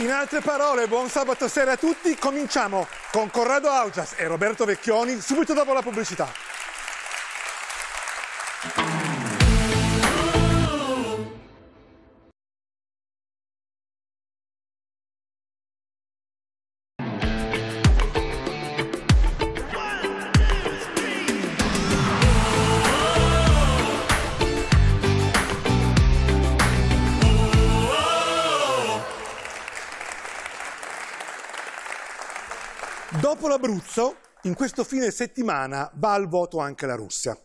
In altre parole, buon sabato sera a tutti. Cominciamo con Corrado Augias e Roberto Vecchioni subito dopo la pubblicità. Abruzzo, in questo fine settimana, va al voto anche la Russia.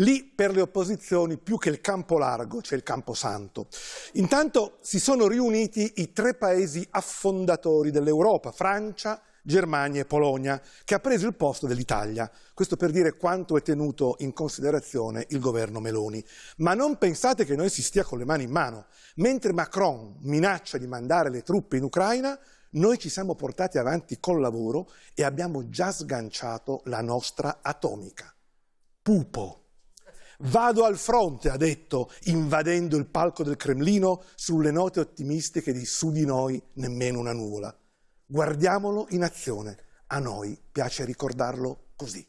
Lì per le opposizioni più che il campo largo c'è il campo santo. Intanto si sono riuniti i tre paesi affondatori dell'Europa, Francia, Germania e Polonia, che ha preso il posto dell'Italia. Questo per dire quanto è tenuto in considerazione il governo Meloni. Ma non pensate che noi si stia con le mani in mano. Mentre Macron minaccia di mandare le truppe in Ucraina, noi ci siamo portati avanti col lavoro e abbiamo già sganciato la nostra atomica. Pupo. Vado al fronte, ha detto, invadendo il palco del Cremlino sulle note ottimistiche di su di noi nemmeno una nuvola. Guardiamolo in azione. A noi piace ricordarlo così.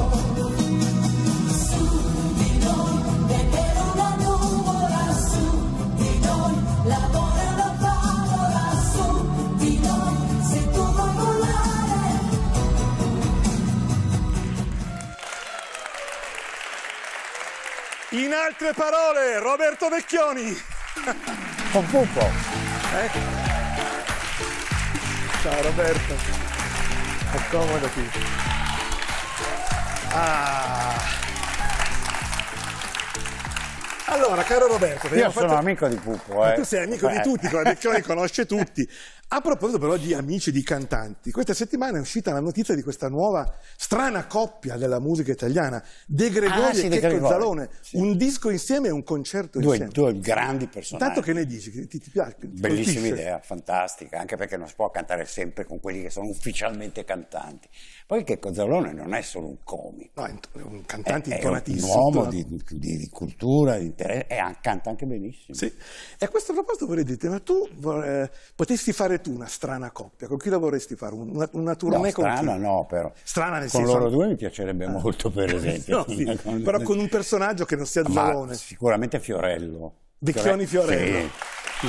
Мы In altre parole, Roberto Vecchioni. Un pupo. Eh? Ciao Roberto. Accomodati. Ah. Allora, caro Roberto, io sono fatto... amico di Pupo. Eh. Tu sei amico di eh. tutti, come Vecchioni conosce tutti. A proposito però di amici di cantanti, questa settimana è uscita la notizia di questa nuova strana coppia della musica italiana, De ah, Gregori ah, sì, e Checco Gregori. Zalone, sì. un disco insieme e un concerto due, insieme. Due grandi personaggi. Tanto che ne dici, ti, ti, piace? Ti Bellissima colpisce. idea, fantastica, anche perché non si può cantare sempre con quelli che sono ufficialmente cantanti. Poi Checco Zalone non è solo un comico. No, è un cantante è, intonatissimo. È un uomo di, di, di cultura, di interesse, e canta anche benissimo. Sì. E a questo proposito vorrei dire, ma tu eh, potessi fare tu una strana coppia? Con chi la vorresti fare? Una, una tournée no, con strana chi? no, però. Strana nel con senso... loro due mi piacerebbe ah. molto, per esempio. no, sì. con... Però con un personaggio che non sia Zalone. sicuramente Fiorello. Vecchioni Fiorello. Sì.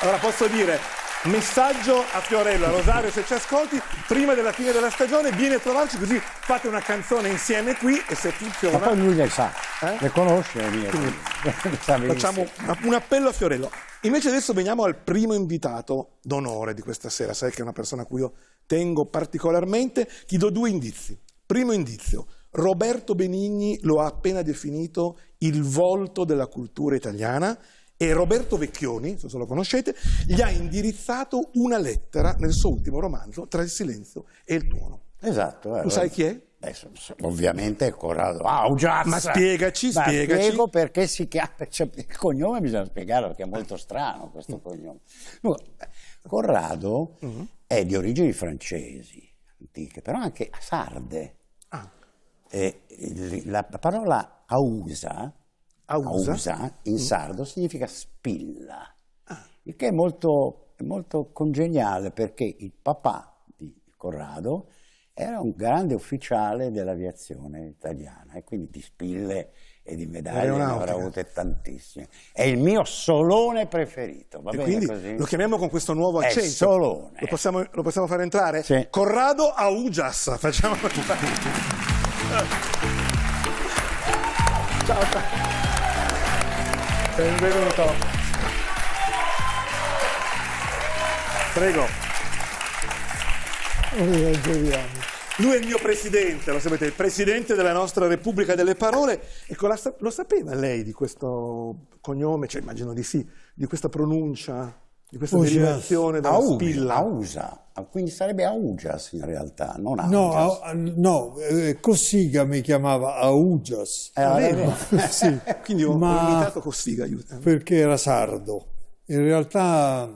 Allora posso dire, Messaggio a Fiorella, Rosario se ci ascolti, prima della fine della stagione vieni a trovarci così fate una canzone insieme qui e se funziona... Ma poi lui ne sa, eh? le conosce le eh, mie. Quindi, facciamo un appello a Fiorello. Invece adesso veniamo al primo invitato d'onore di questa sera, sai che è una persona a cui io tengo particolarmente, ti do due indizi. Primo indizio, Roberto Benigni lo ha appena definito il volto della cultura italiana e Roberto Vecchioni, se lo conoscete, gli ha indirizzato una lettera nel suo ultimo romanzo, Tra il silenzio e il tuono. Esatto. Eh, tu sai eh, chi è? Eh, ovviamente è Corrado Augias. Ma spiegaci, Ma spiegaci. spiego perché si chiama, cioè, il cognome bisogna spiegarlo perché è molto strano questo cognome. Corrado mm -hmm. è di origini francesi, antiche, però anche sarde. Ah. la parola ausa Ausa, Ausa in mm. sardo significa spilla, ah. il che è molto, molto congeniale perché il papà di Corrado era un grande ufficiale dell'aviazione italiana e quindi di spille e di medaglie ne avrà avute tantissime. È il mio solone preferito. Va e bene quindi così? lo chiamiamo con questo nuovo accento. È solone. Lo possiamo, lo possiamo far entrare? Sì. Corrado Augias. Facciamo entrare. Ciao. Benvenuto. Prego. Lui è il mio presidente, lo sapete, il presidente della nostra Repubblica delle Parole. Ecco, lo sapeva lei di questo cognome, cioè immagino di sì, di questa pronuncia? di questa Ugias. derivazione dalla spilla. Ausa, quindi sarebbe Augias in realtà, non Augias. No, a, eh, no eh, Cossiga mi chiamava Augias. Eh, allora, ah, sì. quindi ho, Ma, ho imitato Cossiga, aiutami. Perché era sardo. In realtà,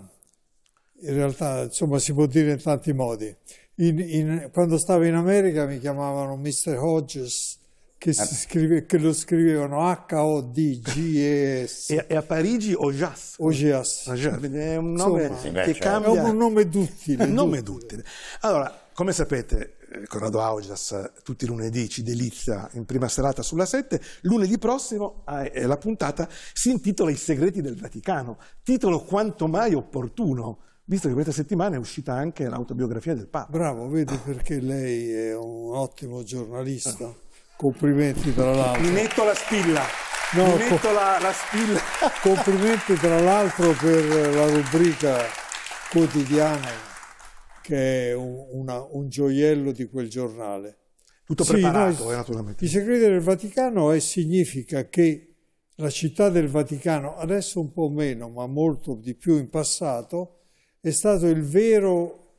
in realtà, insomma, si può dire in tanti modi. In, in, quando stavo in America mi chiamavano Mr. Hodges, che, scrive, che, lo scrivevano H-O-D-G-E-S. E, e, a Parigi Ojas. Ojas. È un nome Insomma, che certo. cambia. È un nome duttile. Un nome duttile. Allora, come sapete, eh, Corrado Augias tutti i lunedì ci delizia in prima serata sulla 7. Lunedì prossimo eh, la puntata si intitola I segreti del Vaticano, titolo quanto mai opportuno visto che questa settimana è uscita anche l'autobiografia del Papa. Bravo, vedi perché lei è un ottimo giornalista. Complimenti tra l'altro. Mi metto la spilla. No, Mi metto la, la spilla. complimenti tra l'altro per la rubrica quotidiana che è una, un gioiello di quel giornale. Tutto sì, preparato, no, eh, naturalmente. I segreti del Vaticano è, significa che la città del Vaticano, adesso un po' meno, ma molto di più in passato, è stato il vero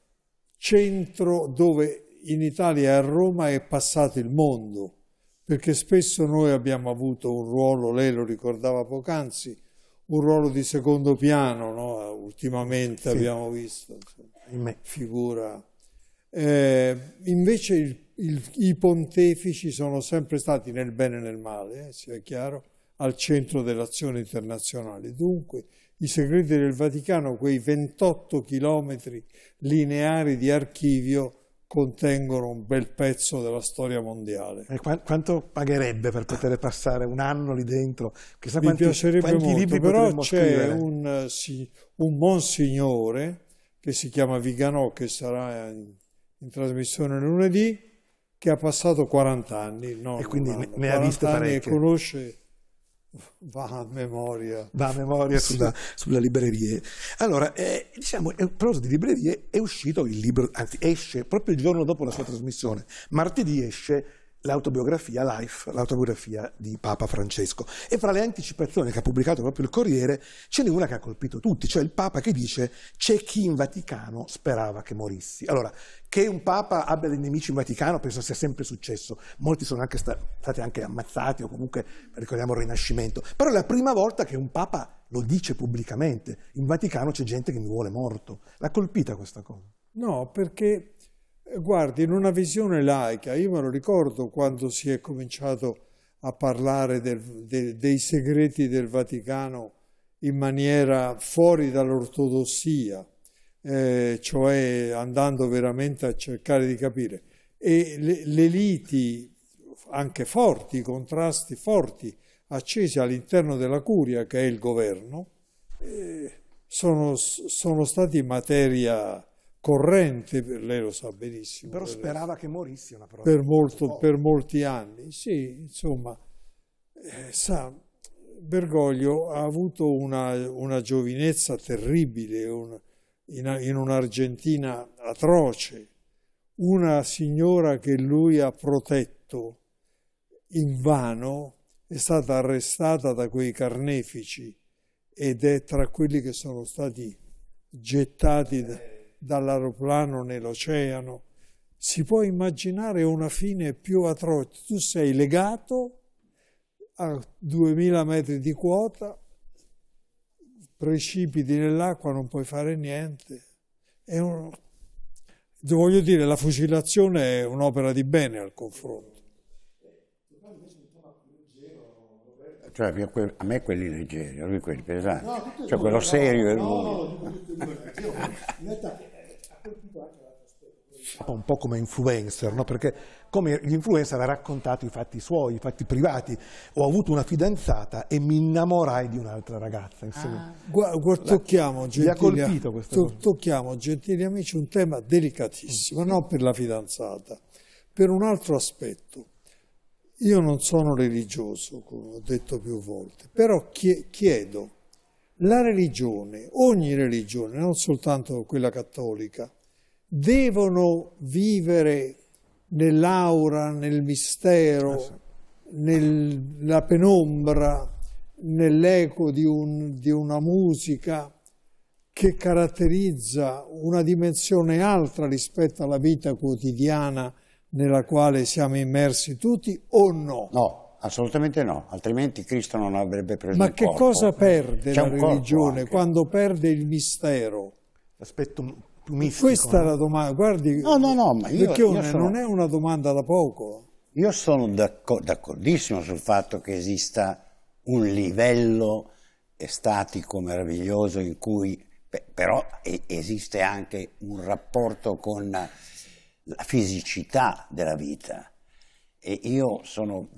centro dove in Italia e a Roma è passato il mondo perché spesso noi abbiamo avuto un ruolo, lei lo ricordava poc'anzi, un ruolo di secondo piano, no? ultimamente sì. abbiamo visto, insomma, figura. Eh, invece il, il, i pontefici sono sempre stati nel bene e nel male, eh, sia chiaro, al centro dell'azione internazionale. Dunque i segreti del Vaticano, quei 28 chilometri lineari di archivio, contengono un bel pezzo della storia mondiale. E quanto pagherebbe per poter passare un anno lì dentro? Chissà Mi quanti, piacerebbe quanti molto, libri però c'è un, sì, un, monsignore che si chiama Viganò, che sarà in, in trasmissione lunedì, che ha passato 40 anni, no, e quindi ne, ne ha viste parecchie. E conosce va a memoria. Va a memoria sulla, sulla libreria. Allora, eh, diciamo, a proposito di librerie, è uscito il libro, anzi esce proprio il giorno dopo la sua trasmissione, martedì esce l'autobiografia Life, l'autobiografia di Papa Francesco. E fra le anticipazioni che ha pubblicato proprio il Corriere ce n'è una che ha colpito tutti, cioè il Papa che dice c'è chi in Vaticano sperava che morissi. Allora, che un Papa abbia dei nemici in Vaticano penso sia sempre successo, molti sono anche sta- stati anche ammazzati o comunque ricordiamo il Rinascimento, però è la prima volta che un Papa lo dice pubblicamente, in Vaticano c'è gente che mi vuole morto, l'ha colpita questa cosa. No, perché eh, guardi, in una visione laica, io me lo ricordo quando si è cominciato a parlare del, de, dei segreti del Vaticano in maniera fuori dall'ortodossia, eh, cioè andando veramente a cercare di capire. E le, le liti, anche forti, i contrasti forti, accesi all'interno della curia, che è il governo, eh, sono, sono stati materia corrente, lei lo sa benissimo. Però sperava che morisse una parola. Per, molto, per molti anni, sì, insomma, eh, sa, Bergoglio ha avuto una, una giovinezza terribile un, in, in un'Argentina atroce, una signora che lui ha protetto invano è stata arrestata da quei carnefici ed è tra quelli che sono stati gettati... Da, dall'aeroplano nell'oceano. Si può immaginare una fine più atroce. Tu sei legato a 2000 metri di quota, precipiti nell'acqua, non puoi fare niente. È un... Voglio dire, la fucilazione è un'opera di bene al confronto cioè a me quelli leggeri, a lui quelli pesanti, no, cioè due, quello no, serio no, e lui. No, no, in realtà ha colpito anche un po' come influencer, no? perché come l'influencer ha raccontato i fatti suoi, i fatti privati. Ho avuto una fidanzata e mi innamorai di un'altra ragazza. Ah. Gua, gua, tocchiamo, gentili, colpito questa to, tocchiamo, gentili amici, un tema delicatissimo, mm. non per la fidanzata, per un altro aspetto. Io non sono religioso, come ho detto più volte, però chiedo, la religione, ogni religione, non soltanto quella cattolica, devono vivere nell'aura, nel mistero, eh nella penombra, nell'eco di, un, di una musica che caratterizza una dimensione altra rispetto alla vita quotidiana nella quale siamo immersi tutti o no? No, assolutamente no, altrimenti Cristo non avrebbe preso Ma che cosa perde la religione quando perde il mistero? L'aspetto più mistico. Questa è la domanda, guardi, no, no, no, ma io, io sono... non è una domanda da poco. Io sono d'accordissimo sul fatto che esista un livello estatico meraviglioso in cui però esiste anche un rapporto con la fisicità della vita. E io sono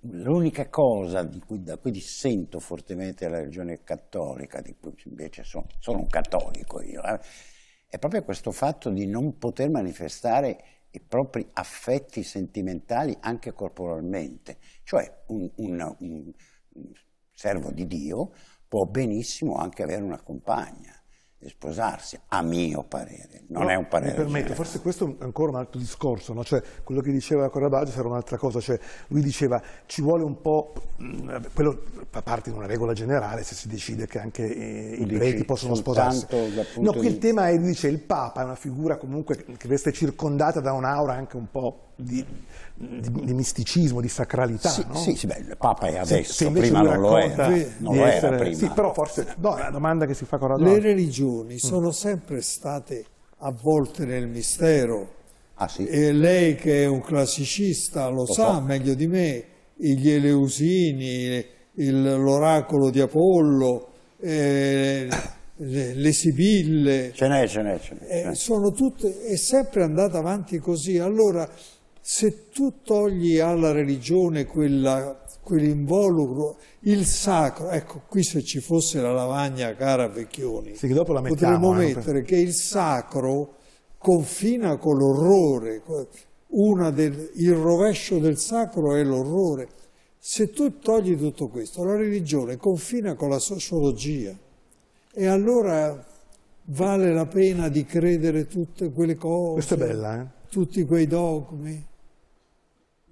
l'unica cosa cui, da cui dissento fortemente la religione cattolica, di cui invece sono, sono un cattolico io, eh, è proprio questo fatto di non poter manifestare i propri affetti sentimentali anche corporalmente. Cioè un, un, un, un servo di Dio può benissimo anche avere una compagna di sposarsi, a mio parere, non no, è un parere. Mi permetto, generale. forse questo è ancora un altro discorso, no? cioè, quello che diceva Corrabagio era un'altra cosa, cioè, lui diceva ci vuole un po', quello fa parte di una regola generale se si decide che anche eh, i preti possono sposarsi. No, qui di... il tema è, lui dice, il Papa è una figura comunque che resta circondata da un'aura anche un po' di di, misticismo, di sacralità. Sì, no? sì, sì beh, il Papa è adesso, se, se prima non lo era. Non lo essere, era prima. Sì, però forse no, la domanda che si fa con Le religioni mm. sono sempre state avvolte nel mistero. Ah, sì? E lei che è un classicista lo, lo sa so. meglio di me, gli Eleusini, l'oracolo di Apollo, eh, le, le, Sibille. Ce n'è, ce n'è, ce n'è. Eh, sono tutte, è sempre andata avanti così. Allora se tu togli alla religione quell'involucro, il sacro, ecco qui se ci fosse la lavagna cara Vecchioni, sì, mettiamo, potremmo eh, mettere che il sacro confina con l'orrore, il rovescio del sacro è l'orrore. Se tu togli tutto questo, la religione confina con la sociologia e allora vale la pena di credere tutte quelle cose. è bella, eh? Tutti quei dogmi.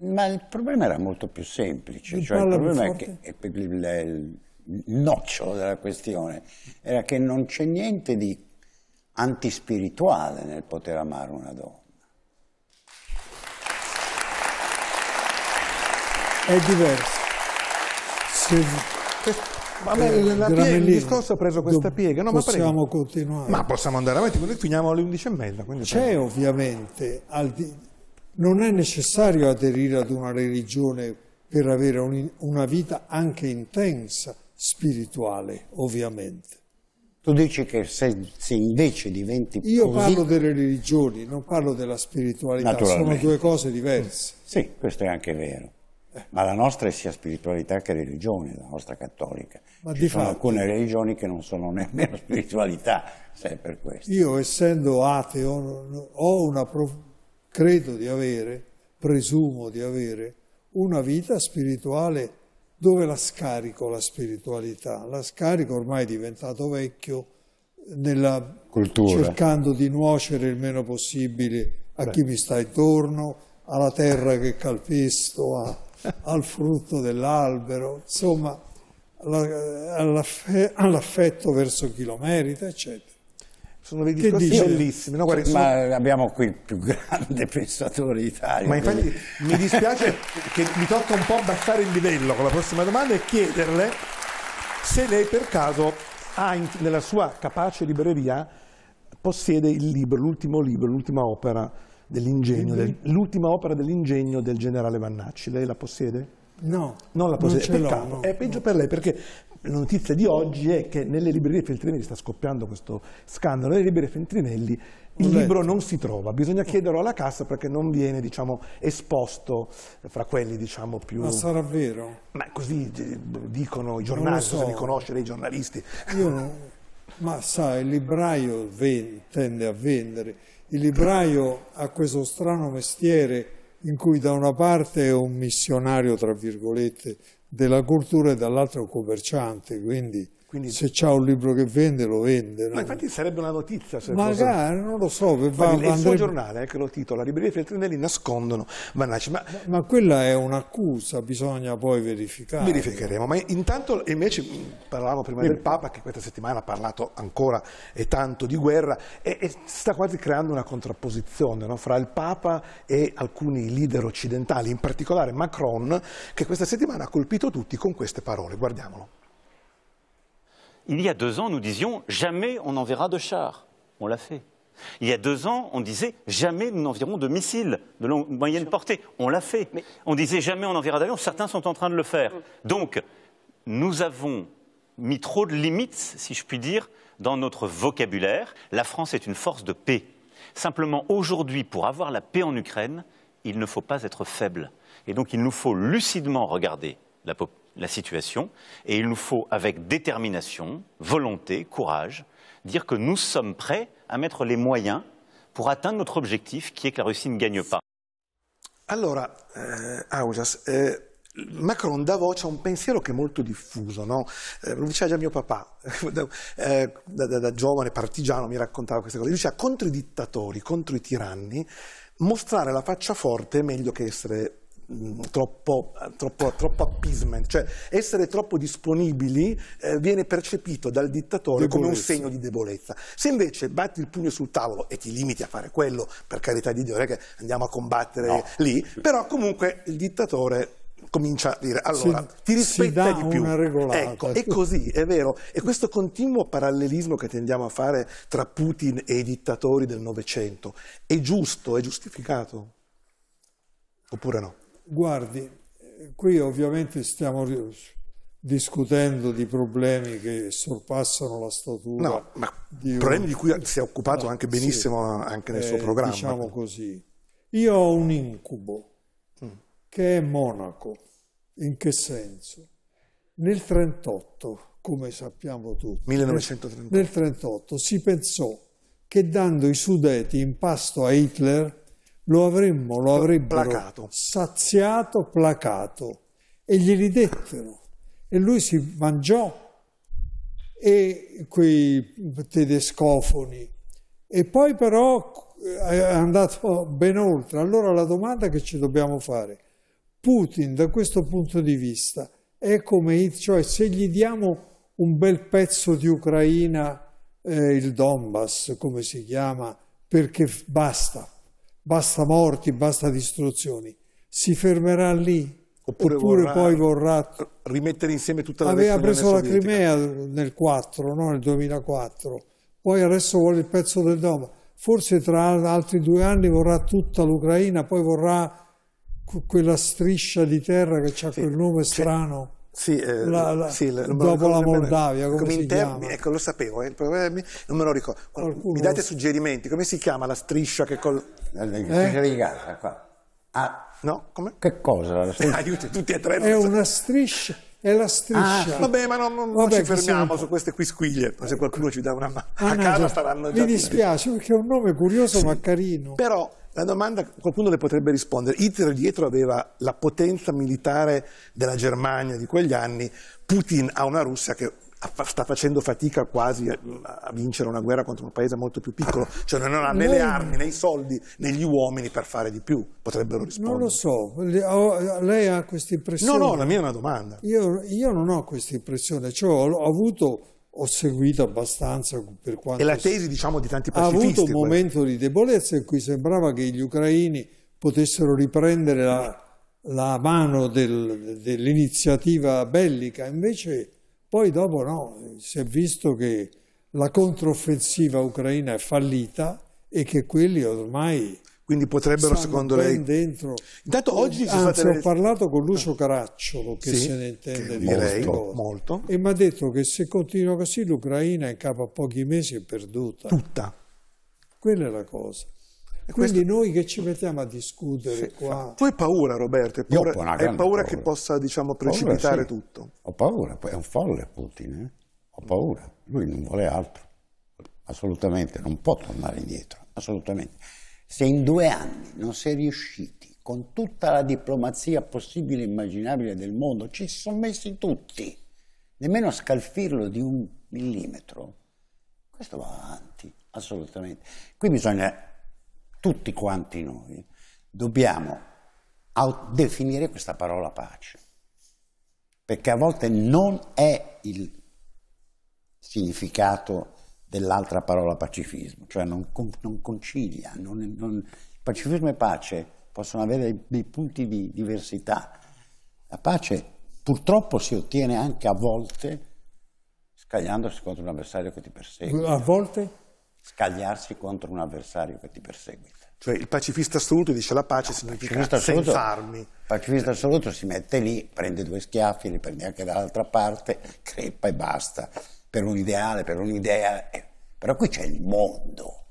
Ma il problema era molto più semplice, cioè, il problema è che eh, il, nocciolo della questione era che non c'è niente di antispirituale nel poter amare una donna. È diverso. Se... Ma me, eh, il discorso ha preso questa piega. No, possiamo ma continuare. Ma possiamo andare avanti, quindi finiamo alle 11.30. C'è ovviamente, al di, non è necessario aderire ad una religione per avere un, una vita anche intensa, spirituale, ovviamente. Tu dici che se, se invece diventi Io così... parlo delle religioni, non parlo della spiritualità, sono due cose diverse. Mm. Sì, questo è anche vero. Eh. Ma la nostra è sia spiritualità che religione, la nostra cattolica. Ma Ci sono fatti, alcune religioni che non sono nemmeno spiritualità, se per questo. Io essendo ateo ho una profonda credo di avere, presumo di avere, una vita spirituale dove la scarico la spiritualità, la scarico ormai diventato vecchio nella cultura, cercando di nuocere il meno possibile a Beh. chi mi sta intorno, alla terra che calpesto, a, al frutto dell'albero, insomma all'affetto eh, verso chi lo merita, eccetera sono dei discorsi dice? bellissimi. No, guarda, sono... Ma abbiamo qui il più grande pensatore d'Italia. Ma infatti mi dispiace che mi tocca un po' abbassare il livello con la prossima domanda e chiederle se lei per caso ha in, nella sua capace libreria possiede il libro, l'ultimo libro, l'ultima opera dell'ingegno, del, l'ultima opera dell'ingegno del generale Vannacci. Lei la possiede? No, non la possiede. Non Peccato. No, no, è peggio no. per lei perché la notizia di oggi è che nelle librerie Feltrinelli sta scoppiando questo scandalo, nelle librerie Feltrinelli il libro non si trova, bisogna oh. chiederlo alla cassa perché non viene diciamo, esposto fra quelli diciamo, più... Ma sarà vero? Ma così eh, dicono i giornali, so. devi conoscere i giornalisti. Non... Ma sai, il libraio tende a vendere, il libraio ha questo strano mestiere in cui da una parte è un missionario, tra virgolette, della cultura e dall'altro commerciante, quindi quindi, se c'è un libro che vende, lo vende. No? Ma infatti sarebbe una notizia. Se Magari, non lo so. Va, Guardi, andrebbe... il suo giornale, eh, che lo titola, Librerie Feltrinelli nascondono Vannacci. Ma... Ma, quella è un'accusa, bisogna poi verificare. Verificheremo, ma intanto invece parlavamo prima del Papa, che questa settimana ha parlato ancora e tanto di guerra, e, e sta quasi creando una contrapposizione no? fra il Papa e alcuni leader occidentali, in particolare Macron, che questa settimana ha colpito tutti con queste parole. Guardiamolo. Il y a deux ans, nous disions jamais on n'enverra de chars. On l'a fait. Il y a deux ans, on disait jamais nous n'enverrons de missiles de moyenne portée. On l'a fait. Mais... On disait jamais on enverra d'avions. Certains sont en train de le faire. Mm. Donc, nous avons mis trop de limites, si je puis dire, dans notre vocabulaire. La France est une force de paix. Simplement, aujourd'hui, pour avoir la paix en Ukraine, il ne faut pas être faible. Et donc, il nous faut lucidement regarder la, la situation et il nous faut, avec détermination, volonté, courage, dire que nous sommes prêts à mettre les moyens pour atteindre notre objectif qui est que la Russie ne gagne pas. Alors, eh, Ausas, eh, Macron dà voce a un pensiero che è molto diffuso, no? eh, lo diceva già mio papà, da, eh, da, da giovane partigiano mi raccontava queste cose, diceva contro i dittatori, contro i tiranni, mostrare la faccia forte è meglio che essere Mm, troppo, troppo, troppo, appeasement, cioè essere troppo disponibili eh, viene percepito dal dittatore debolezza. come un segno di debolezza. Se invece batti il pugno sul tavolo e ti limiti a fare quello, per carità di Dio, non è che andiamo a combattere no. lì, però comunque il dittatore comincia a dire allora si, ti rispetta di più ecco è così è vero e questo continuo parallelismo che tendiamo a fare tra Putin e i dittatori del novecento è giusto è giustificato oppure no Guardi, qui ovviamente stiamo discutendo di problemi che sorpassano la statura. No, ma di un... problemi di cui si è occupato no, ah, anche benissimo sì, anche nel suo eh, programma. Diciamo così. Io ho un incubo mm. che è Monaco. In che senso? Nel 1938, come sappiamo tutti, 1938. nel 1938 si pensò che dando i Sudeti in pasto a Hitler lo avremmo, lo avrebbero placato. saziato, placato. E glieli dettero. E lui si mangiò e quei tedescofoni. E poi però eh, è andato ben oltre. Allora la domanda che ci dobbiamo fare, Putin da questo punto di vista è come, cioè se gli diamo un bel pezzo di Ucraina, eh, il Donbass come si chiama, perché basta, basta morti, basta distruzioni, si fermerà lì. Oppure, oppure vorrà poi vorrà rimettere insieme tutta la Aveva preso la Crimea nel 4, no? nel 2004, poi adesso vuole il pezzo del Dom. Forse tra altri due anni vorrà tutta l'Ucraina, poi vorrà quella striscia di terra che ha sì, quel nome strano. Sì, eh, la, la, sì la, dopo la Moldavia, come, come si chiama? Ecco, lo sapevo, eh, non me lo ricordo. Qualcuno... Mi date suggerimenti, come si chiama la striscia che... Col... La eh? striscia eh? di Gaza, qua. Ah, no, come? Che cosa? Aiuti tutti e tre. È una striscia, è la striscia. Ah, vabbè, ma non, non vabbè, ci fermiamo su queste quisquiglie, se qualcuno ci dà una mano. Ah, a casa già, staranno già... Mi dispiace, perché è un nome curioso sì, ma carino. Però la domanda qualcuno le potrebbe rispondere. Hitler dietro aveva la potenza militare della Germania di quegli anni, Putin ha una Russia che sta facendo fatica quasi a vincere una guerra contro un paese molto più piccolo, cioè non ha né le armi né i soldi né gli uomini per fare di più, potrebbero rispondere. Non lo so, lei ha questa impressione. No, no, la mia è una domanda. Io, io non ho questa impressione, cioè ho, ho avuto ho seguito abbastanza per quanto... E la tesi diciamo di tanti pacifisti. Ha avuto un momento di debolezza in cui sembrava che gli ucraini potessero riprendere la, la mano del, dell'iniziativa bellica, invece poi dopo no, si è visto che la controffensiva ucraina è fallita e che quelli ormai quindi potrebbero, secondo lei... Dentro. Intanto oggi anzi, delle... ho parlato con Lucio Caracciolo, che sì, se ne intende direi, molto, molto, e mi ha detto che se continua così l'Ucraina in capo a pochi mesi è perduta. Tutta. Quella è la cosa. Quindi questo... noi che ci mettiamo a discutere sì, qua... Tu hai paura, Roberto? Hai paura, paura, hai paura che possa, diciamo, precipitare paura, sì. tutto? Ho paura, è un folle Putin, eh? Ho paura. Lui non vuole altro. Assolutamente, non può tornare indietro, assolutamente. Se in due anni non si è riusciti, con tutta la diplomazia possibile e immaginabile del mondo, ci si sono messi tutti, nemmeno a scalfirlo di un millimetro, questo va avanti, assolutamente. Qui bisogna, tutti quanti noi, dobbiamo definire questa parola pace, perché a volte non è il significato dell'altra parola pacifismo, cioè non, non concilia, non, non, pacifismo e pace possono avere dei, dei punti di diversità. La pace purtroppo si ottiene anche a volte scagliandosi contro un avversario che ti persegue. A volte? Scagliarsi contro un avversario che ti persegue. Cioè il pacifista assoluto dice la pace no, significa senza armi. Il pacifista assoluto si mette lì, prende due schiaffi, li prende anche dall'altra parte, crepa e basta per un ideale, per un'idea, eh, però qui c'è il mondo,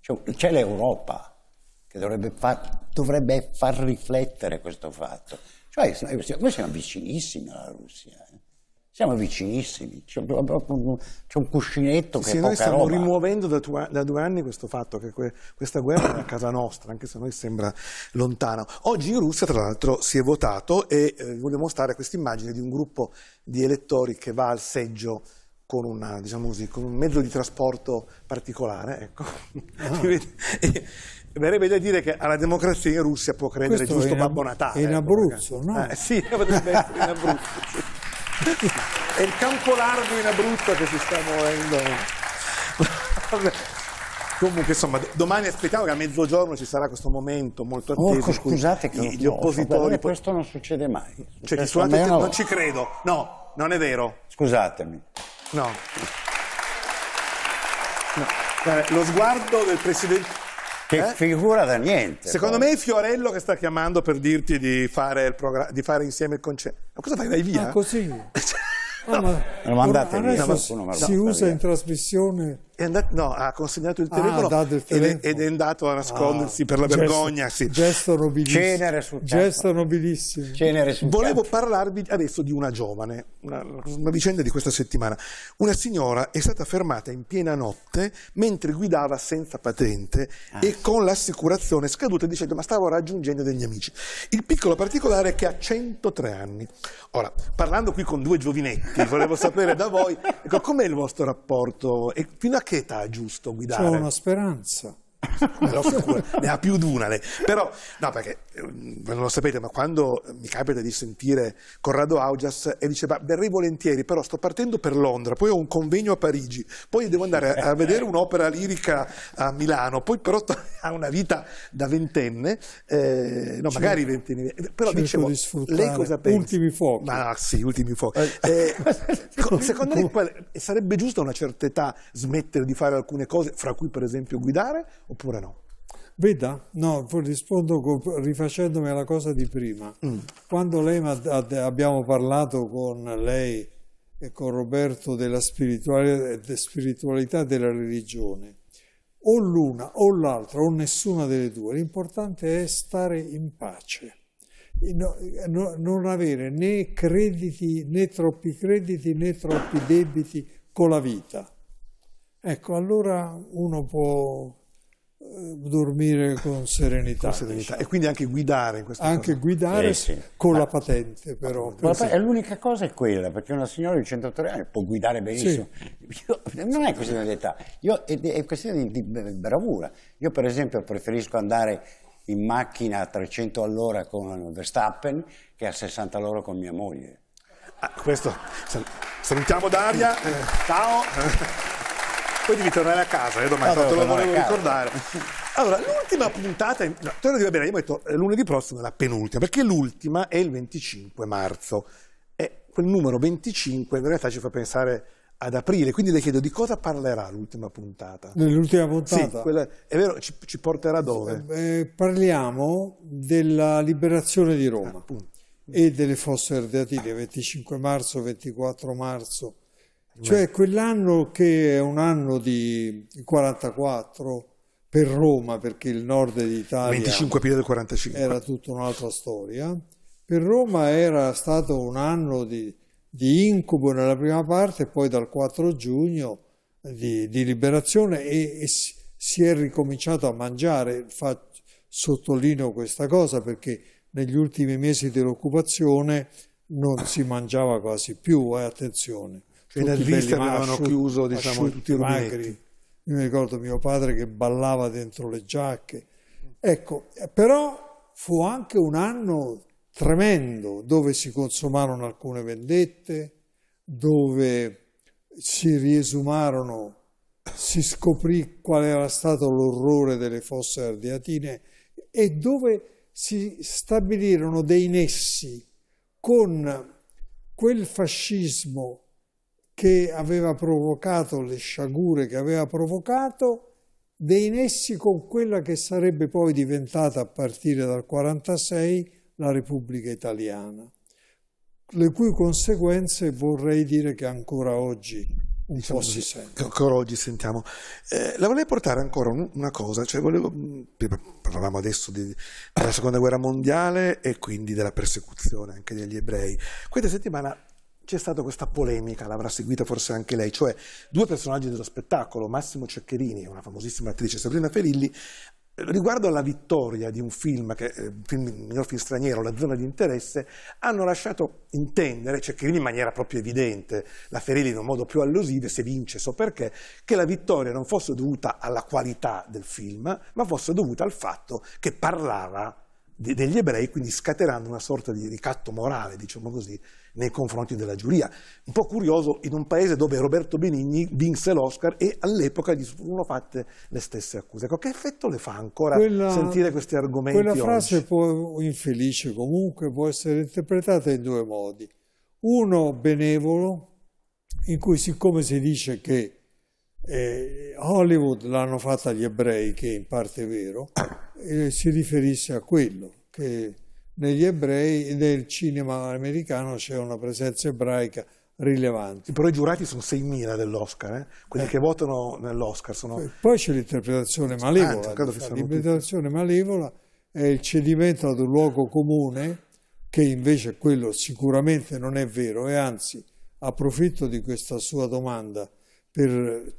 c'è l'Europa che dovrebbe far, dovrebbe far, riflettere questo fatto. Cioè, noi siamo vicinissimi alla Russia. Eh. siamo vicinissimi, c'è un cuscinetto che sì, è noi stiamo roba. rimuovendo da, tua, da, due anni questo fatto che que, questa guerra è a casa nostra, anche se a noi sembra lontana. Oggi in Russia, tra l'altro, si è votato e eh, voglio mostrare questa immagine di un gruppo di elettori che va al seggio con, una, diciamo così, con, un mezzo di trasporto particolare. Ecco. Ah. e, verrebbe da dire che alla democrazia in Russia può credere Questo giusto Babbo Natale. in ecco, Abruzzo, ecco, no? Eh, sì, potrebbe essere in Abruzzo. Sì. è il campo largo in Abruzzo che si sta muovendo. Comunque, insomma, domani aspettiamo che a mezzogiorno ci sarà questo momento molto atteso. Oh, scusate che gli, gli oppositori. questo non succede mai. Cioè, non ci credo. No, non è vero. Scusatemi. No. no. Vabbè, lo sguardo del presidente... Che eh? figura da niente. Secondo poi. me è Fiorello che sta chiamando per dirti di fare, di fare insieme il concerto. Ma cosa fai? Vai via? Ma ah, così. no. Cioè, ah, ma... Lo mandate via. Si, usa in trasmissione è andato, no, ha consegnato il ah, telefono, ah, il telefono. Ed, ed, è andato a nascondersi ah, per la ah, vergogna. Gesto, sì. gesto nobilissimo. Cenere sul gesto nobilissimo. Cenere sul Volevo campo. parlarvi adesso di una giovane, una, una, vicenda di questa settimana. Una signora è stata fermata in piena notte mentre guidava senza patente ah. e con l'assicurazione scaduta dicendo ma stavo raggiungendo degli amici. Il piccolo particolare è che ha 103 anni. Ora, parlando qui con due giovinetti, volevo sapere da voi, ecco, com'è il vostro rapporto e fino a che età è giusto guidare? C'è una speranza. ne ha più di una lei. Però, no, perché Ehm, non lo sapete, ma quando mi capita di sentire Corrado Augias e diceva verrei volentieri, però sto partendo per Londra, poi ho un convegno a Parigi, poi devo andare a vedere un'opera lirica a Milano, poi però ha una vita da ventenne, eh, no, magari ventenne, però dicevo, di lei cosa pensa? Ultimi fuochi. Ma sì, ultimi fuochi. Eh, eh secondo lei sarebbe giusto a una certa età smettere di fare alcune cose, fra cui per esempio guidare, oppure no? Veda, no, rispondo con, rifacendomi alla cosa di prima. Mm. Quando lei, abbiamo parlato con lei e con Roberto della spiritualità della religione, o l'una o l'altra o nessuna delle due, l'importante è stare in pace. No, no, non avere né crediti né troppi crediti né troppi debiti con la vita. Ecco, allora uno può eh, dormire con serenità, con serenità. Diciamo. e quindi anche guidare in questo anche forma. guidare eh sì. con Ma, la eh. patente però per l'unica cosa è quella perché una signora di 103 anni può guidare benissimo sì. io, non è questione di età io, è, è, questione di, di bravura io per esempio preferisco andare in macchina a 300 all'ora con Verstappen che a 60 all'ora con mia moglie ah, questo salutiamo Daria eh. ciao eh poi devi tornare a casa eh, domani, ah, te lo volevo ricordare. Allora, l'ultima puntata, no, te lo dico bene, io metto eh, lunedì prossimo la penultima, perché l'ultima è il 25 marzo. E quel numero 25 in realtà ci fa pensare ad aprile, quindi le chiedo di cosa parlerà l'ultima puntata? L'ultima puntata? Sì, quella, è vero, ci, ci porterà dove? Eh, eh, parliamo della liberazione di Roma ah, e delle fosse ardeatine, 25 marzo, 24 marzo cioè quell'anno che è un anno di 44 per Roma, perché il nord d'Italia 25 aprile del 45. era tutta un'altra storia, per Roma era stato un anno di, di incubo nella prima parte poi dal 4 giugno di, di liberazione e, e, si è ricominciato a mangiare. Fa, sottolineo questa cosa perché negli ultimi mesi dell'occupazione non si mangiava quasi più, eh, attenzione. Cioè, tutti quelli avevano chiuso diciamo, tutti i magri. Io mi ricordo mio padre che ballava dentro le giacche. Ecco, eh, però fu anche un anno tremendo dove si consumarono alcune vendette, dove si riesumarono, si scoprì qual era stato l'orrore delle fosse ardeatine e dove si stabilirono dei nessi con quel fascismo che aveva provocato, le sciagure che aveva provocato, dei nessi con quella che sarebbe poi diventata a partire dal 1946 la Repubblica Italiana, le cui conseguenze vorrei dire che ancora oggi un diciamo, po' si sente. Ancora oggi sentiamo. Eh, la volevo portare ancora una cosa, cioè volevo, mm, parlavamo adesso di, della seconda guerra mondiale e quindi della persecuzione anche degli ebrei. Questa settimana c'è stata questa polemica, l'avrà seguita forse anche lei, cioè due personaggi dello spettacolo, Massimo Ceccherini e una famosissima attrice Sabrina Ferilli, riguardo alla vittoria di un film, che, eh, film, un miglior film straniero, La zona di interesse, hanno lasciato intendere, Ceccherini in maniera proprio evidente, la Ferilli in un modo più allusivo, se vince so perché, che la vittoria non fosse dovuta alla qualità del film, ma fosse dovuta al fatto che parlava degli ebrei, quindi scatenando una sorta di ricatto morale, diciamo così, nei confronti della giuria. Un po' curioso, in un paese dove Roberto Benigni vinse l'Oscar e all'epoca gli furono fatte le stesse accuse. Ecco, che effetto le fa ancora quella, sentire questi argomenti? Quella frase può, infelice comunque può essere interpretata in due modi. Uno benevolo, in cui siccome si dice che eh, Hollywood l'hanno fatta gli ebrei, che in parte è vero, eh, si riferisse a quello, che negli ebrei, nel cinema americano c'è una presenza ebraica rilevante. Però i giurati sono 6.000 dell'Oscar, eh? quelli eh. che votano nell'Oscar sono... Poi c'è l'interpretazione malevola, ah, l'interpretazione malevola è il cedimento ad un luogo comune, che invece quello sicuramente non è vero e anzi approfitto di questa sua domanda per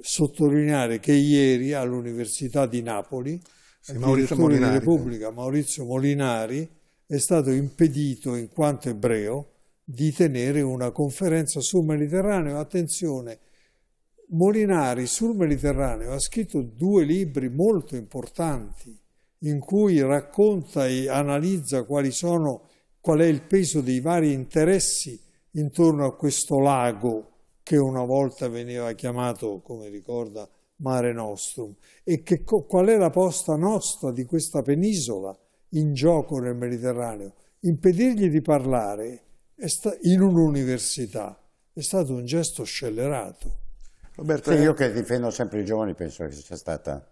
sottolineare che ieri all'Università di Napoli il direttore di Repubblica Maurizio Molinari è stato impedito in quanto ebreo di tenere una conferenza sul Mediterraneo. Attenzione, Molinari sul Mediterraneo ha scritto due libri molto importanti in cui racconta e analizza quali sono, qual è il peso dei vari interessi intorno a questo lago che una volta veniva chiamato, come ricorda Mare Nostrum e che, qual è la posta nostra di questa penisola in gioco nel Mediterraneo. Impedirgli di parlare in un'università è stato un gesto scellerato. Roberto, sì, io che difendo sempre i giovani penso che sia stata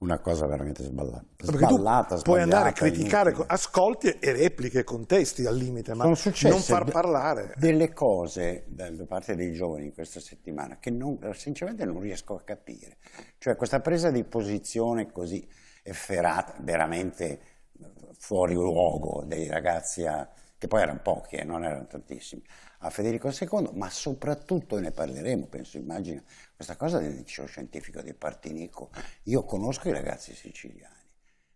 una cosa veramente sballata. sballata puoi andare a criticare, inutile. ascolti e repliche, contesti al limite, ma non far parlare. Delle cose da, da parte dei giovani in questa settimana che non, sinceramente non riesco a capire. Cioè questa presa di posizione così efferata, veramente fuori luogo dei ragazzi, a, che poi erano pochi e eh, non erano tantissimi, a Federico II, ma soprattutto ne parleremo, penso, immagino, questa cosa del liceo scientifico di Partinico. Io conosco i ragazzi siciliani,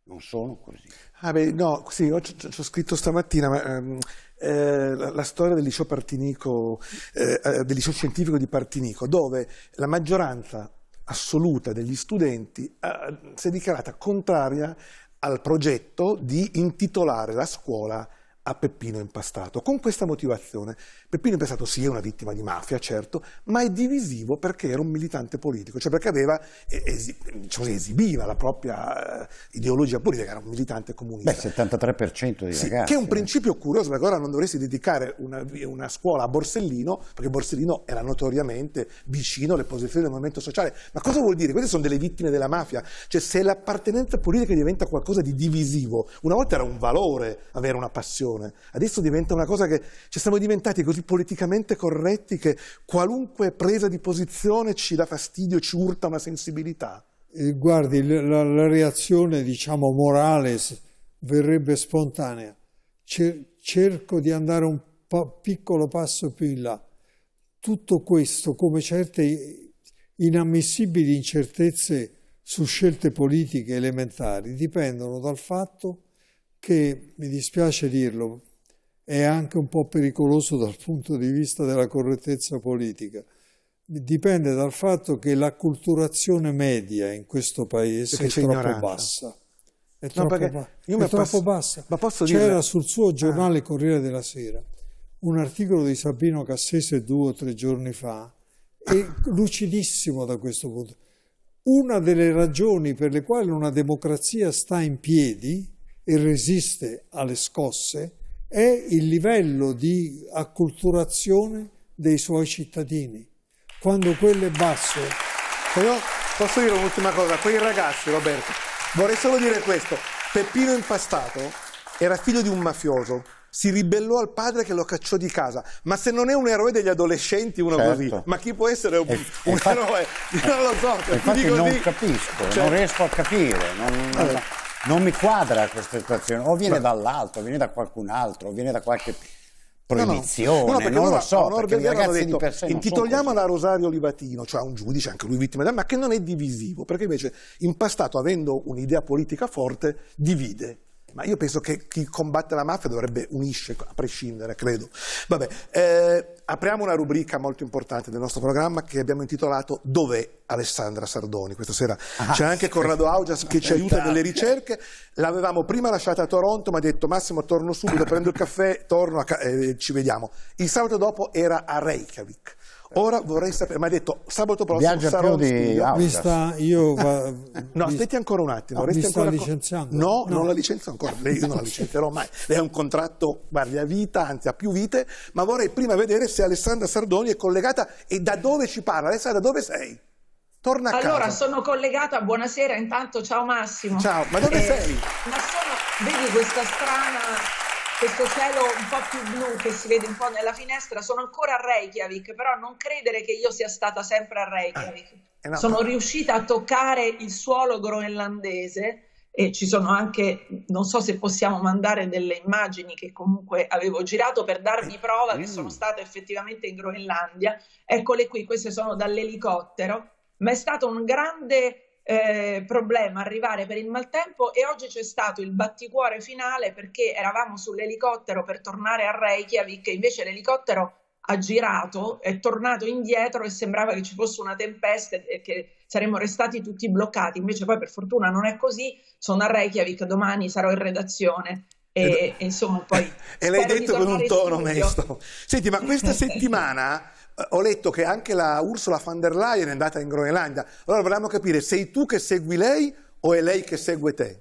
non sono così. Ah beh, no, sì, ci ho scritto stamattina, ma, um, eh, la, la, storia del liceo Partinico, eh, eh, del liceo scientifico di Partinico, dove la maggioranza assoluta degli studenti eh, si è dichiarata contraria al progetto di intitolare la scuola a Peppino Impastato, con questa motivazione. Peppino Impastato sì è una vittima di mafia, certo, ma è divisivo perché era un militante politico, cioè perché aveva, eh, esi, diciamo, esibiva la propria eh, ideologia politica, era un militante comunista. Beh, 73% di sì, ragazzi. Che è un eh. principio curioso, perché ora non dovresti dedicare una, una scuola a Borsellino, perché Borsellino era notoriamente vicino alle posizioni del movimento sociale. Ma cosa vuol dire? Queste sono delle vittime della mafia. Cioè se l'appartenenza politica diventa qualcosa di divisivo, una volta era un valore avere una passione, persone. Adesso diventa una cosa che ci cioè, siamo diventati così politicamente corretti che qualunque presa di posizione ci dà fastidio, ci urta una sensibilità. Eh, guardi, la, la, reazione, diciamo, morale verrebbe spontanea. Cer cerco di andare un po piccolo passo più in là. Tutto questo, come certe inammissibili incertezze su scelte politiche elementari, dipendono dal fatto che, mi dispiace dirlo, è anche un po' pericoloso dal punto di vista della correttezza politica. Dipende dal fatto che l'acculturazione media in questo paese perché è troppo bassa. È troppo, no, ba è troppo posso, bassa. C'era sul suo eh. giornale Corriere della Sera un articolo di Sabino Cassese due o tre giorni fa, e lucidissimo da questo punto. Una delle ragioni per le quali una democrazia sta in piedi e resiste alle scosse è il livello di acculturazione dei suoi cittadini. Quando quello è basso... Però posso dire un'ultima cosa? Quei ragazzi, Roberto, vorrei solo dire questo. Peppino Impastato era figlio di un mafioso si ribellò al padre che lo cacciò di casa. Ma se non è un eroe degli adolescenti, uno certo. così, ma chi può essere un, e, un infatti, eroe? Io non lo so. Infatti non di... capisco, certo. non riesco a capire. Non, allora non mi quadra questa situazione, o viene dall'alto, viene da qualcun altro, viene da qualche proibizione, no, no. no, non lo so, perché i ragazzi detto, di per sé intitoliamola cioè a Rosario Livatino, cioè un giudice, anche lui vittima, ma che non è divisivo, perché invece impastato avendo un'idea politica forte divide ma io penso che chi combatte la mafia dovrebbe unisce, a prescindere, credo. Vabbè, eh, apriamo una rubrica molto importante del nostro programma che abbiamo intitolato Dov'è Alessandra Sardoni? Questa sera ah, c'è anche Corrado Augias che ci aiuta nelle ricerche. L'avevamo prima lasciata a Toronto, ma ha detto Massimo torno subito, prendo il caffè, torno, e eh, ci vediamo. Il sabato dopo era a Reykjavik Ora vorrei sapere, mi ha detto sabato prossimo Viaggia sarò più di mi io va, No, mi... aspetti ancora un attimo. Ah, mi sta licenziando? No, no, non la licenzo ancora, lei non la licenzierò mai. Lei ha un contratto, guardi, a vita, anzi ha più vite, ma vorrei prima vedere se Alessandra Sardoni è collegata e da dove ci parla. Alessandra, dove sei? Torna a allora, casa. sono collegata, buonasera, intanto ciao Massimo. Ciao, ma dove eh, sei? Ma sono, vedi questa strana questo cielo un po' più blu che si vede un po' nella finestra, sono ancora a Reykjavik, però non credere che io sia stata sempre a Reykjavik. Eh, eh no, sono però... riuscita a toccare il suolo groenlandese e ci sono anche, non so se possiamo mandare delle immagini che comunque avevo girato per darvi eh, prova mm. che sono stata effettivamente in Groenlandia. Eccole qui, queste sono dall'elicottero, ma è stato un grande eh, problema arrivare per il maltempo e oggi c'è stato il batticuore finale perché eravamo sull'elicottero per tornare a Reykjavik e invece l'elicottero ha girato, è tornato indietro e sembrava che ci fosse una tempesta e che saremmo restati tutti bloccati. Invece poi per fortuna non è così, sono a Reykjavik, domani sarò in redazione e, e, e insomma poi... e l'hai detto con un tono onesto. Senti, ma questa settimana ho letto che anche la Ursula von der Leyen è andata in Groenlandia. Allora vorremmo capire, sei tu che segui lei o è lei che segue te?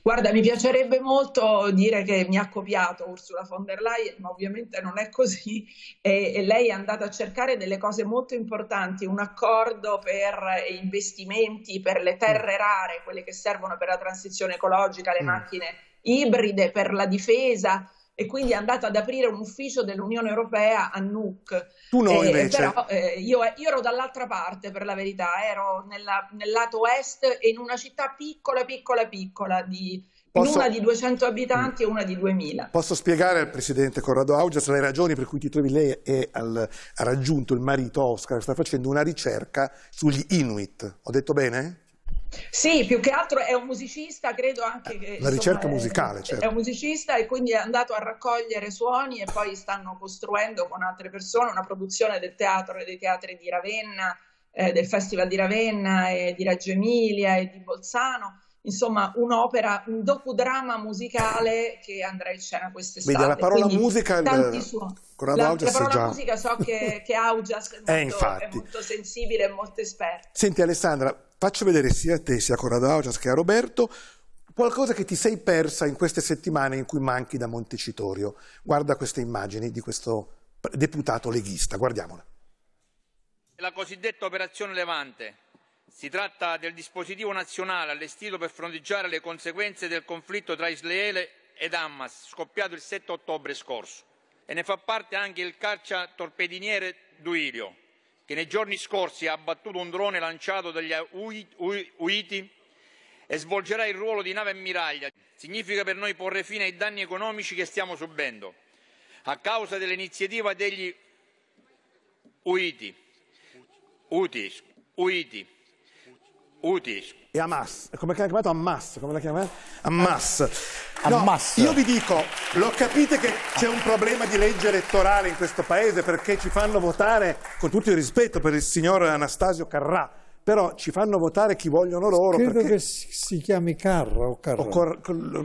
Guarda, mi piacerebbe molto dire che mi ha copiato Ursula von der Leyen, ma ovviamente non è così. E, e lei è andata a cercare delle cose molto importanti, un accordo per investimenti, per le terre mm. rare, quelle che servono per la transizione ecologica, le mm. macchine ibride, per la difesa e quindi è andato ad aprire un ufficio dell'Unione Europea a Nuuk. Tu no, eh, eh, invece. Però, eh, io, io, ero dall'altra parte, per la verità, ero nella, nel lato est e in una città piccola, piccola, piccola di, Posso... una di 200 abitanti e una di 2000. Posso spiegare al presidente Corrado Augias le ragioni per cui Tito Villei al... ha raggiunto il marito Oscar, che sta facendo una ricerca sugli Inuit. Ho detto bene? Sì, più che altro è un musicista, credo anche che... La ricerca musicale, è, certo. È un musicista e quindi è andato a raccogliere suoni e poi stanno costruendo con altre persone una produzione del teatro e dei teatri di Ravenna, eh, del Festival di Ravenna e di Reggio Emilia e di Bolzano insomma un'opera, un docudrama musicale che andrà in scena quest'estate. Vedi, la parola Quindi, musica il, con la, la, parola già... musica so che, che Augias è, eh, è, molto sensibile e molto esperto. Senti Alessandra, faccio vedere sia a te sia a Corrado Augias che a Roberto qualcosa che ti sei persa in queste settimane in cui manchi da Montecitorio. Guarda queste immagini di questo deputato leghista, guardiamola. La cosiddetta operazione Levante si tratta del dispositivo nazionale allestito per fronteggiare le conseguenze del conflitto tra Israele ed Hamas, scoppiato il 7 ottobre scorso. E ne fa parte anche il cacciatorpediniere Duilio, che nei giorni scorsi ha abbattuto un drone lanciato dagli Houthi e svolgerà il ruolo di nave ammiraglia. Significa per noi porre fine ai danni economici che stiamo subendo a causa dell'iniziativa degli Uiti. Uiti. Uiti. Udis. E Hamas, come l'ha chiamato Hamas, come l'ha chiamato? Hamas. No, Io vi dico, lo capite che c'è un problema di legge elettorale in questo paese perché ci fanno votare, con tutto il rispetto per il signor Anastasio Carrà, però ci fanno votare chi vogliono loro. Credo che si chiami Carra o Carra. cor,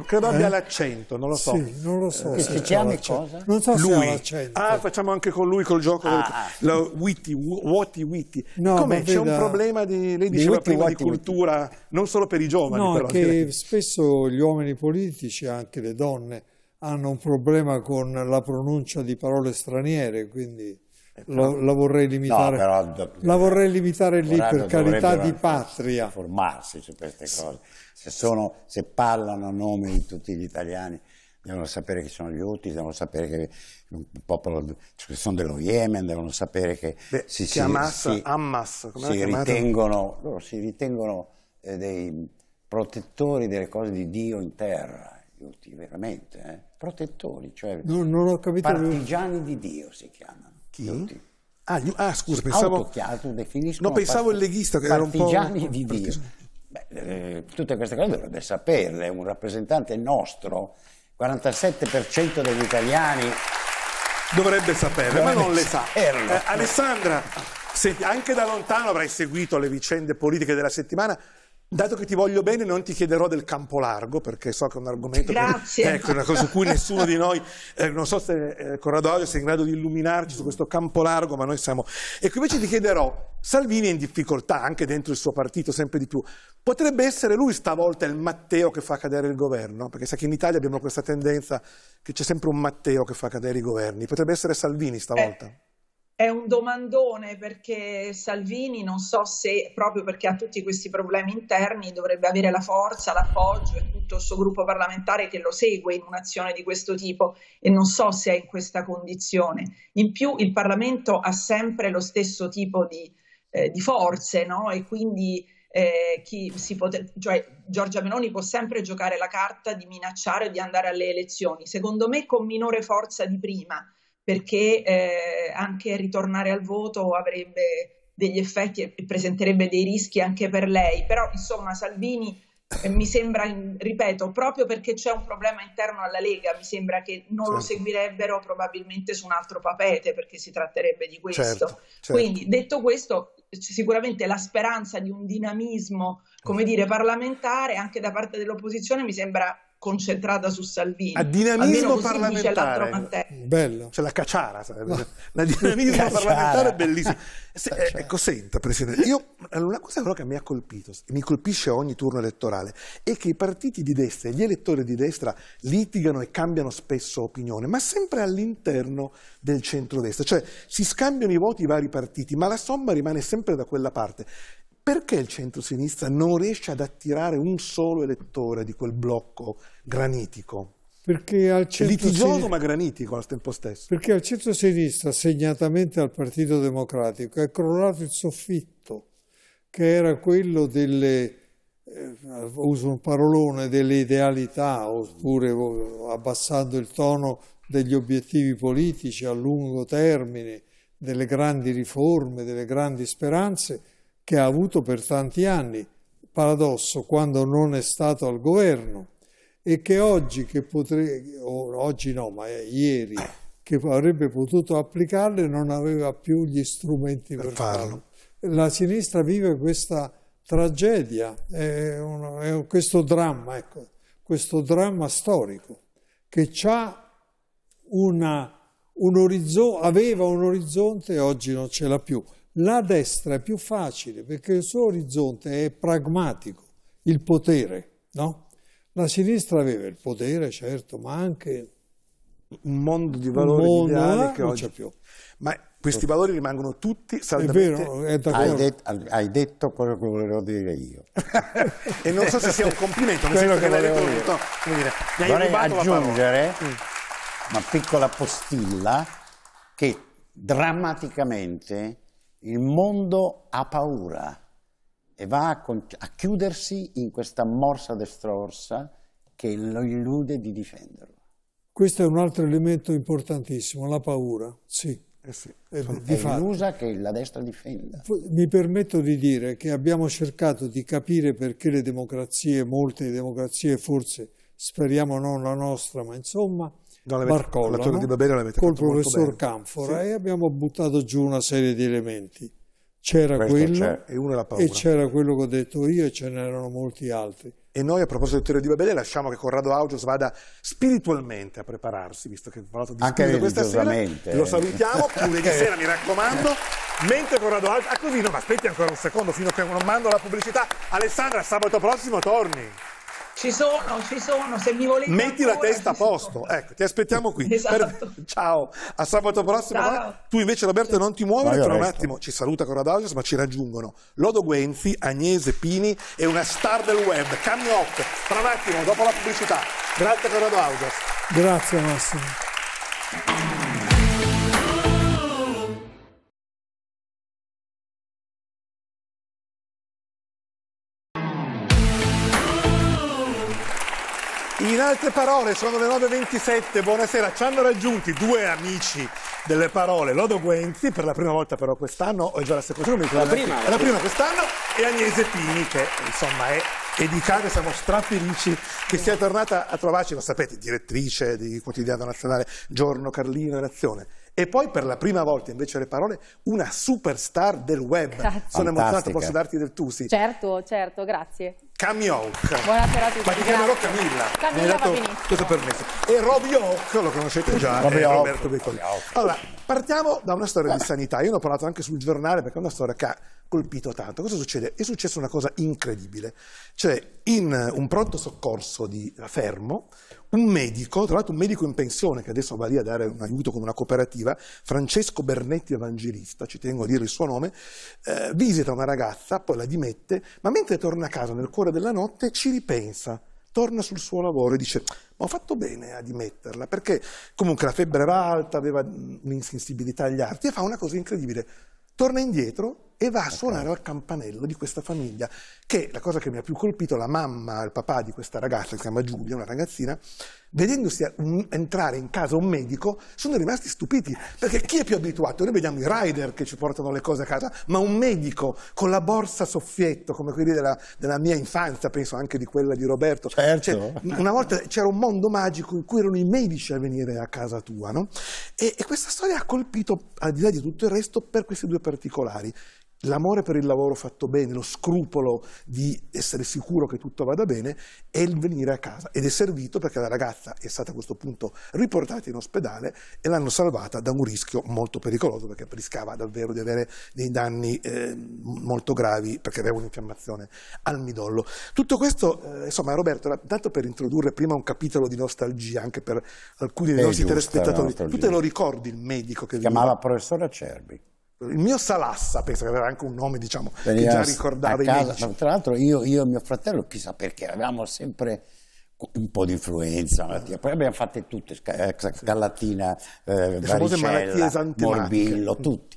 credo abbia eh? l'accento, non lo so. Sì, non lo so. Che si chiami cosa? Non so lui. se ha l'accento. Ah, facciamo anche con lui col gioco. Ah. Del, la, witty, Witty. No, Come c'è un problema di, lei diceva di prima witty, di cultura, witty. non solo per i giovani. No, però, che direi. spesso gli uomini politici, anche le donne, hanno un problema con la pronuncia di parole straniere, quindi... La, la, vorrei limitare, no, però, la vorrei limitare lì per carità di patria. Formarsi su queste cose. Se, sono, se, parlano a nome di tutti gli italiani, devono sapere che sono gli UTI, devono sapere che un popolo cioè, che sono dello Yemen, devono sapere che Beh, si, si, Hamas, si, Hamas, si ritengono, loro si ritengono eh, dei protettori delle cose di Dio in terra Gli UTI, veramente, eh? protettori, cioè no, non ho partigiani di Dio si chiamano. Chi? Ah, gli, ah, scusa, pensavo... Ah, no, pensavo il leghista che era un po'... Partigiani di Dio. Beh, eh, tutte queste cose dovrebbe saperle, un rappresentante nostro, 47% degli italiani... Dovrebbe saperle, dovrebbe ma non le sa. Eh, Alessandra, se, anche da lontano avrai seguito le vicende politiche della settimana, Dato che ti voglio bene, non ti chiederò del campo largo, perché so che è un argomento Grazie. Eh, che, ecco, una cosa su cui nessuno di noi, eh, non so se eh, Corrado Olio sei in grado di illuminarci su questo campo largo, ma noi siamo... Ecco, invece ti chiederò, Salvini è in difficoltà anche dentro il suo partito, sempre di più. Potrebbe essere lui stavolta il Matteo che fa cadere il governo? Perché sai che in Italia abbiamo questa tendenza che c'è sempre un Matteo che fa cadere i governi. Potrebbe essere Salvini stavolta? Eh. È un domandone perché Salvini non so se, proprio perché ha tutti questi problemi interni, dovrebbe avere la forza, l'appoggio e tutto il suo gruppo parlamentare che lo segue in un'azione di questo tipo e non so se è in questa condizione. In più il Parlamento ha sempre lo stesso tipo di, eh, di forze no? e quindi eh, pote- cioè, Giorgia Meloni può sempre giocare la carta di minacciare di andare alle elezioni, secondo me con minore forza di prima perché eh, anche ritornare al voto avrebbe degli effetti e presenterebbe dei rischi anche per lei. Però insomma Salvini eh, mi sembra, ripeto, proprio perché c'è un problema interno alla Lega, mi sembra che non certo. lo seguirebbero probabilmente su un altro papete perché si tratterebbe di questo. Certo, certo. Quindi detto questo, sicuramente la speranza di un dinamismo, come certo. dire, parlamentare anche da parte dell'opposizione mi sembra concentrata su Salvini. A dinamismo parlamentare. Bello. Cioè la cacciara sarebbe. La dinamismo cacciara. parlamentare è bellissima. Se, eh, ecco, senta Presidente, io, una cosa però che mi ha colpito, mi colpisce ogni turno elettorale, è che i partiti di destra e gli elettori di destra litigano e cambiano spesso opinione, ma sempre all'interno del centrodestra. Cioè si scambiano i voti i vari partiti, ma la somma rimane sempre da quella parte perché il centro-sinistra non riesce ad attirare un solo elettore di quel blocco granitico? Perché al Litigioso ma granitico al tempo stesso. Perché al centro-sinistra, segnatamente al Partito Democratico, è crollato il soffitto, che era quello delle, eh, uso un parolone, delle idealità, oppure oh, abbassando il tono degli obiettivi politici a lungo termine, delle grandi riforme, delle grandi speranze, che ha avuto per tanti anni, paradosso, quando non è stato al governo e che oggi, che potre... oggi no, ma ieri, che avrebbe potuto applicarle non aveva più gli strumenti per, per farlo. farlo. La sinistra vive questa tragedia, è un, è questo dramma, ecco, questo dramma storico che una, un aveva un orizzonte e oggi non ce l'ha più. La destra è più facile perché il suo orizzonte è pragmatico, il potere, no? La sinistra aveva il potere, certo, ma anche un mondo di valori mondo, ideali eh, che oggi... c'è più. Ma questi eh. valori rimangono tutti saldamente... È vero, è hai, det hai, detto quello che volevo dire io. e non so se sia un complimento, ma senso che, l'hai detto... No, Vorrei aggiungere mm. una piccola postilla che drammaticamente il mondo ha paura e va a, a chiudersi in questa morsa destrorsa che lo illude di difenderlo. Questo è un altro elemento importantissimo, la paura, sì. Eh sì, eh, è l'usa che la destra difenda. Mi permetto di dire che abbiamo cercato di capire perché le democrazie, molte democrazie, forse speriamo non la nostra, ma insomma, no, Barcolla, no? col professor Canfora sì. e abbiamo buttato giù una serie di elementi. C'era quello e c'era quello che ho detto io e ce n'erano molti altri. E noi a proposito del Teoria di Babele lasciamo che Corrado Augios vada spiritualmente a prepararsi, visto che ha parlato di Anche questa sera. Lo salutiamo, lunedì sera mi raccomando. Mentre Corrado Augios... Ah così, no ma aspetti ancora un secondo fino a che non mando la pubblicità. Alessandra, sabato prossimo torni. Ci sono, ci sono, se mi volete. Metti ancora, la testa a posto, sono. ecco, ti aspettiamo qui. Esatto. Per... Ciao, a sabato prossimo. Ciao. Tu invece, Roberto, sì. non ti muovi, tra un attimo ci saluta Coradagios, ma ci raggiungono Lodo Guenzi, Agnese Pini e una star del web, Cagnot. Tra un attimo, dopo la pubblicità. Grazie Corrado Coradagios. Grazie Massimo. In altre parole, sono le 9.27, buonasera, ci hanno raggiunti due amici delle parole, Lodo Guenzi, per la prima volta però quest'anno, è già la seconda, non mi ricordo, la prima, la, la prima quest'anno, e Agnese Pini, che insomma è edicata, siamo strafelici che sia tornata a trovarci, lo sapete, direttrice di Quotidiano Nazionale, Giorno, Carlino, Nazione. E poi per la prima volta invece le parole una superstar del web. Grazie. Sono emozionato, posso darti del tu, sì. Certo, certo, grazie. Camioc. Buonasera a tutti. Ma ti chiamerò Camilla. Camilla Mi dato questo permesso. E Rob Yoc, lo conoscete già, Rob è Roberto Beccoli. Allora, partiamo da una storia di sanità. Io ne ho parlato anche sul giornale perché è una storia che ha colpito tanto. Cosa succede? È successa una cosa incredibile. Cioè, in un pronto soccorso di Fermo, un medico, tra l'altro un medico in pensione che adesso va lì a dare un aiuto con una cooperativa, Francesco Bernetti Evangelista, ci tengo a dire il suo nome, eh, visita una ragazza, poi la dimette, ma mentre torna a casa nel cuore della notte ci ripensa torna sul suo lavoro e dice ma ho fatto bene a dimetterla perché comunque la febbre era alta, aveva mm, un'insensibilità agli arti e fa una cosa incredibile, torna indietro e va a suonare al campanello di questa famiglia, che la cosa che mi ha più colpito, la mamma, il papà di questa ragazza, che si chiama Giulia, una ragazzina, vedendosi entrare in casa un medico, sono rimasti stupiti, perché chi è più abituato? Noi vediamo i rider che ci portano le cose a casa, ma un medico con la borsa soffietto, come quelli della, della mia infanzia, penso anche di quella di Roberto. Certo. Cioè, una volta c'era un mondo magico in cui erano i medici a venire a casa tua, no? e, e questa storia ha colpito, al di là di tutto il resto, per questi due particolari l'amore per il lavoro fatto bene, lo scrupolo di essere sicuro che tutto vada bene e il venire a casa ed è servito perché la ragazza è stata a questo punto riportata in ospedale e l'hanno salvata da un rischio molto pericoloso perché rischiava davvero di avere dei danni eh, molto gravi perché aveva un'infiammazione al midollo. Tutto questo, eh, insomma Roberto, dato per introdurre prima un capitolo di nostalgia anche per alcuni dei nostri telespettatori, tu te lo ricordi il medico che si chiamava professore Acerbi il mio Salassa, penso che aveva anche un nome diciamo, che già ricordava casa, Tra l'altro io, io, e mio fratello, chissà perché, avevamo sempre un po' di influenza, malattia. poi abbiamo fatte tutte, eh, Scarlatina, eh, Varicella, Morbillo, mm. tutti.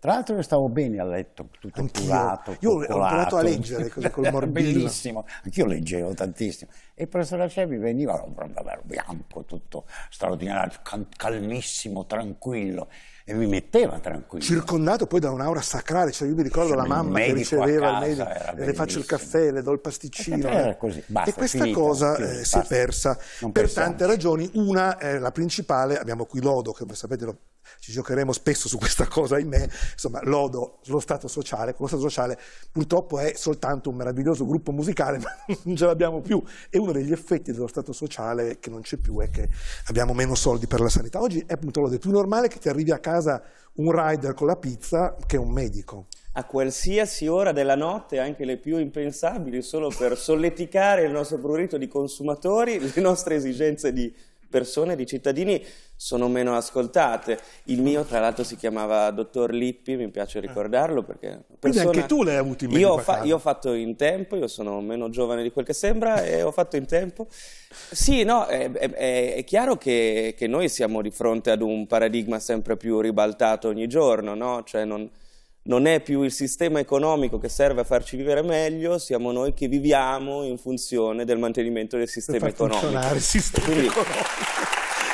Tra l'altro io stavo bene a letto, tutto curato. Io ho imparato a leggere così col morbillo. Bellissimo, anch'io leggevo tantissimo. E il professor Acevi veniva, proprio oh, bianco, tutto straordinario, calmissimo, tranquillo e mi metteva tranquillo. Circondato poi da un'aura sacrale, cioè io mi ricordo la mamma che riceveva casa, il medico, le faccio il caffè, le do il pasticcino. Eh, così, eh. basta, e questa finita, cosa finita, eh, si è persa non per pensiamoci. tante ragioni. Una, eh, la principale, abbiamo qui Lodo, che come sapete lo ci giocheremo spesso su questa cosa, ahimè, insomma, lodo lo Stato sociale, lo Stato sociale purtroppo è soltanto un meraviglioso gruppo musicale, ma non ce l'abbiamo più. E uno degli effetti dello Stato sociale che non c'è più è che abbiamo meno soldi per la sanità. Oggi è appunto lodo, è più normale che ti arrivi a casa un rider con la pizza che un medico a qualsiasi ora della notte, anche le più impensabili, solo per solleticare il nostro prurito di consumatori, le nostre esigenze di persone, di cittadini, sono meno ascoltate. Il mio, tra l'altro, si chiamava Dottor Lippi, mi piace ah. ricordarlo perché... Quindi anche tu l'hai avuto in mente. Io, fa... io, ho fatto in tempo, io sono meno giovane di quel che sembra e ho fatto in tempo. Sì, no, è, è, è chiaro che, che, noi siamo di fronte ad un paradigma sempre più ribaltato ogni giorno, no? Cioè non non è più il sistema economico che serve a farci vivere meglio, siamo noi che viviamo in funzione del mantenimento del sistema economico. Funzionare Il sistema Quindi... economico.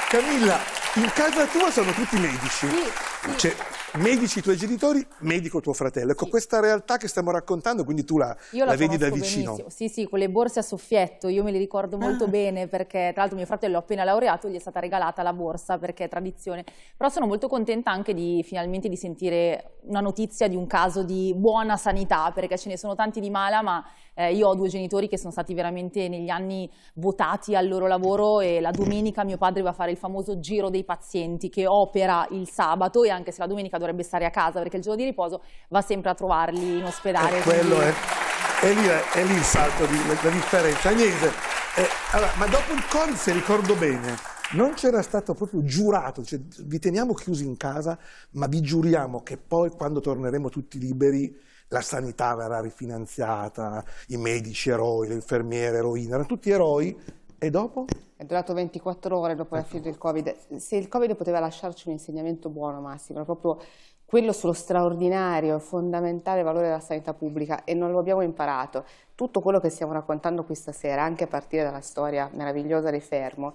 Camilla, in casa tua sono tutti medici. Sì, sì. Cioè, medici tuoi genitori, medico tuo fratello. Ecco, sì. questa realtà che stiamo raccontando, quindi tu la, la, la vedi da vicino. Benissimo. Sì, sì, le borse a soffietto, io me le ricordo ah. molto bene perché tra l'altro mio fratello appena laureato gli è stata regalata la borsa perché è tradizione. Però sono molto contenta anche di finalmente di sentire una notizia di un caso di buona sanità perché ce ne sono tanti di mala, ma eh, io ho due genitori che sono stati veramente negli anni votati al loro lavoro e la domenica mio padre va a fare il famoso giro dei pazienti che opera il sabato e anche se la domenica dovrebbe stare a casa perché il giorno di riposo va sempre a trovarli in ospedale. E quello quindi... è, è, lì, è, lì, il salto, di, la differenza. Niente, eh, allora, ma dopo il Covid, se ricordo bene, non c'era stato proprio giurato, cioè, vi teniamo chiusi in casa, ma vi giuriamo che poi quando torneremo tutti liberi la sanità verrà rifinanziata, i medici eroi, le infermiere eroine, erano tutti eroi e dopo? È durato 24 ore dopo ecco. la fine ecco. del Covid. Se il Covid poteva lasciarci un insegnamento buono, Massimo, era proprio quello sullo straordinario, e fondamentale valore della sanità pubblica e non lo abbiamo imparato. Tutto quello che stiamo raccontando qui stasera, anche a partire dalla storia meravigliosa di Fermo,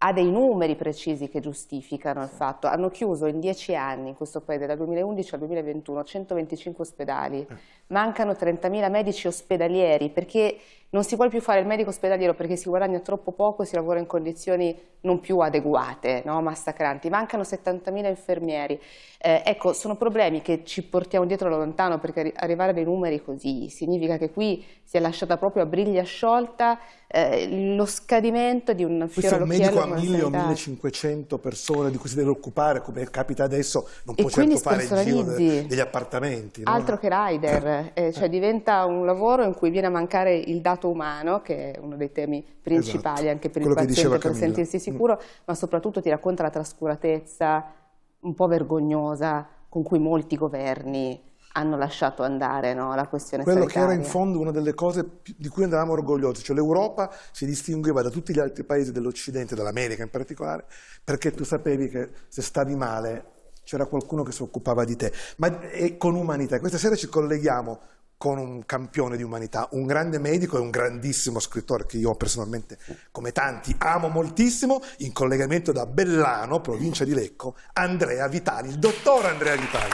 ha dei numeri precisi che giustificano il fatto. Hanno chiuso in dieci anni in questo paese, dal 2011 al 2021, 125 ospedali. Eh. Mancano 30.000 medici ospedalieri perché non si vuole più fare il medico ospedaliero perché si guadagna troppo poco e si lavora in condizioni non più adeguate, no? massacranti. Mancano 70.000 infermieri. Eh, ecco, sono problemi che ci portiamo dietro da lontano perché arrivare a dei numeri così significa che qui si è lasciata proprio a briglia sciolta eh, lo scadimento di un Questo fiore all'occhiello. Questo è un medico a 1000 o 1500 persone di cui si deve occupare, come capita adesso, non e può certo fare il giro degli appartamenti. No? Altro che rider, eh, eh cioè eh. diventa un lavoro in cui viene a mancare il dato umano, che è uno dei temi principali esatto. anche per Quello il paziente, per sentirsi mm. sicuro, mm. ma soprattutto ti racconta la trascuratezza un po' vergognosa con cui molti governi hanno lasciato andare no, la questione Quello sanitaria. che era in fondo una delle cose di cui andavamo orgogliosi, cioè l'Europa si distingueva da tutti gli altri paesi dell'Occidente, dall'America in particolare, perché tu sapevi che se stavi male c'era qualcuno che si occupava di te, ma è con umanità. Questa sera ci colleghiamo con un campione di umanità, un grande medico e un grandissimo scrittore che io personalmente, come tanti, amo moltissimo, in collegamento da Bellano, provincia di Lecco, Andrea Vitali, il dottor Andrea Vitali.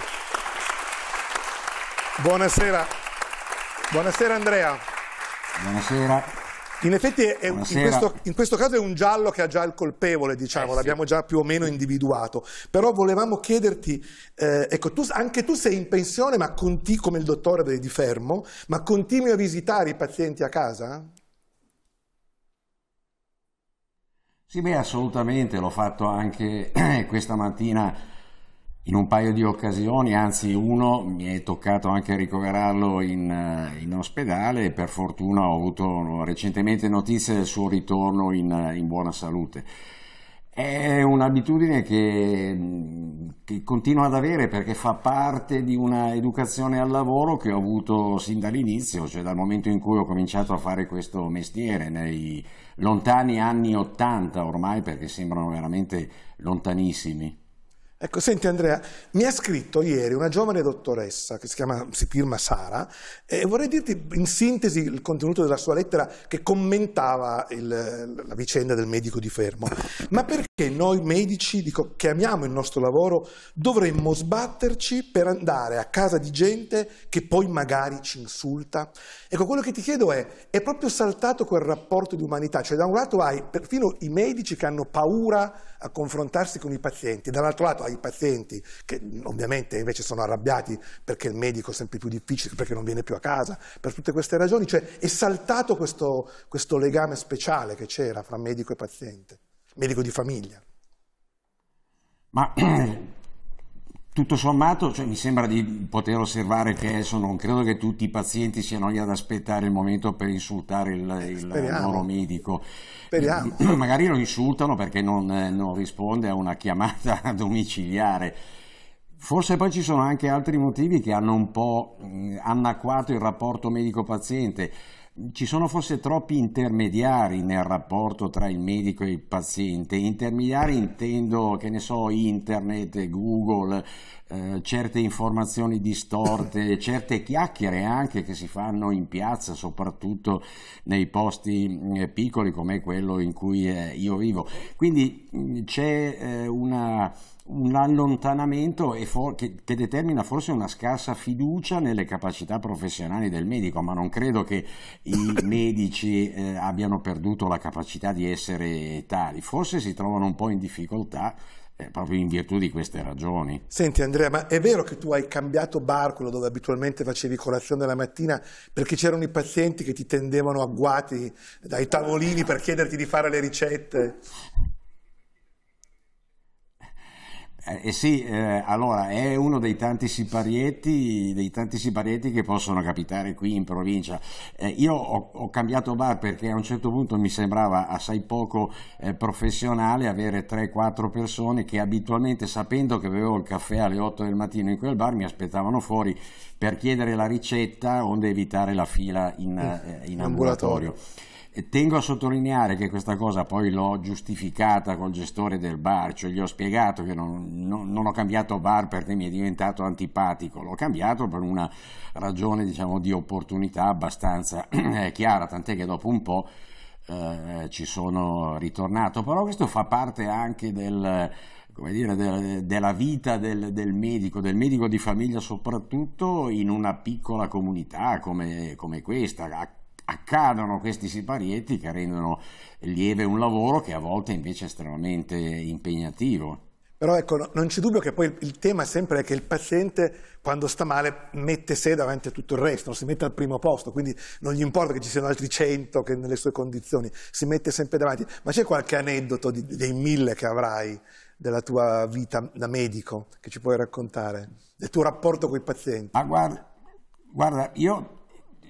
Buonasera. Buonasera Andrea. Buonasera. In effetti è, in, questo, in, questo, caso è un giallo che ha già il colpevole, diciamo, eh, l'abbiamo sì. già più o meno individuato, però volevamo chiederti, eh, ecco, tu, anche tu sei in pensione, ma conti, come il dottore di Fermo, ma continui a visitare i pazienti a casa? Sì, beh, assolutamente, l'ho fatto anche questa mattina in un paio di occasioni, anzi uno mi è toccato anche ricoverarlo in, eh, in ospedale e per fortuna ho avuto recentemente notizie del suo ritorno in, eh, in buona salute. È un'abitudine che, mm, che continuo ad avere perché fa parte di un'educazione al lavoro che ho avuto sin dall'inizio, cioè dal momento in cui ho cominciato a fare questo mestiere, nei lontani anni 80 ormai perché sembrano veramente lontanissimi. Ecco, senti Andrea, mi ha scritto ieri una giovane dottoressa che si chiama, si firma Sara e vorrei dirti in sintesi il contenuto della sua lettera che commentava il, la vicenda del medico di fermo. Ma perché noi medici, dico, che amiamo il nostro lavoro, dovremmo sbatterci per andare a casa di gente che poi magari ci insulta? Ecco, quello che ti chiedo è, è proprio saltato quel rapporto di umanità? Cioè da un lato hai perfino i medici che hanno paura a confrontarsi con i pazienti, dall'altro lato hai ai pazienti, che ovviamente invece sono arrabbiati perché il medico è sempre più difficile, perché non viene più a casa, per tutte queste ragioni, cioè è saltato questo, questo legame speciale che c'era fra medico e paziente, medico di famiglia. Ma tutto sommato cioè, mi sembra di poter osservare che adesso non credo che tutti i pazienti siano lì ad aspettare il momento per insultare il, il loro medico. Speriamo. Eh, magari lo insultano perché non, eh, non risponde a una chiamata domiciliare. Forse poi ci sono anche altri motivi che hanno un po' mm, anacquato il rapporto medico-paziente ci sono forse troppi intermediari nel rapporto tra il medico e il paziente. Intermediari intendo, che ne so, internet, Google, eh, certe informazioni distorte, certe chiacchiere anche che si fanno in piazza, soprattutto nei posti mm, eh, piccoli come quello in cui eh, io vivo. Quindi mm, c'è eh, una un allontanamento che, che, determina forse una scarsa fiducia nelle capacità professionali del medico, ma non credo che i medici eh, abbiano perduto la capacità di essere tali, forse si trovano un po' in difficoltà eh, proprio in virtù di queste ragioni. Senti Andrea, ma è vero che tu hai cambiato barcolo dove abitualmente facevi colazione la mattina perché c'erano i pazienti che ti tendevano agguati dai tavolini per chiederti di fare le ricette? Eh, eh, sì, eh, allora è uno dei tanti, dei tanti siparietti, che possono capitare qui in provincia. Eh, io ho, ho, cambiato bar perché a un certo punto mi sembrava assai poco eh, professionale avere 3-4 persone che abitualmente, sapendo che avevo il caffè alle 8 del mattino in quel bar, mi aspettavano fuori per chiedere la ricetta onde evitare la fila in, mm. eh, in ambulatorio. ambulatorio tengo a sottolineare che questa cosa poi l'ho giustificata col gestore del bar, cioè gli ho spiegato che non, non, non ho cambiato bar perché mi è diventato antipatico, l'ho cambiato per una ragione diciamo di opportunità abbastanza eh, chiara, tant'è che dopo un po' eh, ci sono ritornato, però questo fa parte anche del come dire, de, della vita del, del, medico, del medico di famiglia soprattutto in una piccola comunità come, come questa, accadono questi siparietti che rendono lieve un lavoro che a volte invece è estremamente impegnativo. Però ecco, non c'è dubbio che poi il tema sempre è che il paziente quando sta male mette sé davanti a tutto il resto, non si mette al primo posto, quindi non gli importa che ci siano altri cento che nelle sue condizioni, si mette sempre davanti. Ma c'è qualche aneddoto di, dei mille che avrai della tua vita da medico che ci puoi raccontare, del tuo rapporto con i pazienti? Ma guarda, guarda io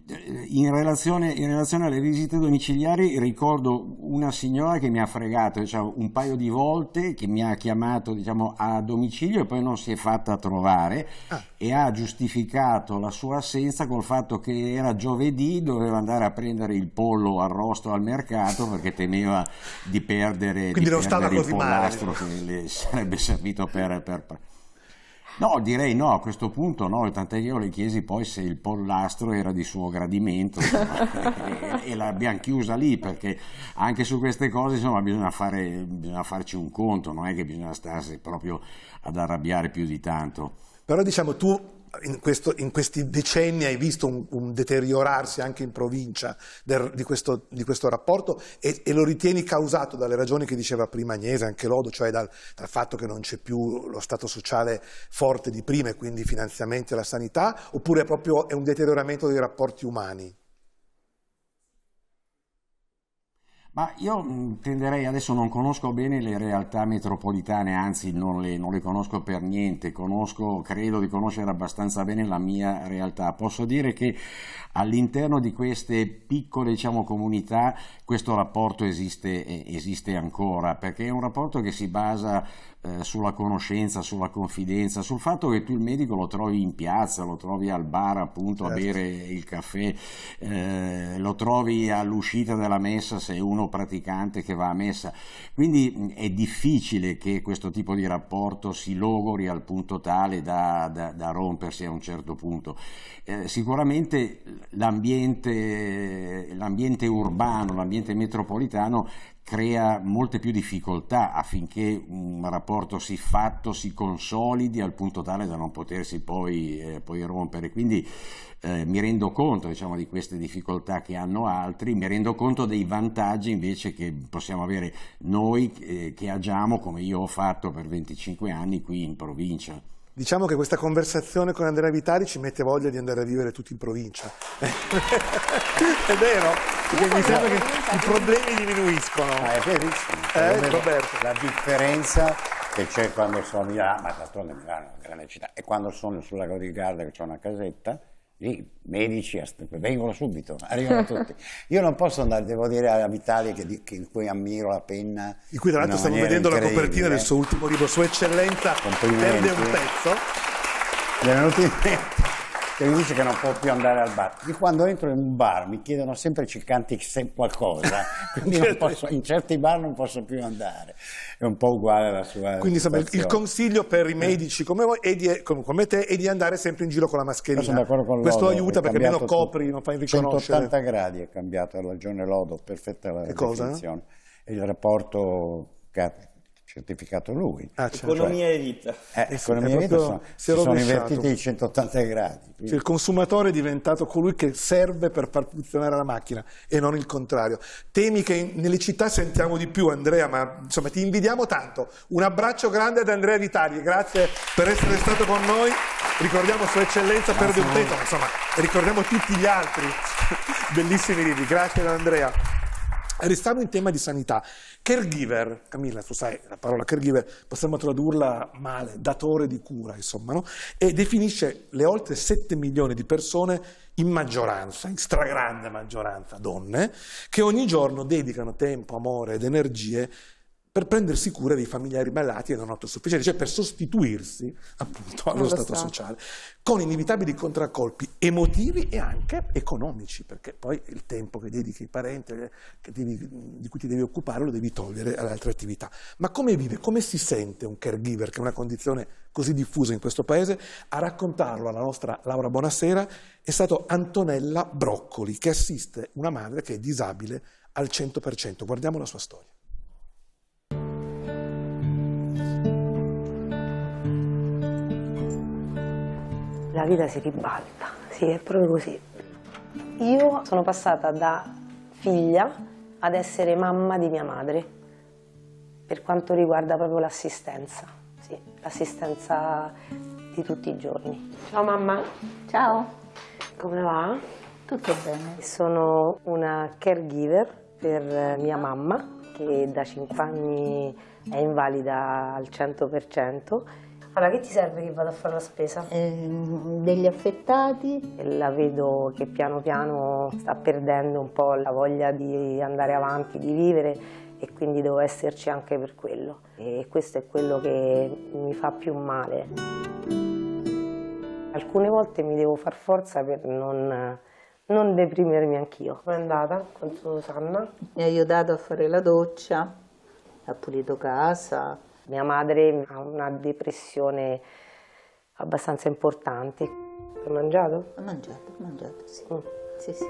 eh, in relazione, in relazione, alle visite domiciliari ricordo una signora che mi ha fregato diciamo, un paio di volte, che mi ha chiamato diciamo, a domicilio e poi non si è fatta trovare ah. e ha giustificato la sua assenza col fatto che era giovedì, doveva andare a prendere il pollo arrosto al mercato perché temeva di perdere, di non perdere il polastro male. che le sarebbe servito per, per No, direi no, a questo punto no, tant'è che io le chiesi poi se il pollastro era di suo gradimento e, e l'abbiamo chiusa lì perché anche su queste cose insomma bisogna, fare, bisogna farci un conto, non è che bisogna starsi proprio ad arrabbiare più di tanto. Però diciamo tu in, questo, in, questi decenni hai visto un, un deteriorarsi anche in provincia del, di, questo, di, questo, rapporto e, e, lo ritieni causato dalle ragioni che diceva prima Agnese, anche Lodo, cioè dal, dal fatto che non c'è più lo stato sociale forte di prima e quindi finanziamenti alla sanità, oppure è proprio è un deterioramento dei rapporti umani? Ma io mm, tenderei, adesso non conosco bene le realtà metropolitane, anzi non le, non le, conosco per niente, conosco, credo di conoscere abbastanza bene la mia realtà. Posso dire che all'interno di queste piccole diciamo, comunità questo rapporto esiste, eh, esiste ancora, perché è un rapporto che si basa eh, sulla conoscenza, sulla confidenza, sul fatto che tu il medico lo trovi in piazza, lo trovi al bar appunto certo. a bere il caffè, eh, lo trovi all'uscita della messa se è uno praticante che va a messa. Quindi mm, è difficile che questo tipo di rapporto si logori al punto tale da, da, da rompersi a un certo punto. Eh, sicuramente l'ambiente urbano, l'ambiente metropolitano crea molte più difficoltà affinché un rapporto si fatto si consolidi al punto tale da non potersi poi, eh, poi rompere. Quindi eh, mi rendo conto diciamo, di queste difficoltà che hanno altri, mi rendo conto dei vantaggi invece che possiamo avere noi eh, che agiamo come io ho fatto per 25 anni qui in provincia. Diciamo che questa conversazione con Andrea Vitali ci mette voglia di andare a vivere tutti in provincia. è vero? Perché mi sembra che i problemi diminuiscono. Ma è verissimo. Eh, Roberto. La differenza che c'è quando sono a Milano, ma d'altronde Milano è una grande città, e quando sono sulla lago Garda che c'è una casetta, i medici vengono subito, arrivano tutti. Io non posso andare, devo dire a Vitali che, di, che, in cui ammiro la penna. In cui tra l'altro stiamo vedendo la copertina del suo ultimo libro, Sua Eccellenza perde un pezzo. Benvenuti che mi dice che non può più andare al bar. Di quando entro in un bar mi chiedono sempre ci canti qualcosa, quindi posso, in certi bar non posso più andare. È un po' uguale la sua. Quindi insomma, il consiglio per i mm. medici come, voi, di, come te è di andare sempre in giro con la mascherina. sono d'accordo con Questo aiuta perché almeno copri, non fai riconoscere. 180 gradi è cambiato ha ragione Lodo, perfetta la e definizione. Cosa? Il rapporto certificato lui. Ah, certo. Economia e vita. Eh, eh, economia e vita sono, si, si sono invertiti i 180 gradi. Cioè, il consumatore è diventato colui che serve per far funzionare la macchina e non il contrario. Temi che nelle città sentiamo di più, Andrea, ma insomma ti invidiamo tanto. Un abbraccio grande ad Andrea Vitali, grazie per essere stato con noi. Ricordiamo Sua Eccellenza grazie Perde un Tetto, ma insomma ricordiamo tutti gli altri bellissimi libri. Grazie ad Andrea restando in tema di sanità, caregiver, Camilla, tu sai la parola caregiver, possiamo tradurla male, datore di cura, insomma, no? e definisce le oltre 7 milioni di persone in maggioranza, in stragrande maggioranza donne, che ogni giorno dedicano tempo, amore ed energie per prendersi cura dei familiari malati e non autosufficienti, cioè per sostituirsi appunto allo stato, stato, sociale, con inevitabili contraccolpi emotivi e anche economici, perché poi il tempo che dedichi ai parenti, eh, devi, di cui ti devi occupare, lo devi togliere alle altre attività. Ma come vive, come si sente un caregiver, che è una condizione così diffusa in questo paese? A raccontarlo alla nostra Laura Buonasera è stato Antonella Broccoli, che assiste una madre che è disabile al 100%. Guardiamo la sua storia. la vita si ribalta, sì, è proprio così. Io sono passata da figlia ad essere mamma di mia madre, per quanto riguarda proprio l'assistenza, sì, l'assistenza di tutti i giorni. Ciao mamma. Ciao. Come va? Tutto bene. Sono una caregiver per eh, mia mamma, che da 5 anni è invalida al 100%, allora, che ti serve che vado a fare la spesa? Eh, degli affettati. La vedo che piano piano sta perdendo un po' la voglia di andare avanti, di vivere e quindi devo esserci anche per quello. E questo è quello che mi fa più male. Alcune volte mi devo far forza per non, non deprimermi anch'io. Come è andata con Susanna? Mi ha aiutato a fare la doccia, ha pulito casa, mia madre ha una depressione abbastanza importante. Ha mangiato? Ha mangiato, ha mangiato, sì. Mm. sì, sì.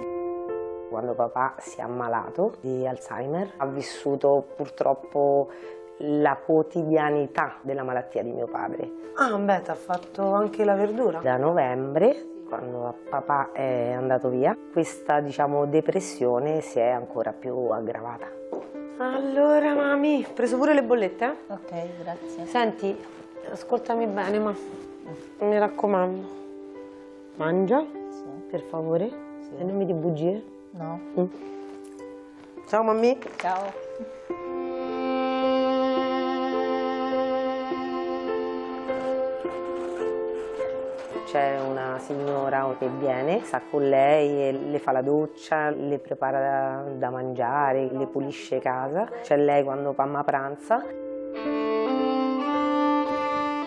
Quando papà si è ammalato di Alzheimer ha vissuto purtroppo la quotidianità della malattia di mio padre. Ah, beh, ti ha fatto anche la verdura? Da novembre quando papà è andato via, questa diciamo, depressione si è ancora più aggravata. Allora, mami, ho preso pure le bollette, eh? Ok, grazie. Senti, ascoltami bene, ma mi raccomando, mangia, sì. per favore, sì. e non mi di bugie. No. Mm. Ciao, mammi. Ciao. c'è una signora che viene, sta con lei, le fa la doccia, le prepara da mangiare, le pulisce casa. C'è lei quando mamma pranza.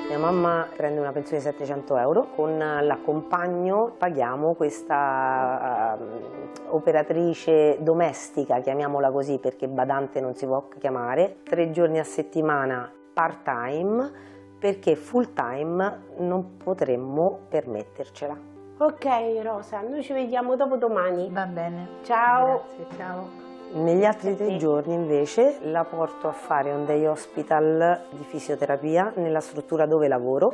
Mia mamma prende una pensione di 700 euro, con l'accompagno paghiamo questa uh, operatrice domestica, chiamiamola così perché badante non si può chiamare, tre giorni a settimana part time, perché full time non potremmo permettercela. Ok Rosa, noi ci vediamo dopo domani. Va bene. Ciao. Grazie, ciao. Negli altri tre giorni invece la porto a fare un day hospital di fisioterapia nella struttura dove lavoro.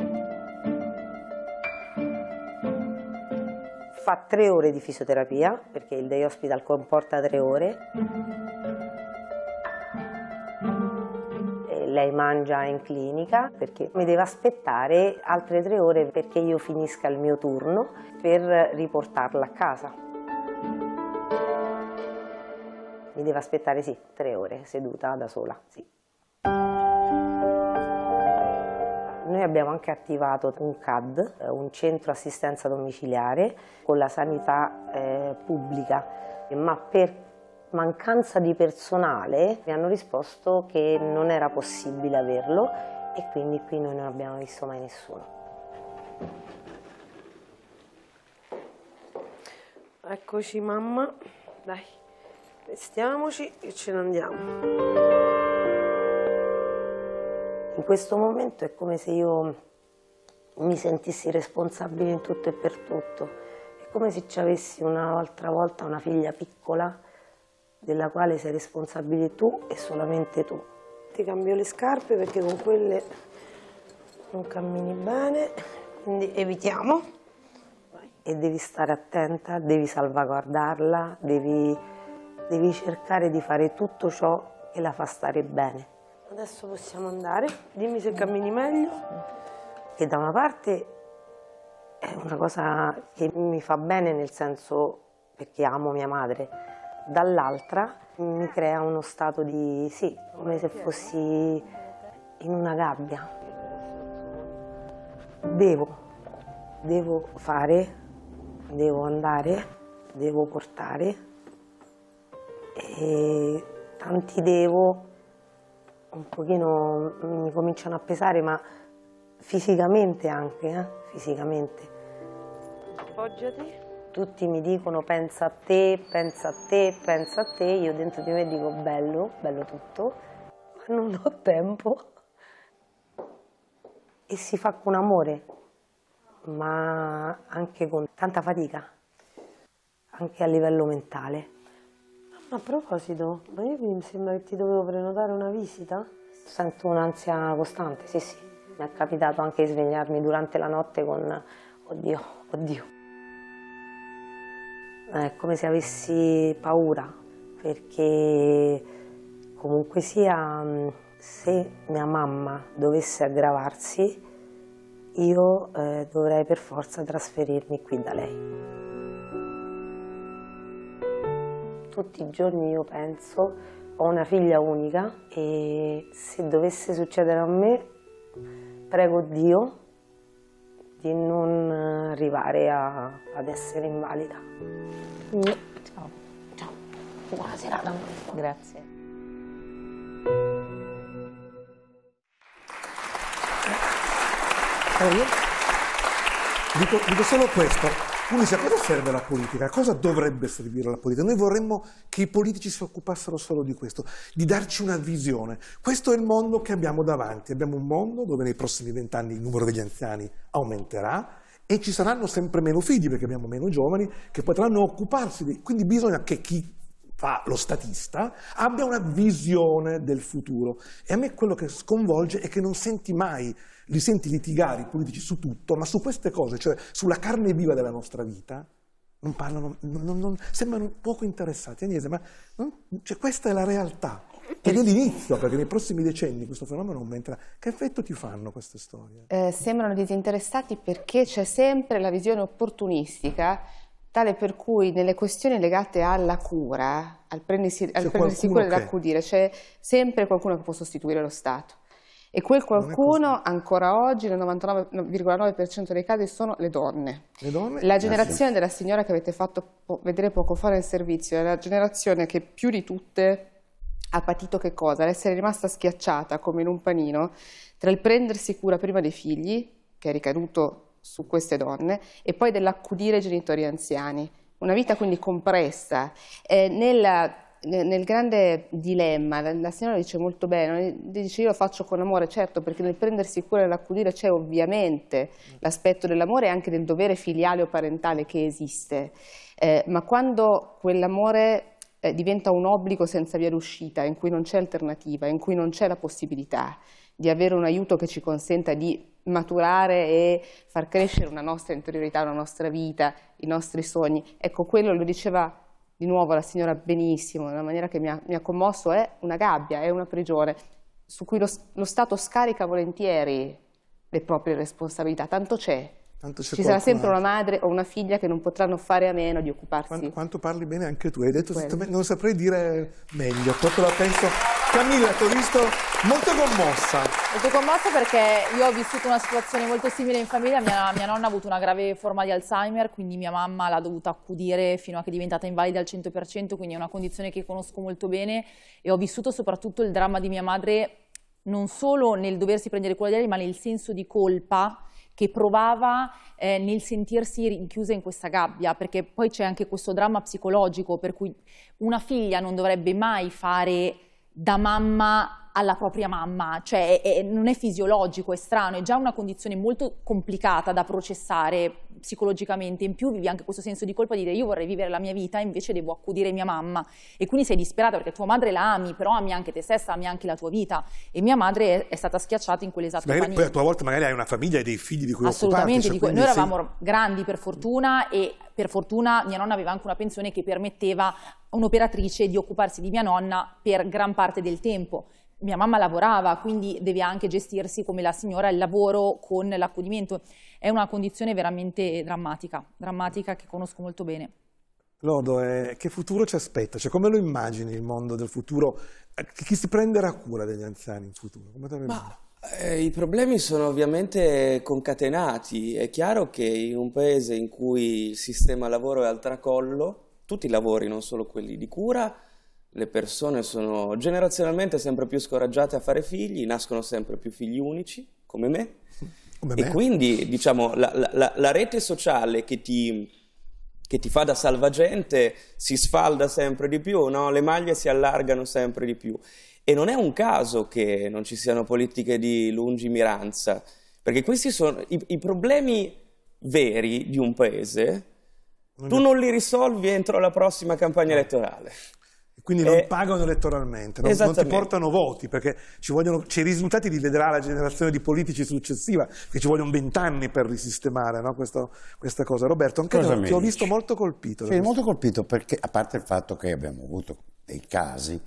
Fa tre ore di fisioterapia perché il day hospital comporta tre ore lei mangia in clinica perché mi deve aspettare altre tre ore perché io finisca il mio turno per riportarla a casa. Mi deve aspettare sì, tre ore seduta da sola, sì. Noi abbiamo anche attivato un CAD, un centro assistenza domiciliare con la sanità eh, pubblica, ma per mancanza di personale mi hanno risposto che non era possibile averlo e quindi qui noi non abbiamo visto mai nessuno. Eccoci mamma, dai, vestiamoci e ce ne andiamo. In questo momento è come se io mi sentissi responsabile in tutto e per tutto, è come se ci avessi un'altra volta una figlia piccola della quale sei responsabile tu e solamente tu. Ti cambio le scarpe perché con quelle non cammini bene, quindi evitiamo. E devi stare attenta, devi salvaguardarla, devi, devi cercare di fare tutto ciò che la fa stare bene. Adesso possiamo andare, dimmi se cammini meglio. Che da una parte è una cosa che mi fa bene nel senso perché amo mia madre, dall'altra mi crea uno stato di sì, come se fossi in una gabbia. Devo, devo fare, devo andare, devo portare e tanti devo un pochino mi cominciano a pesare ma fisicamente anche, eh? fisicamente. Appoggiati tutti mi dicono pensa a te, pensa a te, pensa a te, io dentro di me dico bello, bello tutto, ma non ho tempo. E si fa con amore, ma anche con tanta fatica, anche a livello mentale. a proposito, ma io mi sembra che ti dovevo prenotare una visita? Sento un'ansia costante, sì sì. Mi è capitato anche di svegliarmi durante la notte con oddio, oddio, è come se avessi paura, perché comunque sia, mm, se mia mamma dovesse aggravarsi, io eh, dovrei per forza trasferirmi qui da lei. Tutti i giorni io penso, ho una figlia unica e se dovesse succedere a me, prego Dio di non eh, arrivare a, ad essere invalida. Mm, ciao. Ciao. Buona serata. Grazie. Dico, dico solo questo, uno a cosa serve la politica? A cosa dovrebbe servire la politica? Noi vorremmo che i politici si occupassero solo di questo, di darci una visione. Questo è il mondo che abbiamo davanti. Abbiamo un mondo dove nei prossimi vent'anni il numero degli anziani aumenterà, e ci saranno sempre meno figli perché abbiamo meno giovani che potranno occuparsi di... Quindi bisogna che chi fa lo statista, abbia una visione del futuro. E a me quello che sconvolge è che non senti mai, li senti litigare i politici su tutto, ma su queste cose, cioè sulla carne viva della nostra vita, non parlano, non, non, sembrano poco interessati. Agnese, ma cioè questa è la realtà. Ed è l'inizio, perché nei prossimi decenni questo fenomeno aumenterà. Che effetto ti fanno queste storie? Eh, sembrano disinteressati perché c'è sempre la visione opportunistica tale per cui nelle questioni legate alla cura, al prendersi, al prendersi cura accudire, c'è sempre qualcuno che può sostituire lo Stato. E quel qualcuno, ancora oggi, nel 99,9% dei casi, sono le donne. Le donne la eh, generazione della signora che avete fatto vedere poco fa nel servizio è la generazione che più di tutte ha patito che cosa? L'essere rimasta schiacciata come in un panino tra il prendersi cura prima dei figli, che è ricaduto su queste donne e poi dell'accudire genitori anziani. Una vita quindi compressa. Eh, nella, nel grande dilemma, la, la signora dice molto bene, dice io lo faccio con amore, certo, perché nel prendersi cura e nell'accudire c'è ovviamente l'aspetto dell'amore e anche del dovere filiale o parentale che esiste, eh, ma quando quell'amore eh, diventa un obbligo senza via d'uscita, in cui non c'è alternativa, in cui non c'è la possibilità di avere un aiuto che ci consenta di maturare e far crescere una nostra interiorità, una nostra vita, i nostri sogni. Ecco, quello lo diceva di nuovo la signora benissimo, in una maniera che mi ha, mi ha commosso, è una gabbia, è una prigione su cui lo, lo Stato scarica volentieri le proprie responsabilità, tanto c'è. Tanto Ci sarà sempre una madre o una figlia che non potranno fare a meno di occuparsi. Quanto, quanto parli bene anche tu, hai detto, non saprei dire meglio, proprio la penso Camilla, ti ho visto molto commossa. Molto commossa perché io ho vissuto una situazione molto simile in famiglia. Mia, mia, nonna ha avuto una grave forma di Alzheimer, quindi mia mamma l'ha dovuta accudire fino a che è diventata invalida al 100%, quindi è una condizione che conosco molto bene e ho vissuto soprattutto il dramma di mia madre non solo nel doversi prendere cura di lei, ma nel senso di colpa che provava eh, nel sentirsi rinchiusa in questa gabbia, perché poi c'è anche questo dramma psicologico per cui una figlia non dovrebbe mai fare da mamma alla propria mamma, cioè è, non è fisiologico, è strano, è già una condizione molto complicata da processare psicologicamente, in più vivi anche questo senso di colpa di dire io vorrei vivere la mia vita, invece devo accudire mia mamma e quindi sei disperata perché tua madre la ami, però ami anche te stessa, ami anche la tua vita e mia madre è, è stata schiacciata in quell'esatto momento. Poi a tua volta magari hai una famiglia e dei figli di cui cioè Assolutamente, occuparti. Assolutamente, noi eravamo sì. grandi per fortuna e per fortuna mia nonna aveva anche una pensione che permetteva a un'operatrice di occuparsi di mia nonna per gran parte del tempo mia mamma lavorava, quindi deve anche gestirsi come la signora il lavoro con l'accudimento. È una condizione veramente drammatica, drammatica che conosco molto bene. Lodo, eh, che futuro ci aspetta? Cioè, come lo immagini il mondo del futuro? Eh, chi si prenderà cura degli anziani in futuro? Ma, eh, I problemi sono ovviamente concatenati. È chiaro che in un paese in cui il sistema lavoro è al tracollo, tutti i lavori, non solo quelli di cura, le persone sono generazionalmente sempre più scoraggiate a fare figli, nascono sempre più figli unici, come me. Come e quindi, diciamo, la, la, la, rete sociale che ti, che ti, fa da salvagente si sfalda sempre di più, no? le maglie si allargano sempre di più. E non è un caso che non ci siano politiche di lungimiranza, perché questi sono i, i problemi veri di un paese, tu non li risolvi entro la prossima campagna elettorale. Quindi non eh, pagano elettoralmente, non, non, ti portano voti, perché ci vogliono, i risultati li vedrà la generazione di politici successiva, che ci vogliono vent'anni per risistemare no? Questo, questa cosa. Roberto, anche cosa te, ti ho visto molto colpito. Sì, molto colpito perché, a parte il fatto che abbiamo avuto dei casi,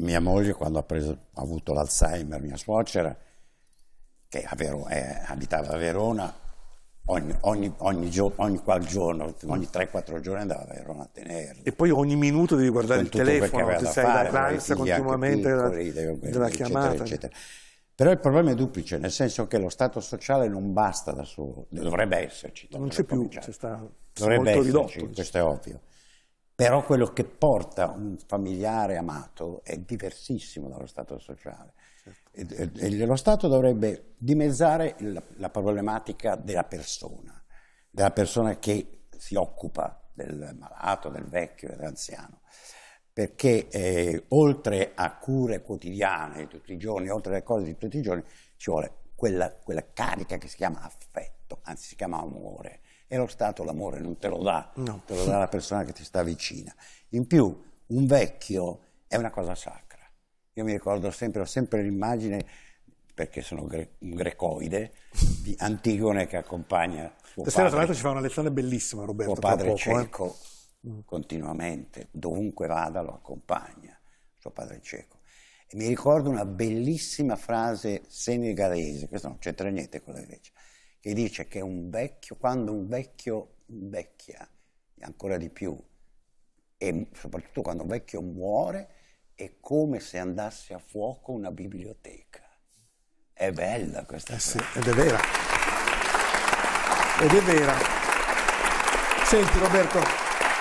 mia moglie quando ha, preso, ha avuto l'Alzheimer, mia suocera, che a Verona, eh, abitava a Verona, Ogni, ogni, ogni, gio, ogni giorno, ogni 3-4 giorni andava a Verona a tenerli. E poi ogni minuto devi guardare il telefono, ti sei fare, l'ansia continuamente piccoli, della, della, della, chiamata. Eccetera, Però il problema è duplice, nel senso che lo Stato sociale non basta da solo, dovrebbe esserci. Non c'è più, c'è sta, dovrebbe molto esserci, ridotto. Questo è ovvio. Però quello che porta un familiare amato è diversissimo dallo Stato sociale. Certo. E, e, lo Stato dovrebbe dimezzare la, la, problematica della persona, della persona che si occupa del malato, del vecchio, dell'anziano, perché eh, oltre a cure quotidiane di tutti i giorni, oltre alle cose di tutti i giorni, ci vuole quella, quella carica che si chiama affetto, anzi si chiama amore. E lo Stato l'amore non te lo dà, no. te lo dà la persona che ti sta vicina. In più, un vecchio è una cosa sacra. Io mi ricordo sempre, ho sempre l'immagine, perché sono gre- un grecoide, di Antigone che accompagna suo Stasera, padre. tra l'altro, ci fa una lezione bellissima, Roberto. Suo padre poco, eh. cieco, eh. continuamente, dovunque vada lo accompagna, suo padre cieco. E mi ricordo una bellissima frase senegalese, questa non c'entra niente con la Grecia, che dice che un vecchio, quando un vecchio invecchia, ancora di più, e soprattutto quando un vecchio muore, è come se andasse a fuoco una biblioteca. È bella questa eh sì, ed è vera. Ed è vera. Senti Roberto,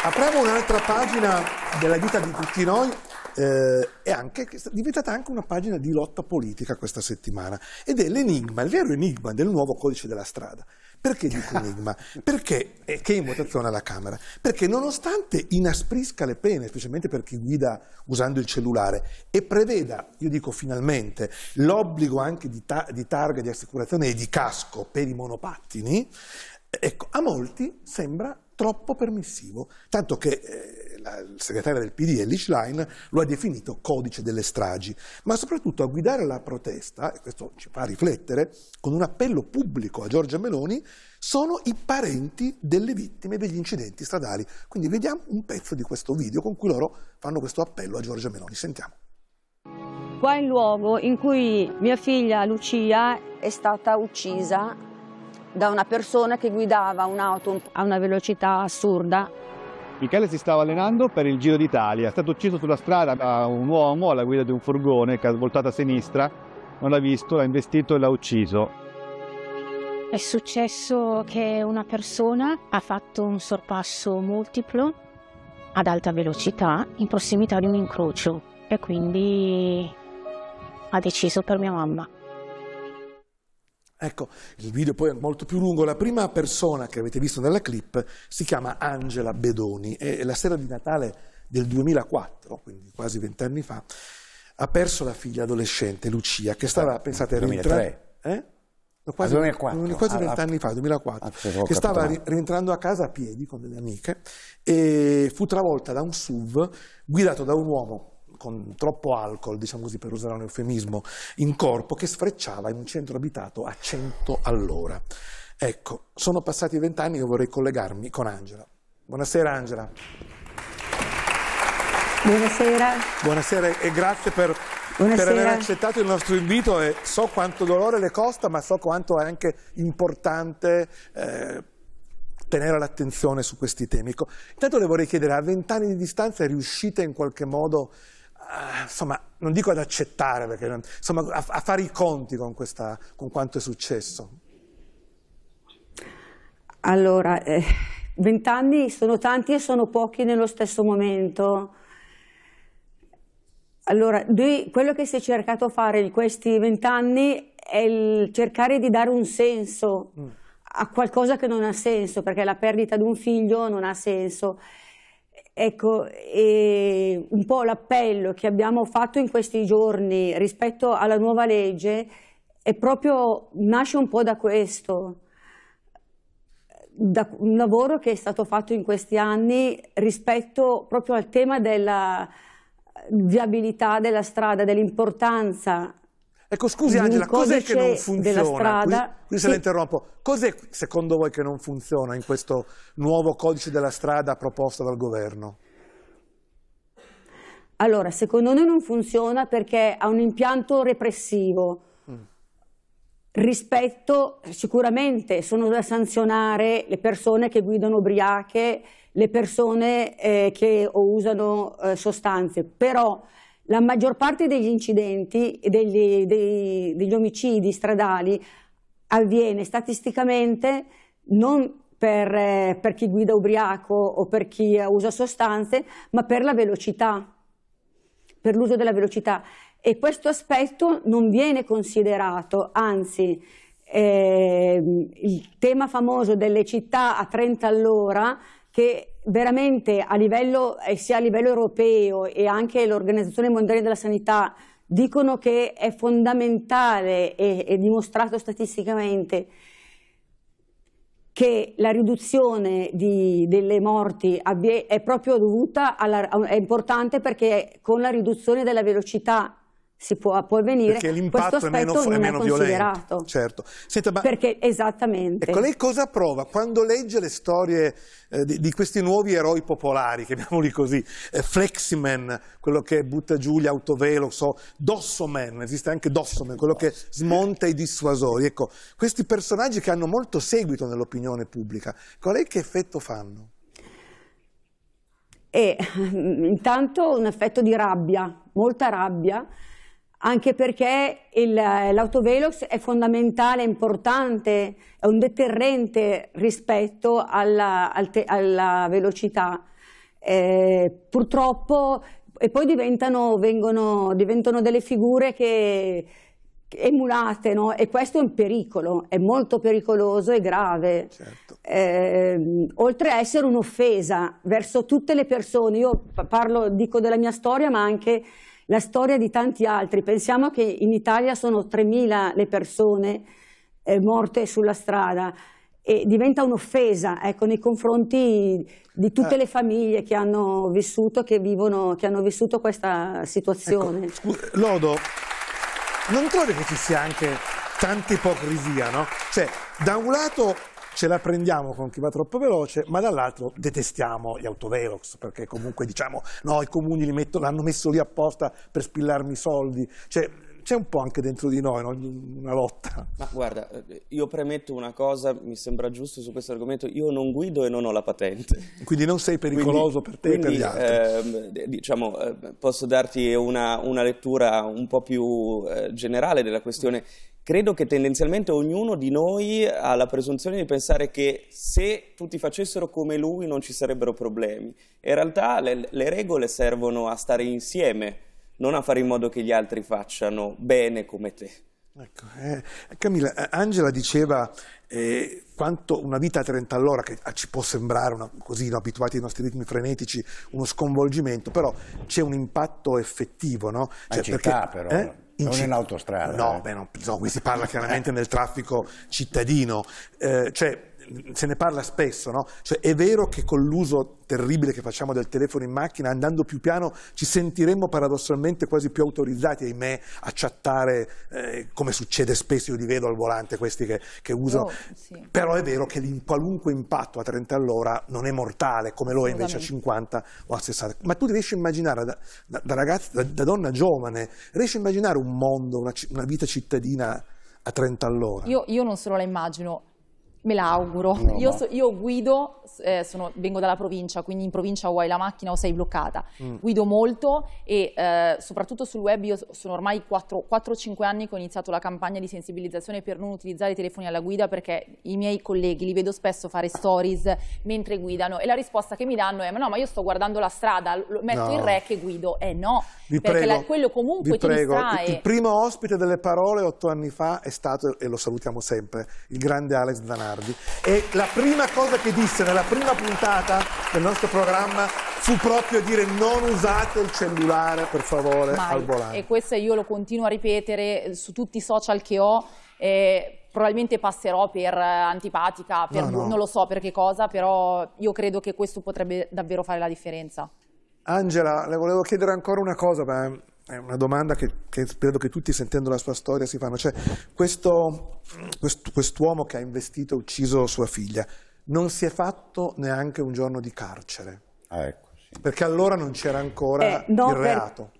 apriamo un'altra pagina della vita di tutti noi eh, è, anche, è diventata anche una pagina di lotta politica questa settimana ed è l'enigma, il vero enigma del nuovo codice della strada. Perché dico enigma? Perché eh, che è in votazione alla Camera? Perché nonostante inasprisca le pene, specialmente per chi guida usando il cellulare, e preveda, io dico finalmente, l'obbligo anche di, ta di targa di assicurazione e di casco per i monopattini, ecco, a molti sembra troppo permissivo, tanto che eh, la, il segretario del PD, Elish Line, lo ha definito codice delle stragi, ma soprattutto a guidare la protesta, e questo ci fa riflettere, con un appello pubblico a Giorgia Meloni, sono i parenti delle vittime degli incidenti stradali. Quindi vediamo un pezzo di questo video con cui loro fanno questo appello a Giorgia Meloni. Sentiamo. Qua è il luogo in cui mia figlia Lucia è stata uccisa da una persona che guidava un'auto a una velocità assurda. Michele si stava allenando per il Giro d'Italia, è stato ucciso sulla strada da un uomo alla guida di un furgone che ha svoltato a sinistra, non l'ha visto, l'ha investito e l'ha ucciso. È successo che una persona ha fatto un sorpasso multiplo ad alta velocità in prossimità di un incrocio e quindi ha deciso per mia mamma. Ecco, il video poi è molto più lungo. La prima persona che avete visto nella clip si chiama Angela Bedoni e la sera di Natale del 2004, quindi quasi vent'anni fa, ha perso la figlia adolescente Lucia, che stava, pensate, 2003. Eh? Quasi, 2004, ah, quasi ah, ah, vent'anni fa, 2004, ah, che stava male. rientrando a casa a piedi con delle amiche e fu travolta da un SUV guidato da un uomo con troppo alcol, diciamo così per usare un eufemismo, in corpo che sfrecciava in un centro abitato a 100 all'ora. Ecco, sono passati vent'anni e vorrei collegarmi con Angela. Buonasera Angela. Buonasera. Buonasera e grazie per, per, aver accettato il nostro invito e so quanto dolore le costa ma so quanto è anche importante eh, tenere l'attenzione su questi temi. Ecco, intanto le vorrei chiedere, a vent'anni di distanza riuscite in qualche modo eh, insomma, non dico ad accettare, perché non, insomma, a, a, fare i conti con, questa, con quanto è successo? Allora, eh, vent'anni eh, sono tanti e sono pochi nello stesso momento. Allora, di, quello che si è cercato di fare in questi vent'anni è cercare di dare un senso mm. a qualcosa che non ha senso, perché la perdita di un figlio non ha senso. Ecco, un po' l'appello che abbiamo fatto in questi giorni rispetto alla nuova legge è proprio, nasce un po' da questo, da un lavoro che è stato fatto in questi anni rispetto proprio al tema della viabilità della strada, dell'importanza Ecco, scusi Angela, cos'è che non funziona? qui, qui se sì. la interrompo. Cos'è secondo voi che non funziona in questo nuovo codice della strada proposto dal governo? Allora, secondo noi non funziona perché ha un impianto repressivo. Mm. Rispetto, sicuramente, sono da sanzionare le persone che guidano ubriache, le persone eh, che usano eh, sostanze, però la maggior parte degli incidenti, degli, dei, degli omicidi stradali avviene statisticamente non per, eh, per, chi guida ubriaco o per chi usa sostanze, ma per la velocità, per l'uso della velocità. E questo aspetto non viene considerato, anzi eh, il tema famoso delle città a 30 all'ora che veramente a livello, eh, sia a livello europeo e anche l'Organizzazione Mondiale della Sanità dicono che è fondamentale e è dimostrato statisticamente che la riduzione di, delle morti è proprio dovuta alla, è importante perché con la riduzione della velocità si può, può avvenire, perché l'impatto è meno, non è, meno è considerato. Violento, certo. Senta, ma... Perché esattamente. Ecco, lei cosa prova quando legge le storie eh, di, di, questi nuovi eroi popolari, chiamiamoli così, eh, Fleximan, quello che butta giù gli autovelox, so, Dossoman, esiste anche Dossoman, quello che smonta i dissuasori. Ecco, questi personaggi che hanno molto seguito nell'opinione pubblica, qual è che effetto fanno? E eh, intanto un effetto di rabbia, molta rabbia, anche perché eh, l'autovelox è fondamentale, importante, è un deterrente rispetto alla, alla velocità. Eh, purtroppo, e poi diventano, vengono, diventano delle figure che emulate, no? e questo è un pericolo, è molto pericoloso e grave. Certo. Eh, oltre a essere un'offesa verso tutte le persone, io parlo, dico della mia storia, ma anche la storia di tanti altri. Pensiamo che in Italia sono 3.000 le persone eh, morte sulla strada e diventa un'offesa ecco, nei confronti di tutte eh. le famiglie che hanno vissuto, che vivono, che hanno vissuto questa situazione. Ecco, Lodo, non trovi che ci sia anche tanta ipocrisia, no? Cioè, da un lato ce la prendiamo con chi va troppo veloce, ma dall'altro detestiamo gli autovelox, perché comunque diciamo no, i comuni li metto, l'hanno messo lì apposta per spillarmi i soldi. Cioè, c'è un po' anche dentro di noi no? una lotta. Ma guarda, eh, io premetto una cosa, mi sembra giusto su questo argomento, io non guido e non ho la patente. Quindi non sei pericoloso quindi, per te quindi, e per gli altri. Ehm, eh, diciamo, eh, posso darti una, una, lettura un po' più eh, generale della questione Credo che tendenzialmente ognuno di noi ha la presunzione di pensare che se tutti facessero come lui non ci sarebbero problemi. In realtà le, le, regole servono a stare insieme, non a fare in modo che gli altri facciano bene come te. Ecco, eh, Camilla, eh, Angela diceva eh, quanto una vita a 30 all'ora, che ah, ci può sembrare una, così, no, abituati ai nostri ritmi frenetici, uno sconvolgimento, però c'è un impatto effettivo, no? Cioè, città, perché, però. Eh? non in autostrada. No, eh. beh, no, no, qui si parla chiaramente eh. nel traffico cittadino. Eh, cioè, se ne parla spesso, no? cioè, è vero che con l'uso terribile che facciamo del telefono in macchina, andando più piano, ci sentiremmo paradossalmente quasi più autorizzati, ahimè, a chattare, eh, come succede spesso, io li vedo al volante questi che, che usano, oh, sì. però è vero che in qualunque impatto a 30 all'ora non è mortale, come lo è invece a 50 o a 60. Ma tu riesci a immaginare, da, da, da, ragazza, da, da donna giovane, riesci a immaginare un mondo, una, una vita cittadina a 30 all'ora? Io, io non solo la immagino, Me l'auguro. No, io, so, io, guido, eh, sono, vengo dalla provincia, quindi in provincia o hai la macchina o sei bloccata. Mm. Guido molto e eh, soprattutto sul web io sono ormai 4-5 anni che ho iniziato la campagna di sensibilizzazione per non utilizzare i telefoni alla guida perché i miei colleghi li vedo spesso fare stories mentre guidano e la risposta che mi danno è ma no, ma io sto guardando la strada, metto no. il rec e guido. Eh no, vi perché prego, la, quello comunque vi ti prego. distrae. Il primo ospite delle parole otto anni fa è stato, e lo salutiamo sempre, il grande Alex Danari Leonardi e la prima cosa che disse nella prima puntata del nostro programma fu proprio dire non usate il cellulare per favore Mai. al volante. E questo io lo continuo a ripetere su tutti i social che ho. Eh, probabilmente passerò per eh, antipatica, per, no, no. non lo so per che cosa, però io credo che questo potrebbe davvero fare la differenza. Angela, le volevo chiedere ancora una cosa, beh, è una domanda che, che, credo che tutti sentendo la sua storia si fanno, cioè questo, quest, quest'uomo che ha investito e ucciso sua figlia non si è fatto neanche un giorno di carcere, ah, ecco, sì. perché allora non c'era ancora eh, no, il reato.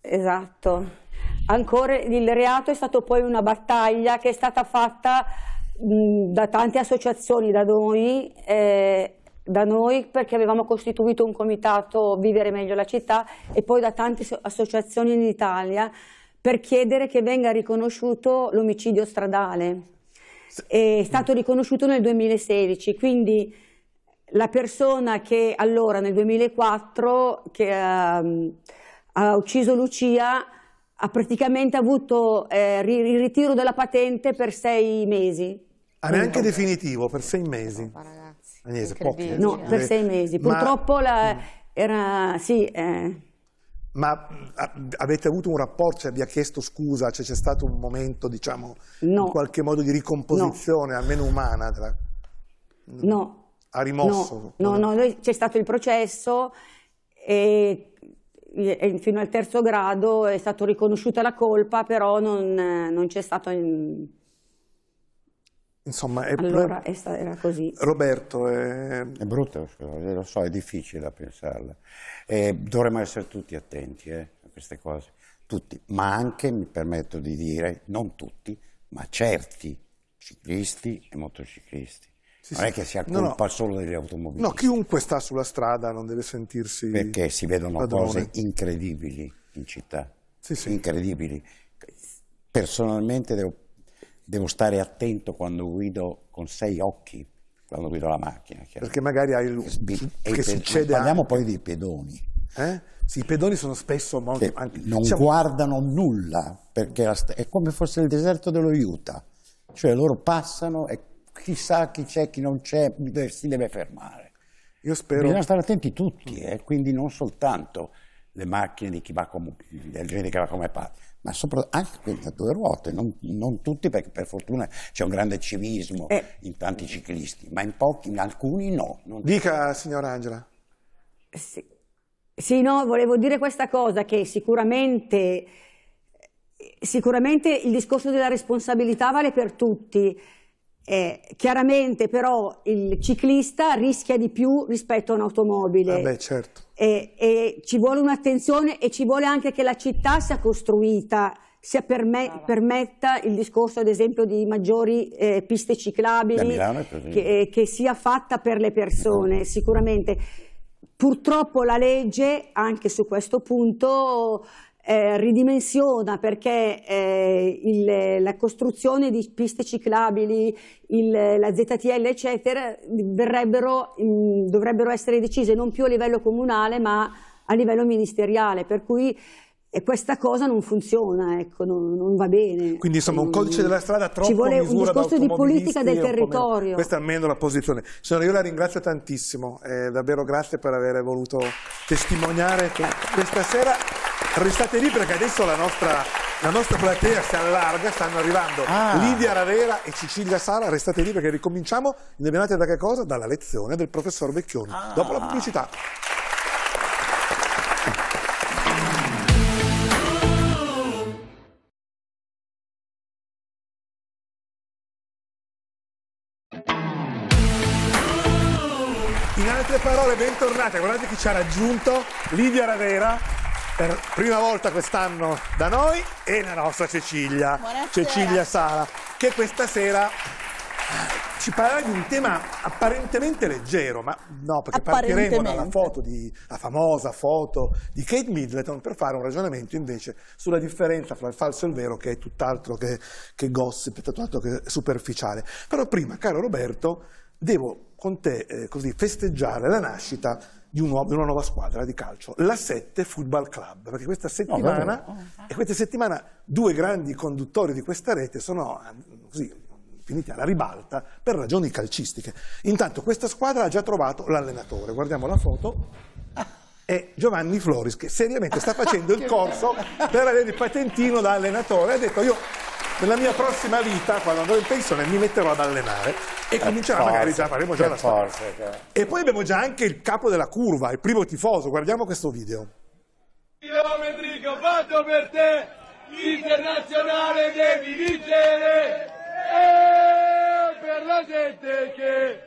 Per... Esatto, ancora il reato è stato poi una battaglia che è stata fatta da tante associazioni da noi eh, da noi perché avevamo costituito un comitato Vivere meglio la città e poi da tante associazioni in Italia per chiedere che venga riconosciuto l'omicidio stradale. È stato riconosciuto nel 2016, quindi la persona che allora nel 2004 che, uh, ha ucciso Lucia ha praticamente avuto eh, il ritiro della patente per sei mesi. Ah, neanche definitivo, per sei mesi. Agnese, pochi. No, per sei mesi. Purtroppo Ma... la, era... Sì, eh. Ma avete avuto un rapporto, cioè vi ha chiesto scusa, cioè, c'è stato un momento, diciamo, no. in qualche modo di ricomposizione, no. almeno umana? Tra... No. Ha rimosso? No, no, no c'è stato il processo e, e, fino al terzo grado è stata riconosciuta la colpa, però non, non c'è stato... In Insomma, è, allora è sta, era così. Roberto è... È brutta, lo so, è difficile da pensarla. E dovremmo essere tutti attenti eh, a queste cose, tutti, ma anche, mi permetto di dire, non tutti, ma certi ciclisti e motociclisti. Sì, non sì. è che sia colpa no, no. solo degli automobilisti. No, chiunque sta sulla strada non deve sentirsi Perché si vedono padrone. cose incredibili in città. Sì, incredibili. Personalmente devo devo stare attento quando guido con sei occhi, quando guido la macchina. Perché magari hai il... Che, che succede... Parliamo anche. poi dei pedoni. Eh? Sì, i pedoni sono spesso molto... Anche, non diciamo... guardano nulla, perché è come fosse il deserto dello Utah. Cioè loro passano e chissà chi c'è, chi non c'è, si deve fermare. Io spero... Bisogna stare attenti tutti, eh? quindi non soltanto le macchine di chi va come, del genere che va come pazzo ma soprattutto anche quelli a due ruote, non, non, tutti perché per fortuna c'è un grande civismo eh. in tanti ciclisti, ma in pochi, in alcuni no. Dica signora Angela. Sì. sì, no, volevo dire questa cosa che sicuramente, sicuramente il discorso della responsabilità vale per tutti, eh, chiaramente però il ciclista rischia di più rispetto a un'automobile. Eh certo e, e ci vuole un'attenzione e ci vuole anche che la città sia costruita sia perme permetta il discorso ad esempio di maggiori eh, piste ciclabili che, eh, che, sia fatta per le persone sicuramente purtroppo la legge anche su questo punto eh, ridimensiona perché eh, il, la costruzione di piste ciclabili, il, la ZTL eccetera verrebbero, mh, mm, dovrebbero essere decise non più a livello comunale ma a livello ministeriale per cui e questa cosa non funziona, ecco, non, non, va bene. Quindi insomma un mm. codice della strada troppo Ci vuole un discorso di politica del territorio. Questa è almeno la posizione. Signora, io la ringrazio tantissimo, eh, davvero grazie per aver voluto testimoniare grazie. questa sera. Restate lì perché adesso la nostra, la nostra platea si allarga, stanno arrivando ah. Lidia Ravera e Cecilia Sara, restate lì perché ricominciamo, indovinate da che cosa? Dalla lezione del professor Vecchioni, ah. dopo la pubblicità. In altre parole, bentornate, guardate chi ci ha raggiunto, Lidia Ravera per prima volta quest'anno da noi e la nostra Cecilia, Buonasera. Cecilia Sala, che questa sera eh, ci parlerà di un tema apparentemente leggero, ma no, perché partiremo dalla foto di, la famosa foto di Kate Middleton per fare un ragionamento invece sulla differenza tra il falso e il vero che è tutt'altro che, che gossip, tutt'altro che superficiale. Però prima, caro Roberto, devo con te eh, così festeggiare la nascita di, un, di, una nuova squadra di calcio, la 7 Football Club, perché questa settimana, no, oh. e questa settimana due grandi conduttori di questa rete sono eh, così, finiti alla ribalta per ragioni calcistiche. Intanto questa squadra ha già trovato l'allenatore, guardiamo la foto è Giovanni Floris che seriamente sta facendo il corso per avere il patentino da allenatore. Ha detto io nella mia prossima vita, quando andrò in pensione, mi metterò ad allenare e che eh, comincerà forza, magari già, faremo già la forza. Che... E poi abbiamo già anche il capo della curva, il primo tifoso, guardiamo questo video. Chilometri che ho fatto per te, internazionale devi vincere e per la gente che...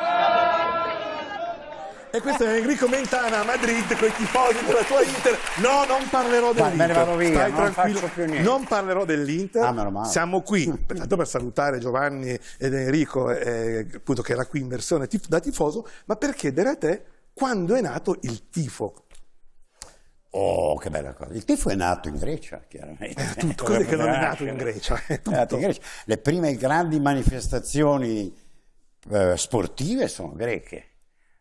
Ah! E questo è Enrico Mentana a Madrid con i tifosi della tua Inter. No, non parlerò dell'Inter. Vai, via, Stai non tranquillo. Non parlerò dell'Inter. Ah, Siamo qui, tanto per salutare Giovanni ed Enrico, eh, appunto, che era qui in versione tif da tifoso, ma per chiedere a te quando è nato il tifo. Oh, che bella cosa. Il tifo è nato in Grecia, chiaramente. È eh, tutto, cos'è che non è nato in Grecia? È, è nato in Grecia. Le prime grandi manifestazioni eh, sportive sono greche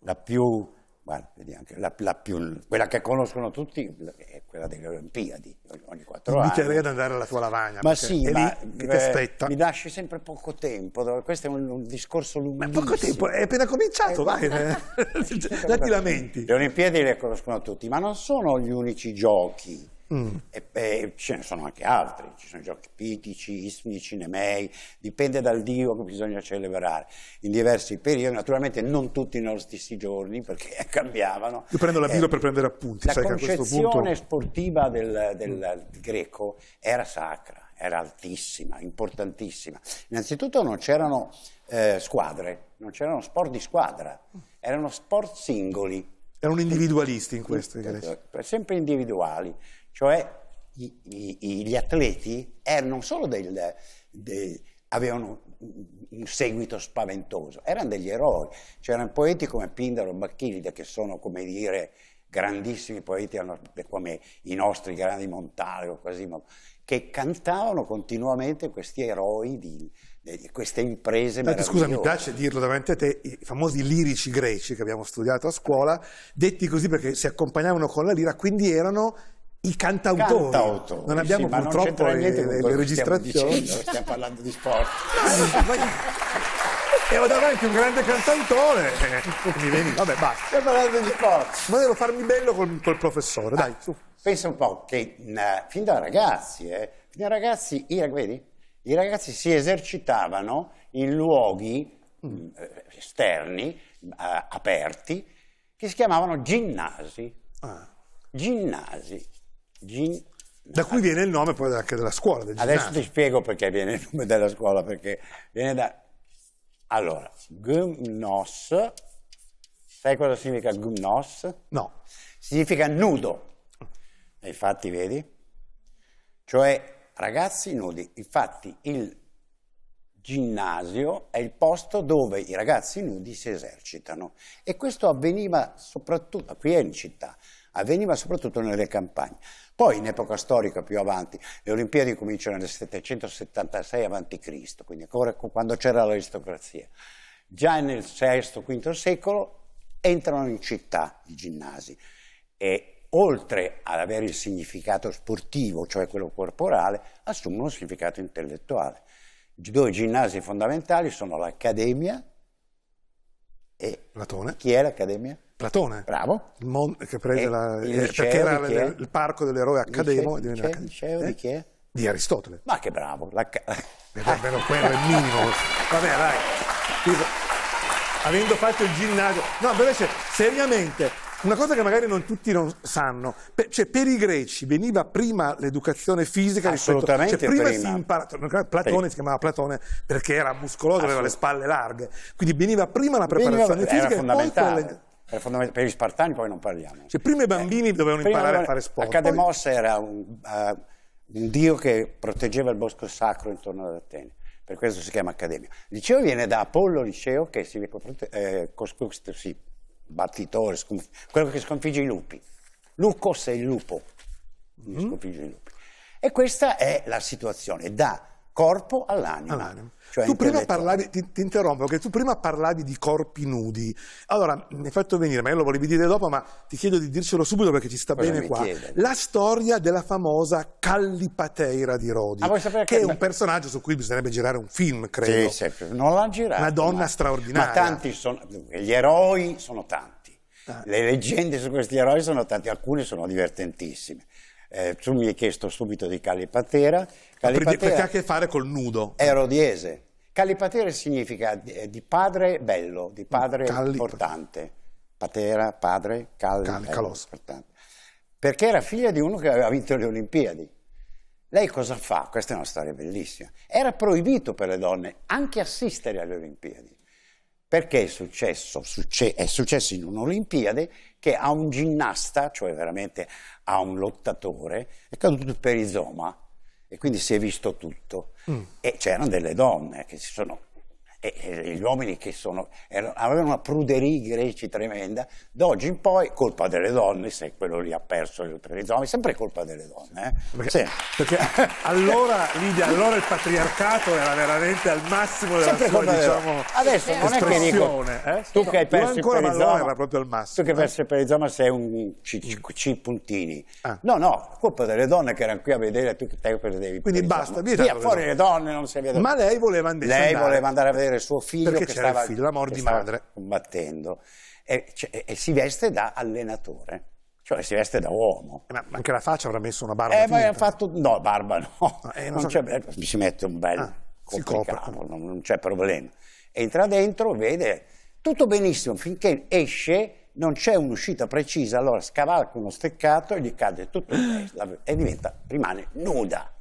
la più, guarda, anche, la, la più, quella che conoscono tutti è quella delle Olimpiadi, ogni quattro anni. Ti chiederei ad andare alla tua lavagna, ma sì, ma, che ti aspetta. Eh, mi lasci sempre poco tempo, questo è un, un discorso lunghissimo. Ma poco tempo, è appena cominciato, eh, vai, eh. già lamenti. Le Olimpiadi le conoscono tutti, ma non sono gli unici giochi Mm. E, e, ce ne sono anche altri, ci sono giochi pitici, ismici, cinemei, dipende dal dio che bisogna celebrare in diversi periodi, naturalmente non tutti nello stessi giorni perché cambiavano. Io prendo l'avviso eh, per prendere appunti. La sai concezione punto... sportiva del, del mm. greco era sacra, era altissima, importantissima. Innanzitutto non c'erano eh, squadre, non c'erano sport di squadra, erano sport singoli. Erano individualisti in questo, Sempre individuali. Cioè i, i, gli atleti erano solo del, del, avevano un seguito spaventoso, erano degli eroi. C'erano poeti come Pindaro, Bacchilide, che sono, come dire, grandissimi poeti come i nostri grandi Montale o Quasimodo, che cantavano continuamente questi eroi di, di queste imprese Tanti, Scusa, mi piace dirlo davanti a te, i famosi lirici greci che abbiamo studiato a scuola, detti così perché si accompagnavano con la lira, quindi erano i cantautori. cantautori. Non abbiamo sì, purtroppo non niente, le, le registrazioni. Dicendo, stiamo parlando di sport. e ho davanti un grande cantautore. Eh, mi veni? Vabbè, basta. Stiamo parlando di sport. Ma devo farmi bello col, col professore, dai, su. Ah, pensa un po' che mh, mm, fin da ragazzi, eh, fin da ragazzi, i, vedi, i ragazzi si esercitavano in luoghi mh, mm, mm. eh, esterni, mh, eh, aperti, che si chiamavano ginnasi. Ah. Ginnasi. Gin... Da cui viene il nome poi anche della scuola. Del Adesso ti spiego perché viene il nome della scuola, perché viene da... Allora, gymnos, sai cosa significa gymnos? No. Significa nudo. Infatti, vedi? Cioè ragazzi nudi. Infatti il ginnasio è il posto dove i ragazzi nudi si esercitano e questo avveniva soprattutto qui è in città, avveniva soprattutto nelle campagne. Poi in epoca storica più avanti, le Olimpiadi cominciano nel 776 a.C., quindi ancora quando c'era l'aristocrazia. Già nel VI-V secolo entrano in città i ginnasi e oltre ad avere il significato sportivo, cioè quello corporale, assumono un significato intellettuale. I due ginnasi fondamentali sono l'Accademia e... Platone. Chi è l'Accademia? Platone. Bravo. Il monte che prese eh, la, eh, perché era l- il parco dell'eroe accademo. Il liceo, cioè, il liceo eh? di chi è? Di Aristotele. Ma che bravo. La... quello è il minimo. Vabbè, dai. Tipo, avendo fatto il ginnasio... No, invece, seriamente, una cosa che magari non tutti non sanno, per, cioè per i greci veniva prima l'educazione fisica assolutamente rispetto, cioè prima, prima. si impara cioè, Platone si chiamava Platone perché era muscoloso, aveva le spalle larghe, quindi veniva prima la preparazione veniva, fisica era e poi quella era fondamentale per gli spartani poi non parliamo. Cioè, prima i eh, bambini eh, dovevano imparare dovevano... a fare sport. Accademos poi... era un, uh, un, dio che proteggeva il bosco sacro intorno ad Atene, per questo si chiama Accademia. Il liceo viene da Apollo Liceo che si eh, sì, battitore, quello che sconfigge i lupi. Lucos è il lupo, mm -hmm. sconfigge i lupi. E questa è la situazione. Da corpo all'anima. all'anima. Cioè tu prima parlavi, ti, ti, interrompo, che tu prima parlavi di corpi nudi. Allora, mi hai fatto venire, ma io lo volevi dire dopo, ma ti chiedo di dircelo subito perché ci sta Cosa bene qua. Chiede? La storia della famosa Callipateira di Rodi, che, ah, che è un personaggio su cui bisognerebbe girare un film, credo. Sì, sempre. non l'ha girato. Una donna ma, straordinaria. Ma tanti sono, gli eroi sono tanti. Ah. Le leggende su questi eroi sono tanti, alcune sono divertentissime. Eh, tu mi hai chiesto subito di Calipatera. Calipatera perché ha a che fare col nudo? È rodiese. Calipatera significa eh, di padre bello, di padre Calipatera. importante. Patera, padre, cal, cal calos. Importante. Perché era figlia di uno che aveva vinto le Olimpiadi. Lei cosa fa? Questa è una storia bellissima. Era proibito per le donne anche assistere alle Olimpiadi perché è successo? Succe- è successo in un'Olimpiade che a un ginnasta, cioè veramente a un lottatore, è caduto il perizoma e quindi si è visto tutto. Mm. E c'erano delle donne che si sono e, gli uomini che sono, erano, avevano una pruderie greci tremenda, d'oggi in poi colpa delle donne, se quello lì ha perso gli uomini, sempre colpa delle donne. Eh? Perché, sì. perché allora, Lidia, allora il patriarcato era veramente al massimo della sempre sua, diciamo, Adesso non è che dico, eh? tu che hai perso il perizoma, era proprio al massimo. Tu che hai eh? perso il perizoma sei un C, C, C puntini. Ah. No, no, colpa delle donne che erano qui a vedere, tu che te perdevi Quindi perizoma. basta, via, via fuori le donne, non si vede. Ma lei voleva andare, lei voleva andare a vedere uccidere suo figlio Perché che stava, figlio, che stava combattendo. E, cioè, e, si veste da allenatore. Cioè si veste da uomo. Eh, ma anche la faccia avrà messo una barba. Eh, ma ha fatto. No, barba no. Eh, non non so che... Eh, si mette un bel ah, complicato, non, non c'è problema. Entra dentro, vede tutto benissimo, finché esce non c'è un'uscita precisa, allora scavalca uno steccato e gli cade tutto e diventa, rimane nuda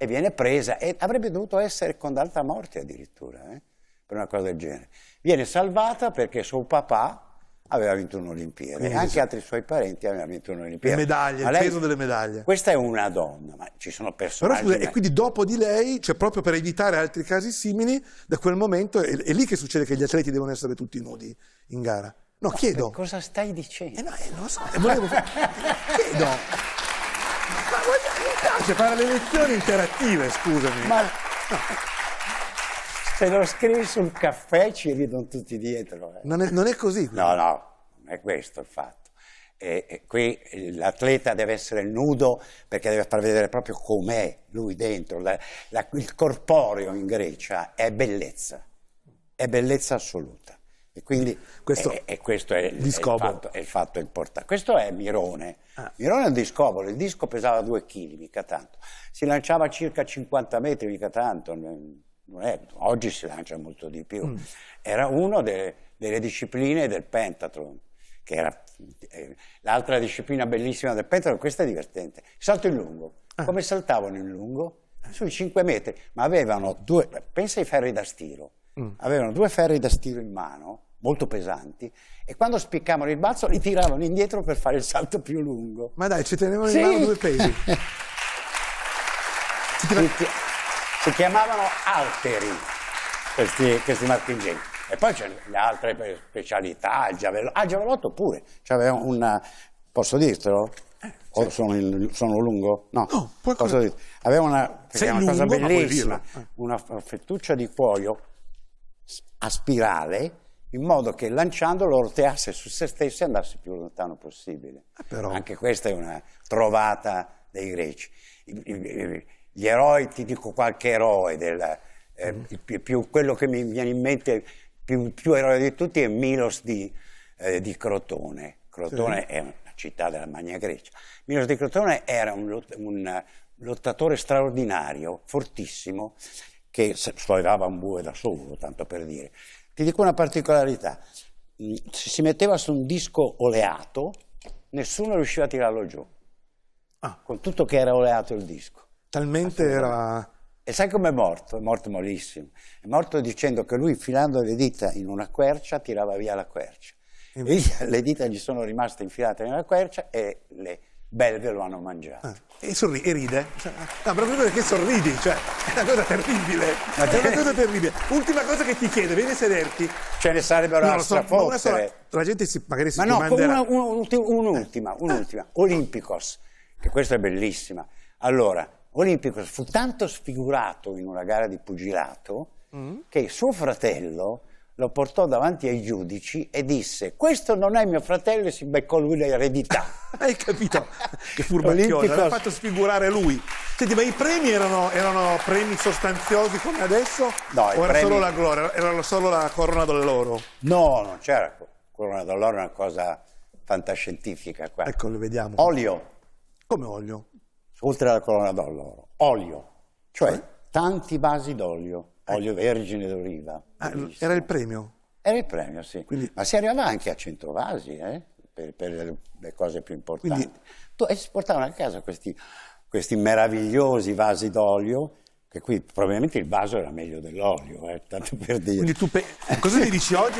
e viene presa e avrebbe dovuto essere condannata a morte addirittura eh, per una cosa del genere. Viene salvata perché suo papà aveva vinto un'Olimpiade e anche altri suoi parenti avevano vinto un'Olimpiade. Le medaglie, ma il peso delle medaglie. Questa è una donna, ma ci sono personaggi... Però scusa, e quindi dopo di lei, cioè proprio per evitare altri casi simili, da quel momento è, è lì che succede che gli atleti devono essere tutti nudi in gara. No, ma chiedo. Cosa stai dicendo? Eh no, eh, non lo so, eh, volevo... chiedo. Ma mi piace fare le lezioni interattive, scusami. Ma se lo scrivi sul caffè ci ridono tutti dietro. Eh. Non, è, non, è, così? Quindi. No, no, non è questo il fatto. E, e qui l'atleta deve essere nudo perché deve far vedere proprio com'è lui dentro. La, la, il corporeo in Grecia è bellezza, è bellezza assoluta. E quindi questo è, è, questo è, il, fatto, è il, fatto, importante. Questo è Mirone. Ah. Mirone è un discobolo, il disco pesava 2 kg, mica tanto. Si lanciava a circa 50 metri, mica tanto. È, oggi si lancia molto di più. Mm. Era una delle, delle discipline del pentathlon, che era eh, l'altra disciplina bellissima del pentathlon, questa è divertente. Salto in lungo. Ah. Come saltavano in lungo? Sui 5 metri, ma avevano due, pensa ai ferri da stiro, mm. avevano due ferri da stiro in mano molto pesanti e quando spiccavano il balzo li tiravano indietro per fare il salto più lungo. Ma dai, ci tenevano sì. in mano due pesi. si, si, chiamavano alteri questi, questi marchingegni. E poi c'è le altre specialità, il giavellotto, ah, il giavellotto pure, c'aveva una, posso dirtelo? Eh, o sono, il, sono, lungo? No, no poi dire. Aveva una, eh. una lungo, cosa bellissima, una fettuccia di cuoio a spirale in modo che lanciando lo roteasse su se stessi e andasse più lontano possibile. Ah, però... Anche questa è una trovata dei greci. Gli eroi, ti dico qualche eroe, del, eh, mm. più, più, quello che mi viene in mente più, più eroe di tutti è Milos di, eh, di Crotone. Crotone sì. è una città della Magna Grecia. Milos di Crotone era un, un lottatore straordinario, fortissimo, che sfogava un bue da solo, tanto per dire, ti dico una particolarità, mm, se si metteva su un disco oleato, nessuno riusciva a tirarlo giù, ah. con tutto che era oleato il disco. Talmente era... E sai com'è morto? È morto malissimo. È morto dicendo che lui, filando le dita in una quercia, tirava via la quercia. E... E le dita gli sono rimaste infilate nella quercia e le belve lo hanno mangiato. Ah, e, sorri- e ride? No, cioè, ah, proprio perché sorridi, cioè, è una cosa terribile. È una cosa terribile. Ultima cosa che ti chiedo, vieni a sederti. Ce ne sarebbero no, altre so, una La gente si, magari si Ma no, una, un, un'ultima, eh. un'ultima. Ah. Olimpicos, che questa è bellissima. Allora, Olimpicos fu tanto sfigurato in una gara di pugilato mm. che suo fratello lo portò davanti ai giudici e disse questo non è mio fratello e si beccò lui l'eredità. Hai capito? Che furbacchione, l'ha fatto sfigurare lui. Senti, ma i premi erano, erano premi sostanziosi come adesso? No, o era premi... solo la gloria, era solo la corona d'alloro? No, non c'era corona d'alloro, è una cosa fantascientifica qua. Ecco, lo vediamo. Olio. Come olio? Oltre alla corona d'alloro, olio, cioè eh? tanti vasi d'olio eh. olio vergine d'oliva. Ah, era il premio? Era il premio, sì. Quindi... Ma si arrivava anche a Centrovasi, eh? per, per, le cose più importanti. Quindi... e si portavano a casa questi, questi meravigliosi vasi d'olio che qui probabilmente il vaso era meglio dell'olio, eh, tanto per dire. Quindi tu cosa gli dici oggi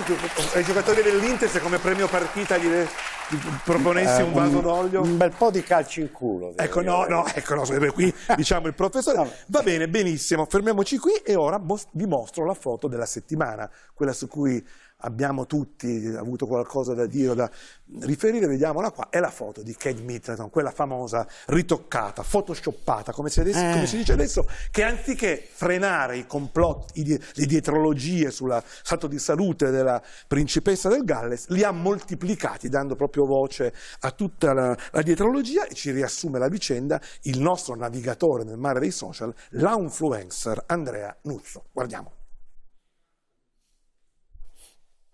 ai giocatori dell'Inter se come premio partita gli, gli proponessi un eh, vaso d'olio? Un bel po' di calci in culo. Ecco, no, no, ecco, no, sarebbe qui, diciamo, il professore. No. Va bene, benissimo, fermiamoci qui e ora vi mostro la foto della settimana, quella su cui abbiamo tutti avuto qualcosa da dire o da riferire, vediamola qua, è la foto di Kate Middleton, quella famosa ritoccata, photoshoppata, come si, adesso, eh. come si dice adesso, che anziché frenare i complotti, le dietrologie sul stato di salute della principessa del Galles, li ha moltiplicati, dando proprio voce a tutta la, la dietrologia e ci riassume la vicenda il nostro navigatore nel mare dei social, l'influencer Andrea Nuzzo. Guardiamo.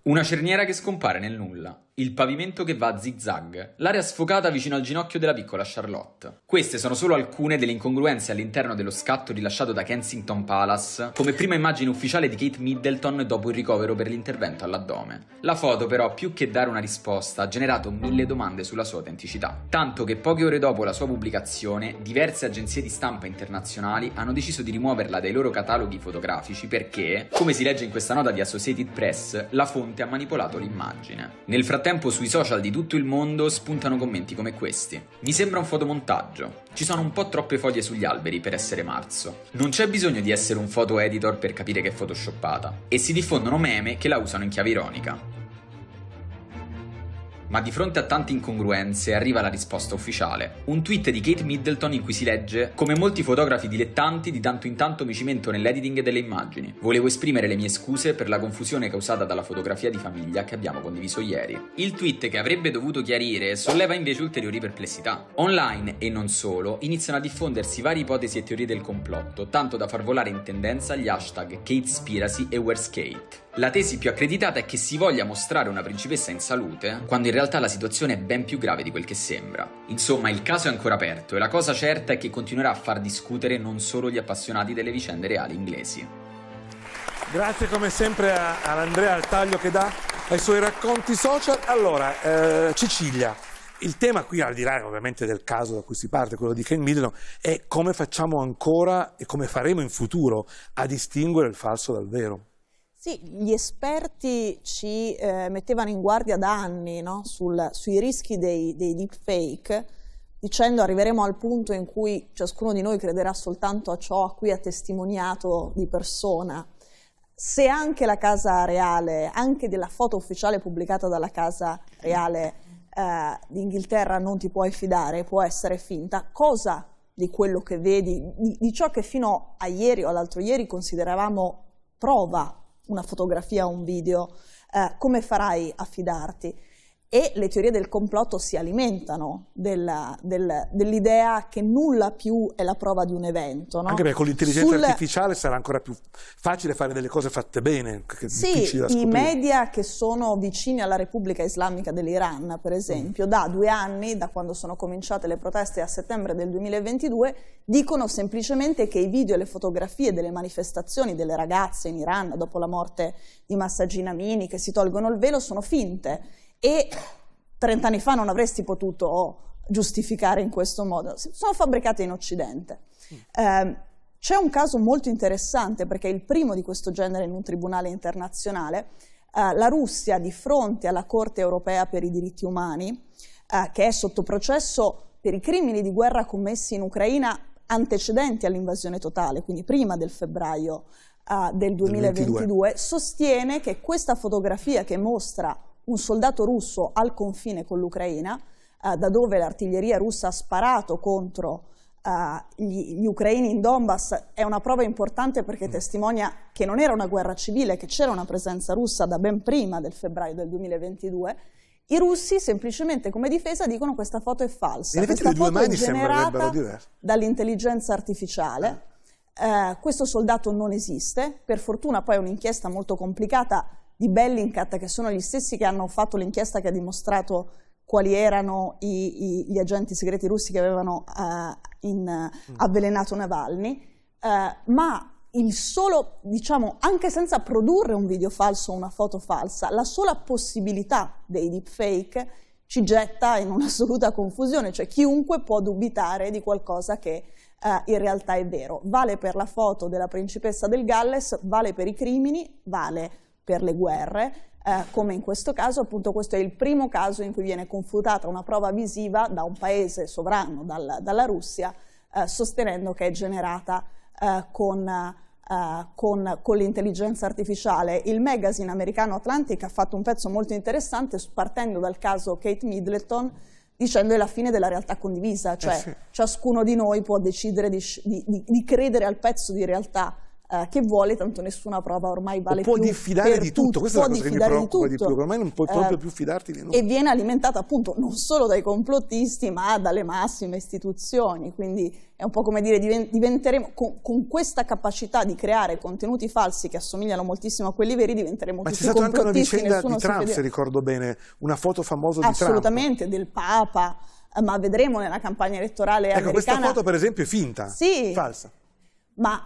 Una cerniera che scompare nel nulla il pavimento che va a zigzag. l'area sfocata vicino al ginocchio della piccola Charlotte. Queste sono solo alcune delle incongruenze all'interno dello scatto rilasciato da Kensington Palace come prima immagine ufficiale di Kate Middleton dopo il ricovero per l'intervento all'addome. La foto però, più che dare una risposta, ha generato mille domande sulla sua autenticità, tanto che poche ore dopo la sua pubblicazione diverse agenzie di stampa internazionali hanno deciso di rimuoverla dai loro cataloghi fotografici perché, come si legge in questa nota di Associated Press, la fonte ha manipolato l'immagine. Nel frattempo frattempo sui social di tutto il mondo spuntano commenti come questi. Mi sembra un fotomontaggio. Ci sono un po' troppe foglie sugli alberi per essere marzo. Non c'è bisogno di essere un foto editor per capire che è photoshoppata. E si diffondono meme che la usano in chiave ironica. Ma di fronte a tante incongruenze arriva la risposta ufficiale. Un tweet di Kate Middleton in cui si legge Come molti fotografi dilettanti, di tanto in tanto mi cimento nell'editing delle immagini. Volevo esprimere le mie scuse per la confusione causata dalla fotografia di famiglia che abbiamo condiviso ieri. Il tweet che avrebbe dovuto chiarire solleva invece ulteriori perplessità. Online e non solo iniziano a diffondersi varie ipotesi e teorie del complotto, tanto da far volare in tendenza gli hashtag Kate Spiracy e Where's Kate. La tesi più accreditata è che si voglia mostrare una principessa in salute, quando in realtà la situazione è ben più grave di quel che sembra. Insomma, il caso è ancora aperto e la cosa certa è che continuerà a far discutere non solo gli appassionati delle vicende reali inglesi. Grazie come sempre all'Andrea al taglio che dà ai suoi racconti social. Allora, eh, Cecilia, il tema qui, al di là ovviamente del caso da cui si parte, quello di Ken Middleton, è come facciamo ancora e come faremo in futuro a distinguere il falso dal vero. Sì, gli esperti ci eh, mettevano in guardia da anni no? Sul, sui rischi dei, dei deepfake, dicendo arriveremo al punto in cui ciascuno di noi crederà soltanto a ciò a cui ha testimoniato di persona. Se anche la casa reale, anche della foto ufficiale pubblicata dalla casa reale eh, d'Inghilterra non ti puoi fidare, può essere finta, cosa di quello che vedi, di, di ciò che fino a ieri o all'altro ieri consideravamo prova una fotografia o un video, eh, come farai a fidarti? e le teorie del complotto si alimentano dell'idea del, dell che nulla più è la prova di un evento. No? Anche perché con l'intelligenza Sul... artificiale sarà ancora più facile fare delle cose fatte bene. sì, i media che sono vicini alla Repubblica Islamica dell'Iran, per esempio, mm. da due anni, da quando sono cominciate le proteste a settembre del 2022, dicono semplicemente che i video e le fotografie delle manifestazioni delle ragazze in Iran dopo la morte di Massagina Mini, che si tolgono il velo, sono finte e 30 anni fa non avresti potuto giustificare in questo modo. Sono fabbricate in Occidente. Eh, c'è un caso molto interessante perché è il primo di questo genere in un tribunale internazionale. Eh, la Russia di fronte alla Corte europea per i diritti umani, eh, che è sotto processo per i crimini di guerra commessi in Ucraina antecedenti all'invasione totale, quindi prima del febbraio eh, del 2022, 2022, sostiene che questa fotografia che mostra un soldato russo al confine con l'Ucraina, eh, da dove l'artiglieria russa ha sparato contro eh, gli, gli, ucraini in Donbass, è una prova importante perché testimonia che non era una guerra civile, che c'era una presenza russa da ben prima del febbraio del 2022. I russi semplicemente come difesa dicono questa foto è falsa, In questa foto è generata dall'intelligenza artificiale. Eh. eh, questo soldato non esiste, per fortuna poi è un'inchiesta molto complicata di Bellingcat, che sono gli stessi che hanno fatto l'inchiesta che ha dimostrato quali erano i, i, gli agenti segreti russi che avevano uh, in, uh, avvelenato Navalny, uh, ma il solo, diciamo, anche senza produrre un video falso o una foto falsa, la sola possibilità dei deepfake ci getta in un'assoluta confusione, cioè chiunque può dubitare di qualcosa che eh, in realtà è vero. Vale per la foto della principessa del Galles, vale per i crimini, vale per le guerre, eh, come in questo caso, appunto questo è il primo caso in cui viene confutata una prova visiva da un paese sovrano, dal, dalla Russia, eh, sostenendo che è generata eh, con, eh, con, con l'intelligenza artificiale. Il magazine americano Atlantic ha fatto un pezzo molto interessante partendo dal caso Kate Middleton, dicendo che è la fine della realtà condivisa, cioè eh sì. ciascuno di noi può decidere di, di, di, credere al pezzo di realtà eh, che vuole, tanto nessuna prova ormai vale o può più. Può diffidare di tutto, tutto. questa può è la cosa che mi preoccupa di, di, più, ormai non puoi eh, proprio eh, più fidarti di nulla. E viene alimentata appunto non solo dai complottisti ma dalle massime istituzioni, quindi è un po' come dire diventeremo, con, con questa capacità di creare contenuti falsi che assomigliano moltissimo a quelli veri diventeremo ma tutti complottisti. Ma c'è stata anche una vicenda di Trump, se ricordo bene, una foto famosa di Trump. Assolutamente, del Papa eh, ma vedremo nella campagna elettorale ecco, americana. Ecco, questa foto per esempio è finta, sì, falsa. Ma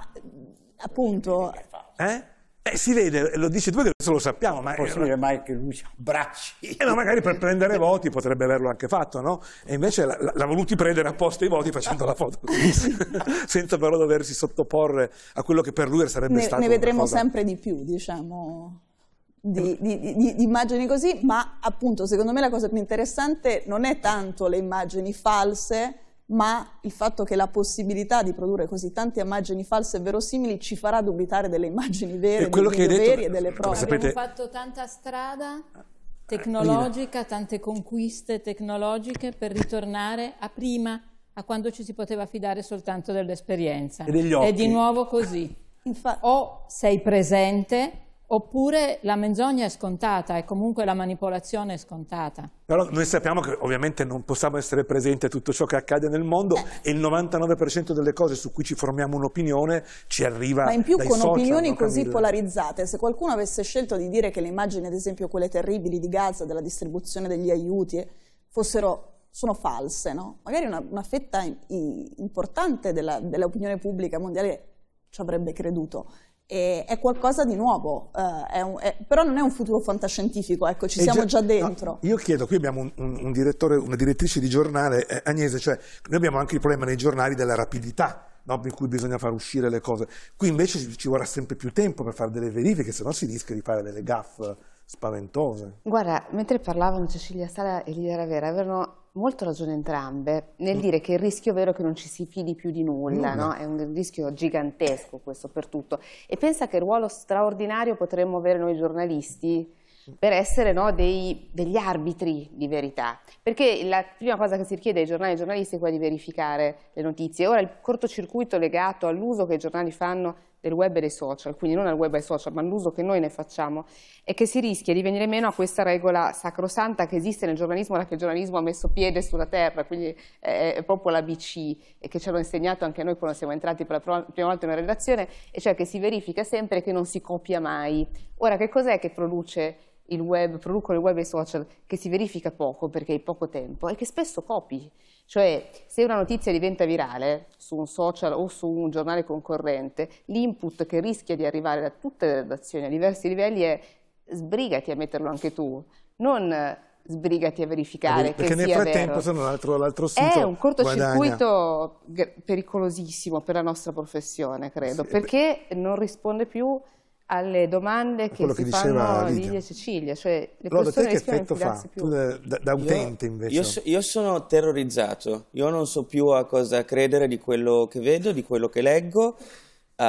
appunto... Eh? Eh, si vede, lo dici tu che adesso lo sappiamo. Non è possibile eh, mai che lui ci abbracci. Eh no, magari per prendere voti potrebbe averlo anche fatto, no? E invece l'ha voluti prendere apposta i voti facendo la foto, senza però doversi sottoporre a quello che per lui sarebbe ne, stato. Ne vedremo sempre di più, diciamo. Di, di, di, di, immagini così, ma appunto secondo me la cosa più interessante non è tanto le immagini false, ma il fatto che la possibilità di produrre così tante immagini false e verosimili ci farà dubitare delle immagini vere, e dei video veri e delle prove. Sapete... Abbiamo fatto tanta strada ah, tecnologica, tante conquiste tecnologiche per ritornare a prima, a quando ci si poteva fidare soltanto dell'esperienza. E degli occhi. È di nuovo così. Infa... o sei presente Oppure la menzogna è scontata e comunque la manipolazione è scontata. Però noi sappiamo che ovviamente non possiamo essere presenti a tutto ciò che accade nel mondo eh. e il 99% delle cose su cui ci formiamo un'opinione ci arriva Ma in più con social, opinioni no? così polarizzate, se qualcuno avesse scelto di dire che le immagini, ad esempio quelle terribili di Gaza, della distribuzione degli aiuti, fossero sono false, no? magari una, una fetta importante dell'opinione dell pubblica mondiale ci avrebbe creduto è qualcosa di nuovo, eh, è un, è, però non è un futuro fantascientifico, ecco, ci siamo già, già dentro. No, io chiedo, qui abbiamo un, un, direttore, una direttrice di giornale, eh, Agnese, cioè noi abbiamo anche il problema nei giornali della rapidità no, per cui bisogna far uscire le cose. Qui invece ci, ci vorrà sempre più tempo per fare delle verifiche, se no si rischia di fare delle gaffe spaventose. Guarda, mentre parlavano Cecilia Sala e Lidia Ravera, avevano molto ragione entrambe nel mm. dire che il rischio vero è che non ci si fidi più di nulla, no? è un rischio gigantesco questo per tutto. E pensa che ruolo straordinario potremmo avere noi giornalisti per essere no, dei, degli arbitri di verità, perché la prima cosa che si richiede ai giornali e ai giornalisti è quella di verificare le notizie. Ora il cortocircuito legato all'uso che i giornali fanno del web e dei social, quindi non al web e ai social, ma all'uso che noi ne facciamo, è che si rischia di venire meno a questa regola sacrosanta che esiste nel giornalismo da che il giornalismo ha messo piede sulla terra, quindi è proprio l'ABC e che ce l'hanno insegnato anche noi quando siamo entrati per la prima volta in una redazione, e cioè che si verifica sempre che non si copia mai. Ora, che cos'è che produce il web, producono il web e i social? Che si verifica poco perché hai poco tempo è che spesso copi. Cioè, se una notizia diventa virale su un social o su un giornale concorrente, l'input che rischia di arrivare da tutte le redazioni a diversi livelli è sbrigati a metterlo anche tu, non sbrigati a verificare che perché nel frattempo se non l'altro sito è un cortocircuito pericolosissimo per la nostra professione credo sì, perché non risponde più alle domande che, che si fanno Lidia. e Cecilia, cioè le Loro, persone che effetto fidarsi più. da, da utente io, invece. Io, so, io, sono terrorizzato, io non so più a cosa credere di quello che vedo, di quello che leggo, uh,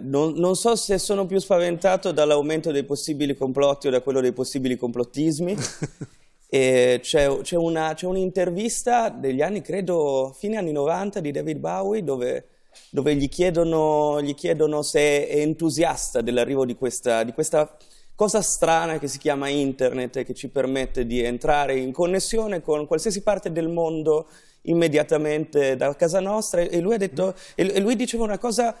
non, non, so se sono più spaventato dall'aumento dei possibili complotti o da quello dei possibili complottismi. c'è un'intervista degli anni, credo, fine anni 90 di David Bowie dove dove gli chiedono, gli chiedono se è entusiasta dell'arrivo di questa, di questa cosa strana che si chiama internet e che ci permette di entrare in connessione con qualsiasi parte del mondo immediatamente da casa nostra e lui, detto, e lui diceva una cosa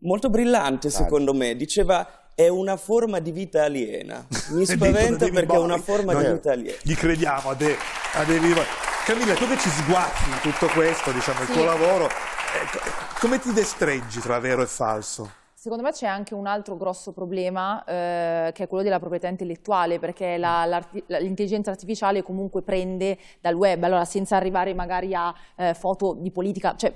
molto brillante secondo me, diceva è una forma di vita aliena, mi spaventa perché è una forma no, di vita aliena. Gli crediamo a De, a Camilla, tu che ci sguazzi in tutto questo, diciamo, sì. il tuo lavoro... Ecco, come ti destreggi tra vero e falso? Secondo me c'è anche un altro grosso problema eh, che è quello della proprietà intellettuale perché mm. l'intelligenza arti artificiale comunque prende dal web, allora senza arrivare magari a eh, foto di politica, cioè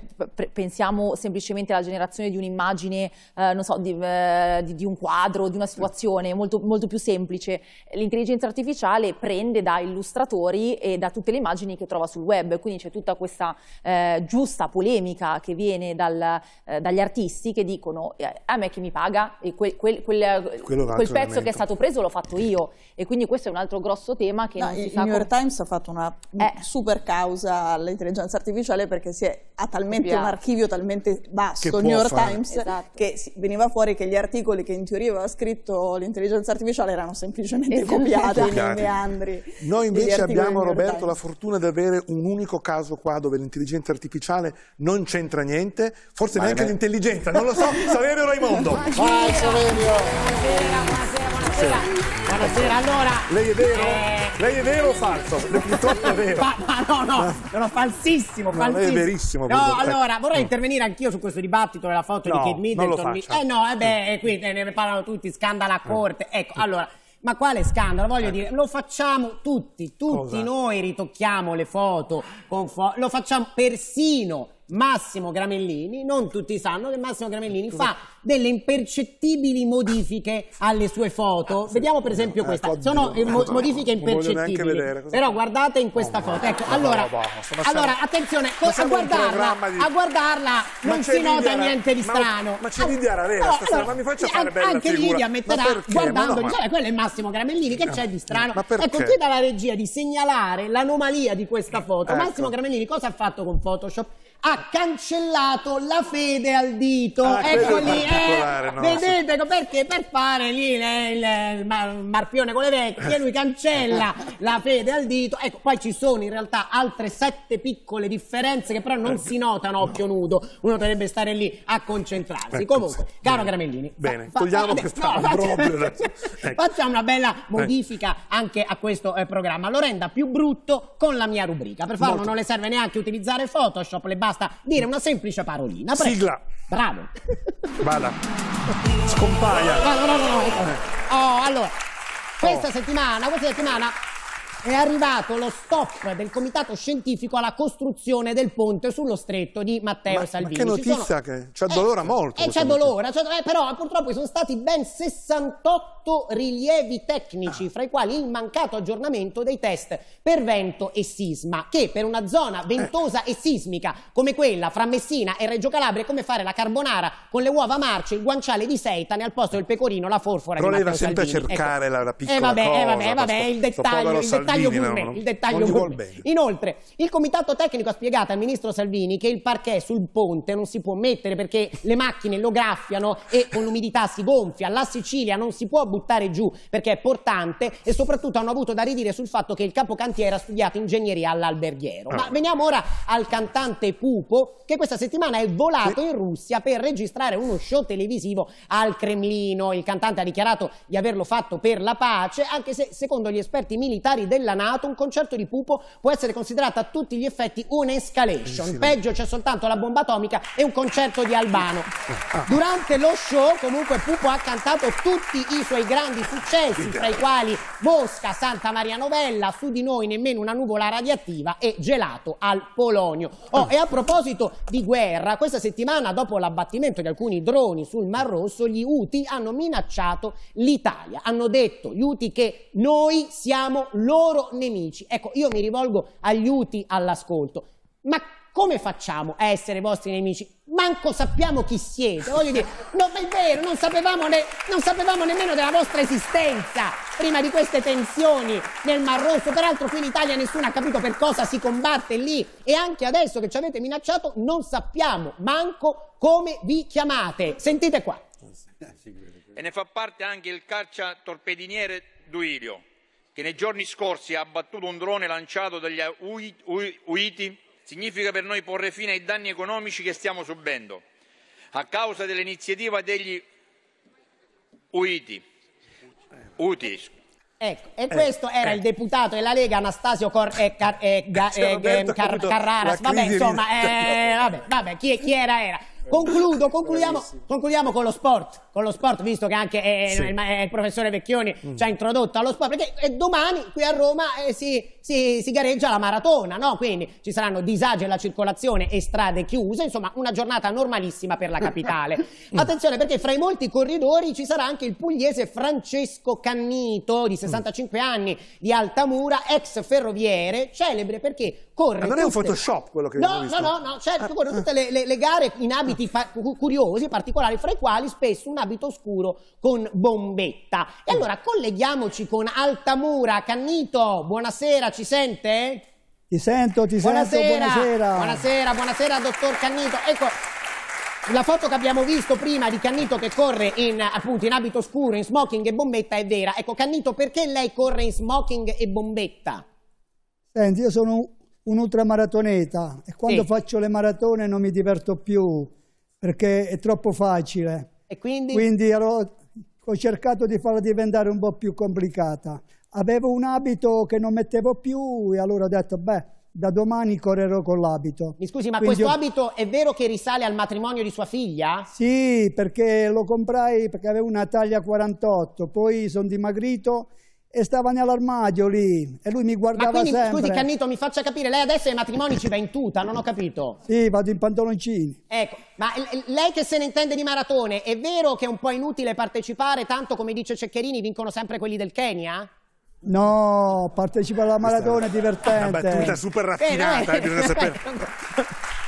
pensiamo semplicemente alla generazione di un'immagine, eh, non so, di, eh, di, di, un quadro, di una situazione, molto, molto più semplice. L'intelligenza artificiale prende da illustratori e da tutte le immagini che trova sul web, quindi c'è tutta questa eh, giusta polemica che viene dal, eh, dagli artisti che dicono a me chi mi paga, e que, quel, quel, quel pezzo che è stato preso l'ho fatto io e quindi questo è un altro grosso tema che no, non si il, sa... New York come... Times ha fatto una eh. super causa all'intelligenza artificiale perché si è, ha talmente un archivio talmente basso New York fare. Times, esatto. che veniva fuori che gli articoli che in teoria aveva scritto l'intelligenza artificiale erano semplicemente esatto. copiati nei meandri. Noi invece abbiamo, Roberto, la fortuna di avere un unico caso qua dove l'intelligenza artificiale non c'entra niente, forse Vai neanche l'intelligenza, non lo so, Saverio Raimondo biondo. Vai Saverio. Oh. Buonasera, buonasera, buonasera. allora. Lei è vero? Eh, lei è vero o falso? Lei purtroppo è vero. Ma, ma no, no, no, falsissimo, falsissimo. No, lei è verissimo. No, allora, vorrei intervenire anch'io su questo dibattito della foto no, di Kate Middleton. Eh no, eh beh, eh, qui ne parlano tutti, scandala a eh. corte. Ecco, allora, ma quale scandalo? Voglio eh. dire, lo facciamo tutti, tutti Cosa? noi ritocchiamo le foto, con fo lo facciamo persino Massimo Gramellini, non tutti sanno che Massimo Gramellini fa delle impercettibili modifiche alle sue foto. Ah, Vediamo per esempio eh, questa. Ecco, sono modifiche impercettibili. Però guardate in questa foto. Ecco, allora, allora attenzione, a guardarla, a guardarla non si nota niente di strano. Ma c'è Lidia Ravera stasera, ma mi faccia fare bella Anche Lidia metterà guardando, cioè, quello è Massimo Gramellini, che eh, c'è di strano? Ecco, chiedo alla regia di segnalare l'anomalia di questa foto. Massimo ecco. Gramellini cosa ha fatto con Photoshop? ha cancellato la fede al dito. Ah, ecco lì, eh, no, vedete sì. perché per fare lì eh, il, eh, il, mar con le vecchie lui cancella la fede al dito. Ecco, poi ci sono in realtà altre sette piccole differenze che però non ecco. si notano a occhio nudo. Uno dovrebbe stare lì a concentrarsi. Ecco, Comunque, sì. caro Gramellini, bene, fa, togliamo fa, questa no, proprio Facciamo ecco. una bella ecco. modifica anche a questo eh, programma. Lo renda più brutto con la mia rubrica. Per farlo Molto. non le serve neanche utilizzare Photoshop, le basi basta dire una semplice parolina. Prego. Sigla. Bravo. Vada. Scompaia. No, no, no, no. Oh, allora. Questa oh. settimana, questa settimana è arrivato lo stop del comitato scientifico alla costruzione del ponte sullo stretto di Matteo ma, Salvini. Ma che notizia sono... che ci addolora eh, molto. E ci addolora, però purtroppo sono stati ben 68 rilievi tecnici, ah. fra i quali il mancato aggiornamento dei test per vento e sisma, che per una zona eh. ventosa eh. e sismica come quella fra Messina e Reggio Calabria è come fare la carbonara con le uova marce, il guanciale di seitane al posto del pecorino, la forfora Voleva di Matteo sempre a ecco. cercare ecco. la, la eh, piccola eh vabbè, cosa. vabbè, vabbè, il dettaglio, il dettaglio dettaglio gourmet, no? il dettaglio gourmet. Inoltre, il comitato tecnico ha spiegato al ministro Salvini che il parquet sul ponte non si può mettere perché le macchine lo graffiano e con l'umidità si gonfia. La Sicilia non si può buttare giù perché è portante e soprattutto hanno avuto da ridire sul fatto che il capocantiere ha studiato ingegneria all'alberghiero. Ah. Ma veniamo ora al cantante Pupo che questa settimana è volato sì. in Russia per registrare uno show televisivo al Cremlino. Il cantante ha dichiarato di averlo fatto per la pace, anche se secondo gli esperti militari del della Nato, un concerto di Pupo può essere considerato a tutti gli effetti un'escalation. Peggio c'è soltanto la bomba atomica e un concerto di Albano. Ah, ah. Durante lo show, comunque, Pupo ha cantato tutti i suoi grandi successi, tra i eh. quali Mosca, Santa Maria Novella, Su di noi nemmeno una nuvola radioattiva e Gelato al Polonio. Oh, e a proposito di guerra, questa settimana, dopo l'abbattimento di alcuni droni sul Mar Rosso, gli UTI hanno minacciato l'Italia. Hanno detto gli UTI che noi siamo loro loro nemici. Ecco, io mi rivolgo agli UTI all'ascolto, ma come facciamo a essere vostri nemici? Manco sappiamo chi siete, voglio dire, non è vero, non sapevamo, ne, non sapevamo nemmeno della vostra esistenza prima di queste tensioni nel Mar Rosso. Peraltro qui in Italia nessuno ha capito per cosa si combatte lì e anche adesso che ci avete minacciato non sappiamo manco come vi chiamate. Sentite qua. E ne fa parte anche il caccia torpediniere Duilio che nei giorni scorsi ha abbattuto un drone lanciato dagli Houthi significa per noi porre fine ai danni economici che stiamo subendo a causa dell'iniziativa degli Uiti. Ecco, e questo eh, era eh. il deputato della Lega Anastasio Cor- eh, eh, cioè, eh car- Carrara. Vabbè, insomma, eh, vabbè, vabbè, chi, chi era era. Concludo, concludiamo, concludiamo con lo sport, con lo sport, visto che anche eh, sì. il, eh, il, professore Vecchioni mm. ci ha introdotto allo sport, perché eh, domani qui a Roma eh, si, si, si, gareggia la maratona, no? Quindi ci saranno disagi alla circolazione e strade chiuse, insomma una giornata normalissima per la capitale. Attenzione perché fra i molti corridori ci sarà anche il pugliese Francesco Cannito, di 65 mm. anni, di Altamura, ex ferroviere, celebre perché corre... Ma non è un Photoshop quello che no, ho visto? No, no, no, certo, ah, corre ah. tutte le, le, le gare in abito abiti curiosi e particolari, fra i quali spesso un abito scuro con bombetta. E allora colleghiamoci con Altamura. Cannito, buonasera, ci sente? Ti sento, ti buonasera. sento, buonasera. Buonasera, buonasera, dottor Cannito. Ecco, la foto che abbiamo visto prima di Cannito che corre in, appunto, in abito scuro, in smoking e bombetta è vera. Ecco, Cannito, perché lei corre in smoking e bombetta? Senti, io sono un ultramaratoneta e quando sì. faccio le maratone non mi diverto più perché è troppo facile. E quindi? Quindi ero, ho cercato di farla diventare un po' più complicata. Avevo un abito che non mettevo più e allora ho detto, beh, da domani correrò con l'abito. Mi scusi, ma Quindi questo ho... abito è vero che risale al matrimonio di sua figlia? Sì, perché lo comprai perché avevo una taglia 48, poi sono dimagrito e stava nell'armadio lì e lui mi guardava Ma quindi, sempre. Scusi Cannito, mi faccia capire, lei adesso ai matrimoni ci va in tuta, non ho capito. Sì, vado in pantaloncini. Ecco, ma lei che se ne intende di maratone, è vero che è un po' inutile partecipare, tanto come dice Ceccherini vincono sempre quelli del Kenya? No, partecipare alla maratona è divertente. Una battuta super eh, raffinata, eh, no, bisogna sapere.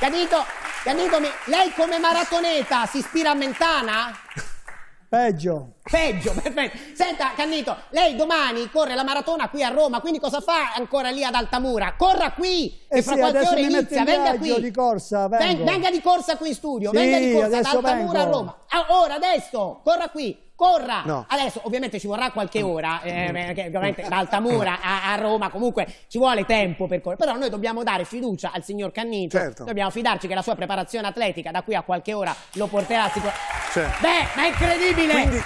Canito, Canito, lei come maratoneta si ispira a Mentana? Peggio. Peggio, perfetto. Senta, Cannito, lei domani corre la maratona qui a Roma, quindi cosa fa ancora lì ad Altamura? Corra qui eh e fra sì, qualche ora inizia, in venga qui. di corsa, vengo. venga di corsa qui in studio, sì, venga di corsa ad Altamura vengo. a Roma. Ah, ora, adesso, corra qui corra! No. Adesso ovviamente ci vorrà qualche mm. ora, eh, mm. perché ovviamente da Altamura a, a, Roma comunque ci vuole tempo per correre, però noi dobbiamo dare fiducia al signor Cannini certo. dobbiamo fidarci che la sua preparazione atletica da qui a qualche ora lo porterà sicuramente... Certo. Cioè. Beh, ma è incredibile! Quindi...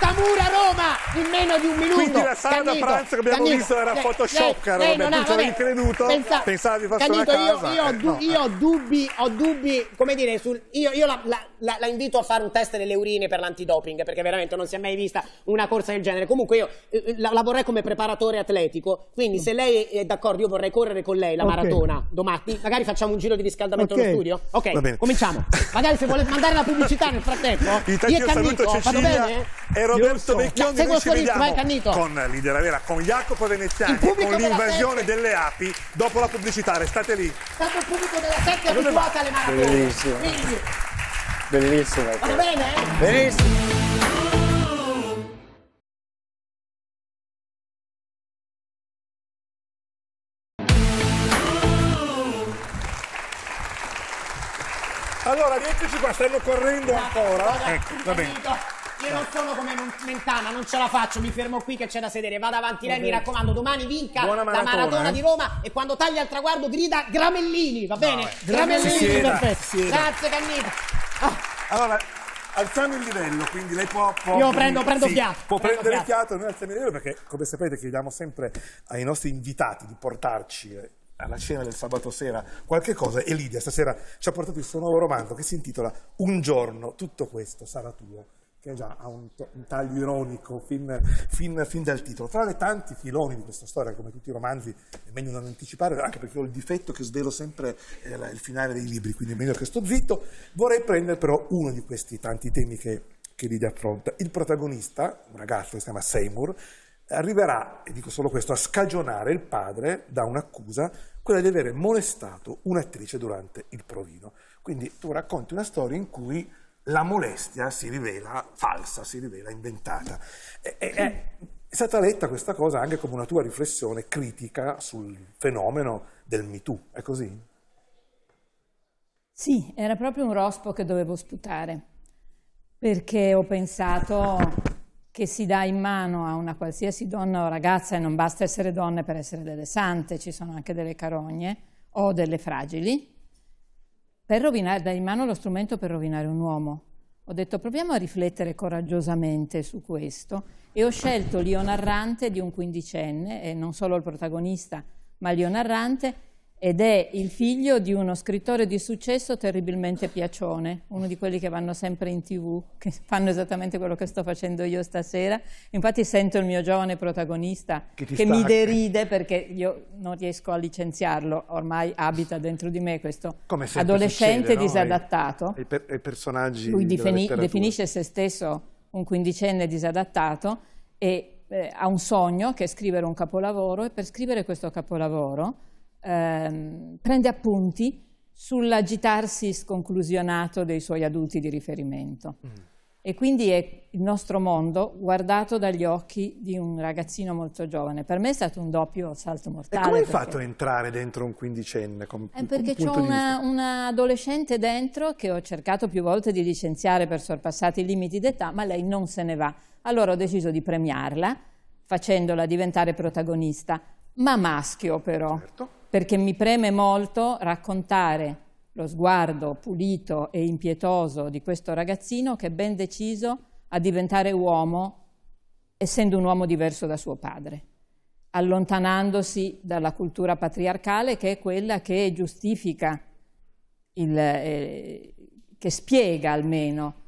Altamura-Roma in meno di un minuto! Quindi la sala Cannito, da pranzo che abbiamo Cannito, visto era lei, Photoshop, lei, caro lei non ha, non avevi creduto, pensa, pensavo di farlo a casa. Io, io, eh, du no. Eh. io ho dubbi, ho dubbi, come dire, sul, io, io la, la, la, la invito a fare un test delle urine per l'antidoping, perché veramente momento non si è mai vista una corsa del genere. Comunque io eh, eh la, la, vorrei come preparatore atletico, quindi mm. se lei è d'accordo io vorrei correre con lei la okay. maratona domani. Magari facciamo un giro di riscaldamento okay. allo studio? Ok, Va bene. cominciamo. Magari se vuole mandare la pubblicità nel frattempo. Intanto io saluto Cecilia e Roberto Vecchioni. Seguo ci vediamo vai, con l'idea Vera, con Jacopo Veneziani, con l'invasione delle api dopo la pubblicità. Restate lì. Tanto il pubblico della sette è abituato alle maratone. Bellissimo. Quindi. Bellissimo. Va bene? Eh? Benissimo. Allora, rieccoci qua, stanno correndo esatto, ancora. ecco, va bene. Io non sono come Mentana, non ce la faccio, mi fermo qui che c'è da sedere. Vado avanti, lei mi raccomando, domani vinca maratona, la maratona eh. di Roma e quando taglia il traguardo grida Gramellini, va bene? No, eh. Gramellini, perfetto. Grazie Cannita. Ah. Allora, alziamo il livello, quindi lei può... può Io prendo, prendo sì, fiato. Può prendo prendere fiato. fiato, noi alziamo il livello perché, come sapete, chiediamo sempre ai nostri invitati di portarci eh, alla cena del sabato sera qualche cosa e Lidia stasera ci ha portato il suo nuovo romanzo che si intitola Un giorno tutto questo sarà tuo che già ha un, un taglio ironico fin, fin, fin, dal titolo. Tra le tanti filoni di questa storia, come tutti i romanzi, è meglio non anticipare, anche perché ho il difetto che svelo sempre eh, il finale dei libri, quindi è meglio che sto zitto. Vorrei prendere però uno di questi tanti temi che, che Lidia affronta. Il protagonista, un ragazzo che si chiama Seymour, arriverà, e dico solo questo, a scagionare il padre da un'accusa quella di avere molestato un'attrice durante il provino. Quindi tu racconti una storia in cui la molestia si rivela falsa, si rivela inventata. E, e, è, stata letta questa cosa anche come una tua riflessione critica sul fenomeno del MeToo, è così? Sì, era proprio un rospo che dovevo sputare, perché ho pensato che si dà in mano a una qualsiasi donna o ragazza e non basta essere donne per essere delle sante, ci sono anche delle carogne o delle fragili, per rovinare, dà in mano lo strumento per rovinare un uomo. Ho detto proviamo a riflettere coraggiosamente su questo e ho scelto Lio Narrante di un quindicenne, e non solo il protagonista, ma Lio Narrante, ed è il figlio di uno scrittore di successo terribilmente piacione, uno di quelli che vanno sempre in tv, che fanno esattamente quello che sto facendo io stasera. Infatti sento il mio giovane protagonista che, che mi deride perché io non riesco a licenziarlo, ormai abita dentro di me questo adolescente succede, no? disadattato. E, per, personaggi Lui defini, definisce se stesso un quindicenne disadattato e eh, ha un sogno che è scrivere un capolavoro e per scrivere questo capolavoro ehm, prende appunti sull'agitarsi sconclusionato dei suoi adulti di riferimento. Mm. E quindi è il nostro mondo guardato dagli occhi di un ragazzino molto giovane. Per me è stato un doppio salto mortale. E come hai perché... fatto a entrare dentro un quindicenne? Com- è eh, perché c'è una, una, dentro che ho cercato più volte di licenziare per sorpassati i limiti d'età, ma lei non se ne va. Allora ho deciso di premiarla facendola diventare protagonista, ma maschio però. Certo perché mi preme molto raccontare lo sguardo pulito e impietoso di questo ragazzino che è ben deciso a diventare uomo essendo un uomo diverso da suo padre, allontanandosi dalla cultura patriarcale che è quella che giustifica, il, eh, che spiega almeno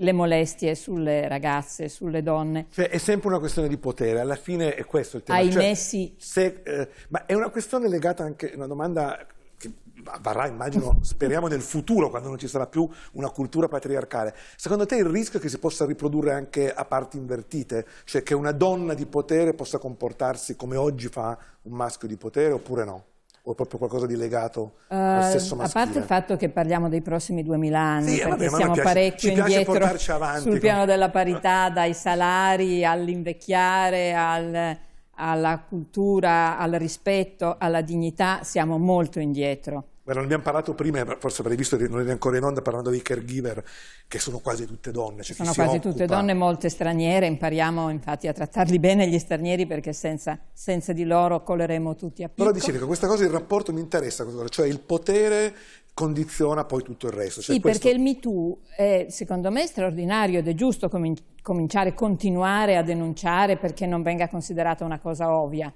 le molestie sulle ragazze, sulle donne. Cioè, è sempre una questione di potere, alla fine è questo il tema. Ahimè cioè, sì. Se, eh, ma è una questione legata anche, a una domanda che varrà immagino, speriamo nel futuro, quando non ci sarà più una cultura patriarcale. Secondo te il rischio è che si possa riprodurre anche a parti invertite? Cioè che una donna di potere possa comportarsi come oggi fa un maschio di potere oppure no? o proprio qualcosa di legato uh, al eh, stesso maschile? A parte il fatto che parliamo dei prossimi 2000 anni, sì, eh, vabbè, siamo piace, parecchio indietro sul piano come... della parità, ah. dai salari all'invecchiare, al, alla cultura, al rispetto, alla dignità, siamo molto indietro. Guarda, ne abbiamo parlato prima, forse avrei visto che non eri ancora in onda parlando dei caregiver, che sono quasi tutte donne. Cioè sono quasi occupa... tutte donne, molte straniere, impariamo infatti a trattarli bene gli stranieri perché senza, senza di loro coleremo tutti a picco. Però dicevi che questa cosa, il rapporto mi interessa, cioè il potere condiziona poi tutto il resto. Cioè sì, questo... perché il MeToo è secondo me straordinario ed è giusto cominciare, continuare a denunciare perché non venga considerata una cosa ovvia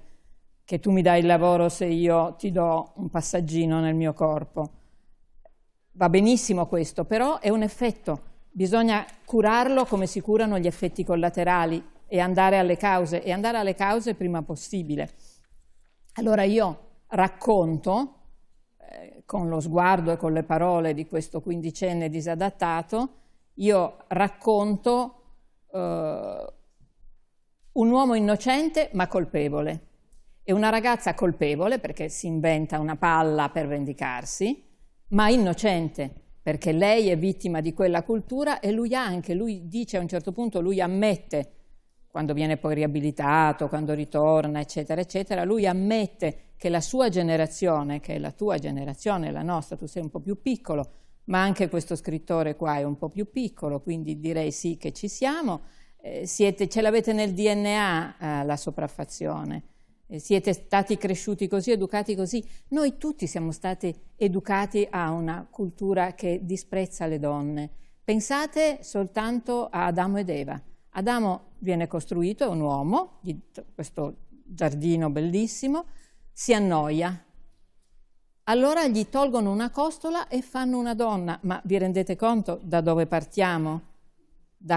che tu mi dai il lavoro se io ti do un passaggino nel mio corpo. Va benissimo questo, però è un effetto. Bisogna curarlo come si curano gli effetti collaterali e andare alle cause, e andare alle cause prima possibile. Allora io racconto eh, con lo sguardo e con le parole di questo quindicenne disadattato, io racconto eh, un uomo innocente ma colpevole è una ragazza colpevole perché si inventa una palla per vendicarsi, ma innocente perché lei è vittima di quella cultura e lui anche, lui dice a un certo punto, lui ammette, quando viene poi riabilitato, quando ritorna, eccetera, eccetera, lui ammette che la sua generazione, che è la tua generazione, la nostra, tu sei un po' più piccolo, ma anche questo scrittore qua è un po' più piccolo, quindi direi sì che ci siamo, eh, siete, ce l'avete nel DNA eh, la sopraffazione. Eh, siete stati cresciuti così, educati così. Noi tutti siamo stati educati a una cultura che disprezza le donne. Pensate soltanto a Adamo ed Eva. Adamo viene costruito, è un uomo, questo giardino bellissimo, si annoia. Allora gli tolgono una costola e fanno una donna. Ma vi rendete conto da dove partiamo?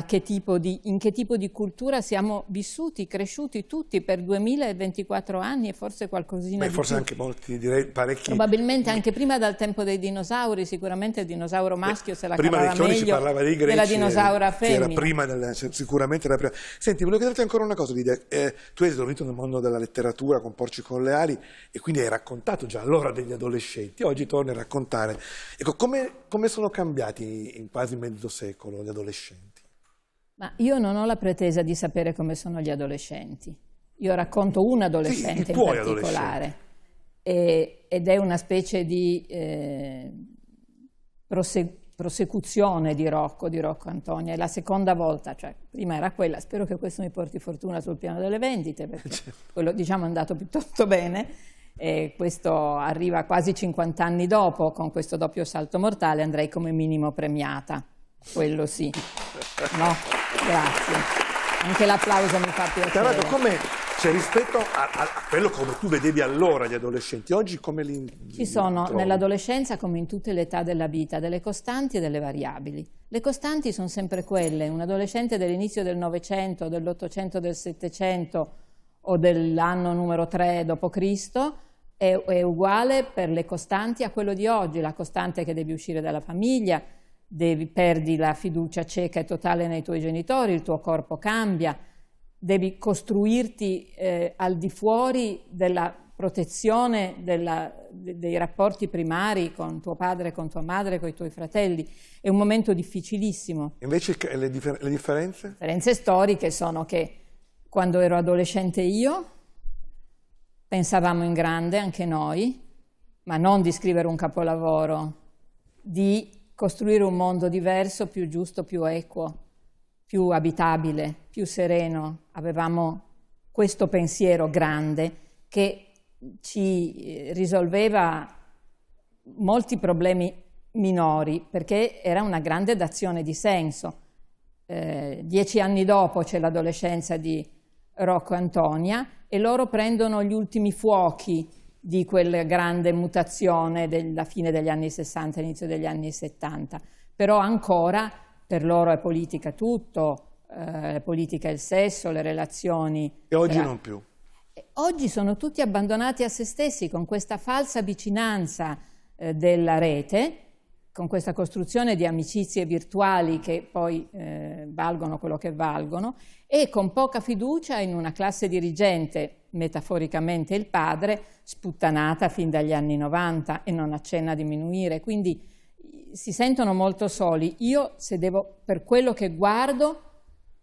che di, in che tipo di cultura siamo vissuti, cresciuti tutti per 2024 anni e forse qualcosina Beh, forse più. anche molti, direi parecchi. Probabilmente anche prima dal tempo dei dinosauri, sicuramente il dinosauro maschio Beh, se la prima cavava meglio si parlava dei greci, della dinosaura femmina. Era prima, della, sicuramente era prima. Senti, volevo chiederti ancora una cosa, Lidia. Eh, tu hai esordito nel mondo della letteratura con Porci con le ali e quindi hai raccontato già allora degli adolescenti. Oggi torni a raccontare. Ecco, come, come sono cambiati in quasi mezzo secolo gli adolescenti? Ma io non ho la pretesa di sapere come sono gli adolescenti. Io racconto un adolescente sì, in particolare e, ed è una specie di eh, prose, prosecuzione di Rocco, di Rocco Antonio. È la seconda volta, cioè prima era quella, spero che questo mi porti fortuna sul piano delle vendite perché certo. quello diciamo è andato piuttosto bene e questo arriva quasi 50 anni dopo con questo doppio salto mortale andrei come minimo premiata quello sì. No, grazie. Anche l'applauso mi fa piacere. Carato, come, cioè, rispetto a, a, a, quello come tu vedevi allora gli adolescenti, oggi come li Ci sono nell'adolescenza, come in tutte le età della vita, delle costanti e delle variabili. Le costanti sono sempre quelle. Un adolescente dell'inizio del Novecento, dell'Ottocento, del Settecento o dell'anno numero 3 d.C., è, è uguale per le costanti a quello di oggi. La costante che devi uscire dalla famiglia, devi, perdi la fiducia cieca e totale nei tuoi genitori, il tuo corpo cambia, devi costruirti eh, al di fuori della protezione della, dei rapporti primari con tuo padre, con tua madre, con i tuoi fratelli. È un momento difficilissimo. Invece le, differ le differenze? Le differenze storiche sono che quando ero adolescente io pensavamo in grande anche noi, ma non di scrivere un capolavoro, di costruire un mondo diverso, più giusto, più equo, più abitabile, più sereno. Avevamo questo pensiero grande che ci eh, risolveva molti problemi minori perché era una grande d'azione di senso. Eh, dieci anni dopo c'è l'adolescenza di Rocco e Antonia e loro prendono gli ultimi fuochi di quella grande mutazione della fine degli anni 60, inizio degli anni 70. Però ancora per loro è politica tutto, eh, la politica è il sesso, le relazioni. E oggi tra... Eh, non più. Oggi sono tutti abbandonati a se stessi con questa falsa vicinanza eh, della rete, con questa costruzione di amicizie virtuali che poi eh, valgono quello che valgono e con poca fiducia in una classe dirigente metaforicamente il padre, sputtanata fin dagli anni 90 e non accenna a diminuire, quindi si sentono molto soli. Io, se devo, per quello che guardo,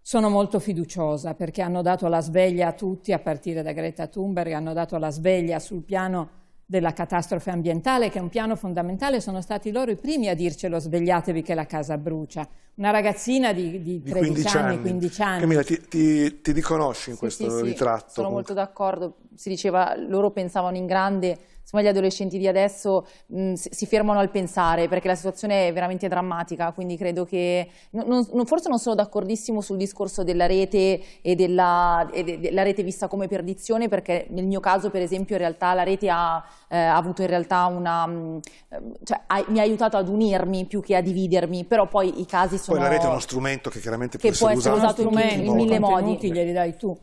sono molto fiduciosa perché hanno dato la sveglia a tutti, a partire da Greta Thunberg, hanno dato la sveglia sul piano della catastrofe ambientale, che è un piano fondamentale, sono stati loro i primi a dircelo svegliatevi che la casa brucia. Una ragazzina di, di 13 di 15 anni, 15 anni. Camilla, ti, ti, ti riconosci in sì, questo sì, ritratto? Sì, sono comunque. molto d'accordo, si diceva, loro pensavano in grande Insomma, gli adolescenti di adesso mh, si fermano al pensare perché la situazione è veramente drammatica, quindi credo che non, non, forse non sono d'accordissimo sul discorso della rete e della, e de, della rete vista come perdizione perché nel mio caso per esempio in realtà la rete ha, eh, ha avuto in realtà una mh, eh, cioè, ha, mi ha aiutato ad unirmi più che a dividermi, però poi i casi sono Poi la rete è uno strumento che chiaramente può essere, essere usato, usato in, in mille modi. Che gli dai tu.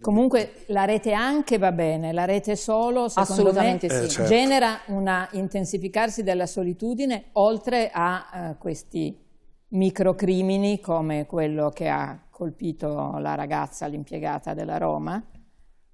Comunque la rete anche va bene, la rete solo assolutamente me, sì. Eh, certo. genera un intensificarsi della solitudine oltre a eh, questi microcrimini come quello che ha colpito la ragazza, l'impiegata della Roma.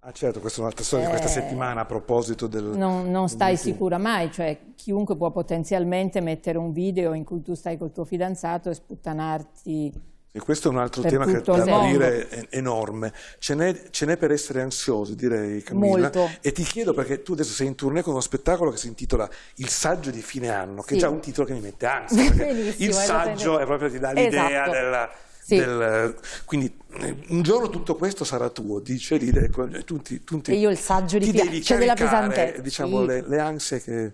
Ah certo, questa è un'altra storia eh, di questa eh. settimana a proposito del... Non, non stai del sicura mai, cioè chiunque può potenzialmente mettere un video in cui tu stai col tuo fidanzato e sputtanarti e questo è un altro tema che da aprire è enorme. Ce n'è, per essere ansiosi, direi Camilla. Molto. E ti chiedo perché tu adesso sei in tournée con uno spettacolo che si intitola Il saggio di fine anno, che è già un titolo che mi mette ansia. il saggio è proprio ti dà l'idea esatto. della. Sì. Del, quindi eh, un giorno tutto questo sarà tuo, dice Lide, eh, tu, ti, tu e io il saggio di ti devi c'è cioè della Diciamo, sì. le, le ansie che...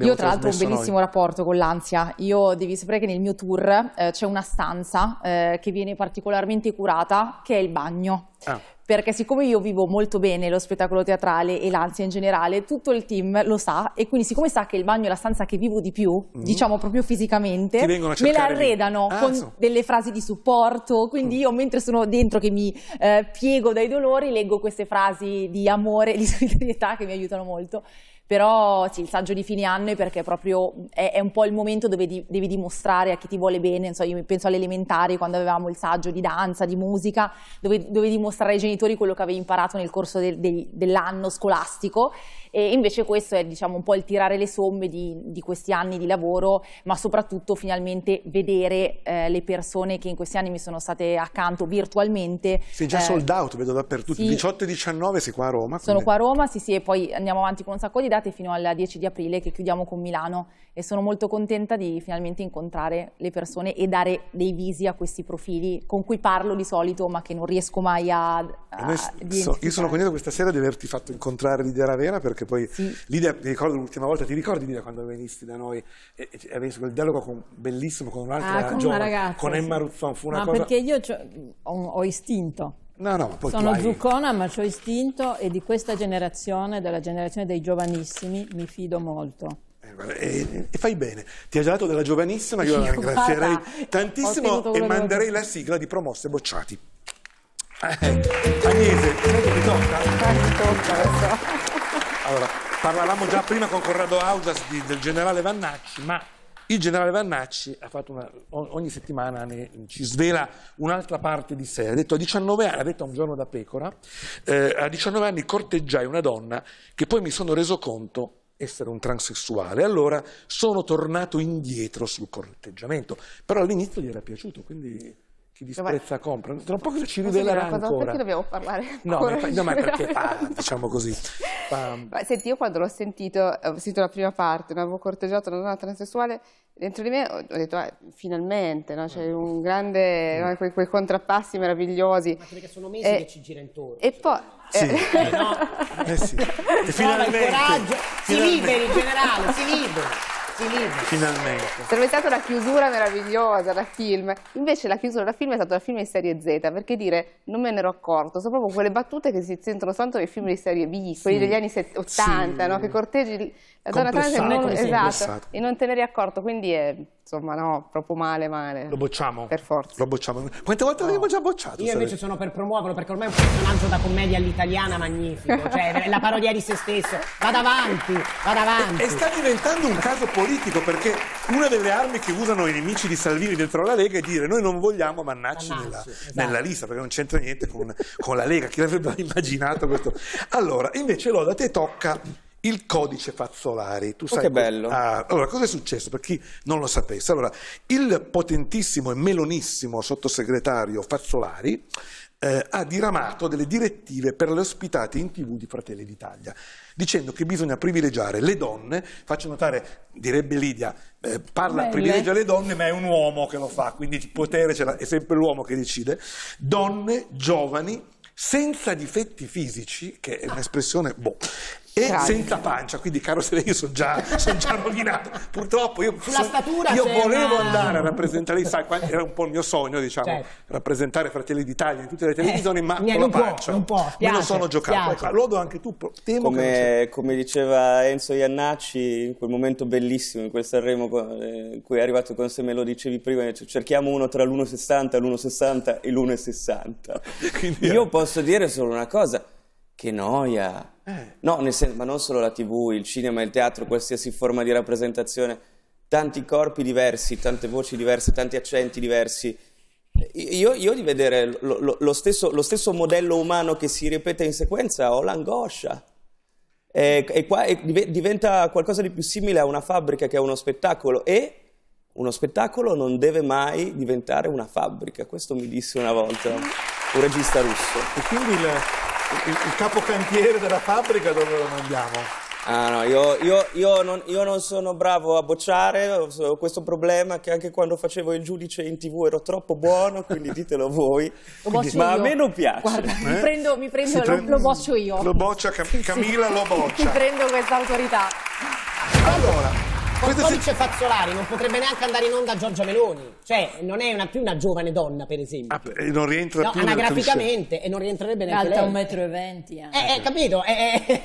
Io tra l'altro ho un bellissimo noi. rapporto con l'ansia, io devi sapere che nel mio tour eh, c'è una stanza eh, che viene particolarmente curata che è il bagno. Ah. Perché siccome io vivo molto bene lo spettacolo teatrale e l'ansia in generale, tutto il team lo sa e quindi siccome sa che il bagno è la stanza che vivo di più, mm diciamo proprio fisicamente, me la arredano ah, con so. delle frasi di supporto, quindi mm. io mentre sono dentro che mi eh, piego dai dolori leggo queste frasi di amore, e di solidarietà che mi aiutano molto. Però sì, il saggio di fine anno è perché proprio è, è un po' il momento dove di, devi dimostrare a chi ti vuole bene, so, io penso all'elementare quando avevamo il saggio di danza, di musica, dove, dove dimostrare ai genitori quello che avevi imparato nel corso del, del, dell'anno scolastico e invece questo è diciamo, un po' il tirare le somme di, di, questi anni di lavoro, ma soprattutto finalmente vedere eh, le persone che in questi anni mi sono state accanto virtualmente. Sei già eh, sold out, vedo dappertutto, sì, 18 e 19 sei qua a Roma. Quindi... Sono qua a Roma, sì sì, e poi andiamo avanti con un sacco di date fino al 10 di aprile che chiudiamo con Milano e sono molto contenta di finalmente incontrare le persone e dare dei visi a questi profili con cui parlo di solito ma che non riesco mai a, a, a so, Io sono contento questa sera di averti fatto incontrare Lidia Ravera perché poi sì. Lidia, ti ricordo l'ultima volta, ti ricordi Lidia quando venisti da noi e, e, e quel dialogo con, bellissimo con un'altra ah, con giovane, ragazza, con Emma sì. Ruzzon, fu una ma cosa... perché io ho, ho istinto. No, no, Sono hai... zuccona ma ho istinto e di questa generazione, della generazione dei giovanissimi, mi fido molto. Eh, e, e, fai bene, ti ha già dato della giovanissima, io, io la ringrazierei guarda, tantissimo e manderei la sigla di Promosse Bocciati. Eh, Agnese, credo tocca. Mi ah, tocca, lo so. Allora, parlavamo già prima con Corrado Audas di, del generale Vannacci, ma il generale Vannacci ha fatto una, ogni settimana ne, ci svela un'altra parte di sé. Ha detto a 19 anni, ha detto un giorno da pecora, eh, a 19 anni corteggiai una donna che poi mi sono reso conto essere un transessuale. Allora sono tornato indietro sul corteggiamento. Però all'inizio gli era piaciuto, quindi chi disprezza compra. Tra un po' cosa ci riveleranno ancora. Perché dobbiamo parlare No, ma, no, ma perché fa, diciamo così. Fa... Senti, io quando l'ho sentito, ho sentito la prima parte, mi avevo corteggiato una donna transessuale, dentro di me ho detto, ah, finalmente, no? c'è mm. un grande, mm. no? quei, quei, contrappassi meravigliosi. Ma perché sono mesi eh, che ci gira intorno. E cioè. poi... Sì. Eh, eh no. eh sì. E finalmente. Finalmente. Si liberi, in generale, si liberi. Finalmente. Sarebbe stata una chiusura meravigliosa da film. Invece la chiusura da film è stata la film di serie Z, perché dire non me ne ero accorto, sono proprio quelle battute che si sentono tanto nei film di serie B, sì. quelli degli anni 70, sì. no? che corteggi la donna trans e non, esatto, e non te ne eri accorto, quindi è insomma no, proprio male male. Lo bocciamo? Per forza. Lo bocciamo. Quante volte no. l'abbiamo già bocciato? Io invece sono per promuoverlo perché ormai è un personaggio da commedia all'italiana magnifico, cioè la parodia di se stesso. Vada avanti, vada avanti. E, e, sta diventando un caso politico perché una delle armi che usano i nemici di Salvini dentro la Lega è dire noi non vogliamo Mannacci, Mannacci nella, esatto. nella, lista perché non c'entra niente con, con la Lega, chi l'avrebbe immaginato questo? Allora, invece Loda, te tocca il codice Fazzolari. Tu oh, che bello. Ah, allora, cosa è successo per chi non lo sapesse? Allora, il potentissimo e melonissimo sottosegretario Fazzolari eh, ha diramato delle direttive per le ospitate in tv di Fratelli d'Italia, dicendo che bisogna privilegiare le donne, faccio notare, direbbe Lidia, eh, parla, Belle. privilegia le donne, ma è un uomo che lo fa, quindi il potere è sempre l'uomo che decide, donne, giovani, senza difetti fisici, che è un'espressione, boh, e Tragico. senza pancia, quindi caro Sere, io sono già, son già rovinato. Purtroppo io, son, io volevo andare a rappresentare, sai, eh, era un po' il mio sogno, diciamo, certo. rappresentare Fratelli d'Italia in tutte le eh, televisioni, eh, ma con la pancia. Può, non può, piace, Me lo sono giocato. Ecco, do anche tu, temo come, che come diceva Enzo Iannacci, in quel momento bellissimo, in quel Sanremo eh, in cui è arrivato con sé, me lo dicevi prima, cerchiamo uno tra l'1,60, l'1,60 e l'1,60. io posso dire solo una cosa che noia. Eh. No, nel senso, ma non solo la tv, il cinema, il teatro, qualsiasi forma di rappresentazione, tanti corpi diversi, tante voci diverse, tanti accenti diversi. Io, io di vedere lo, lo, lo, stesso, lo, stesso, modello umano che si ripete in sequenza ho l'angoscia. E, e, qua, e diventa qualcosa di più simile a una fabbrica che a uno spettacolo e uno spettacolo non deve mai diventare una fabbrica, questo mi disse una volta un regista russo. E quindi il, il, il capocantiere della fabbrica dove lo mandiamo? Ah, no, io, io, io, non, io, non, sono bravo a bocciare, ho questo problema che anche quando facevo il giudice in tv ero troppo buono, quindi ditelo voi. Quindi, ma a me non piace. Guarda, eh? mi prendo, mi prendo lo, lo, boccio io. Lo boccia Cam sì, Camilla, sì. lo boccia. mi prendo questa autorità. Allora. Con Codice si... Fazzolari non potrebbe neanche andare in onda Giorgia Meloni. Cioè, non è una, più una giovane donna, per esempio. Ah, e non rientra no, più anagraficamente, e non rientrerebbe neanche Alta lei. Alta 1,20 m. Eh, eh, capito? Eh, eh, eh.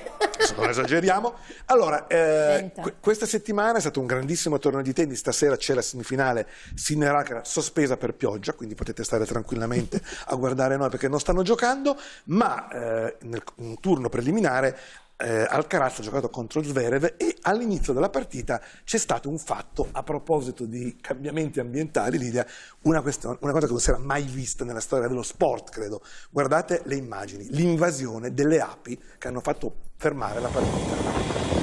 non esageriamo. Allora, eh, qu questa settimana è stato un grandissimo torneo di tennis. Stasera c'è la semifinale Sineracra sospesa per pioggia, quindi potete stare tranquillamente a guardare noi perché non stanno giocando. Ma eh, nel turno preliminare eh, Alcaraz ha giocato contro Zverev e all'inizio della partita c'è stato un fatto a proposito di cambiamenti ambientali, Lidia, una, questione, una cosa che non si era mai vista nella storia dello sport, credo. Guardate le immagini, l'invasione delle api che hanno fatto fermare la partita.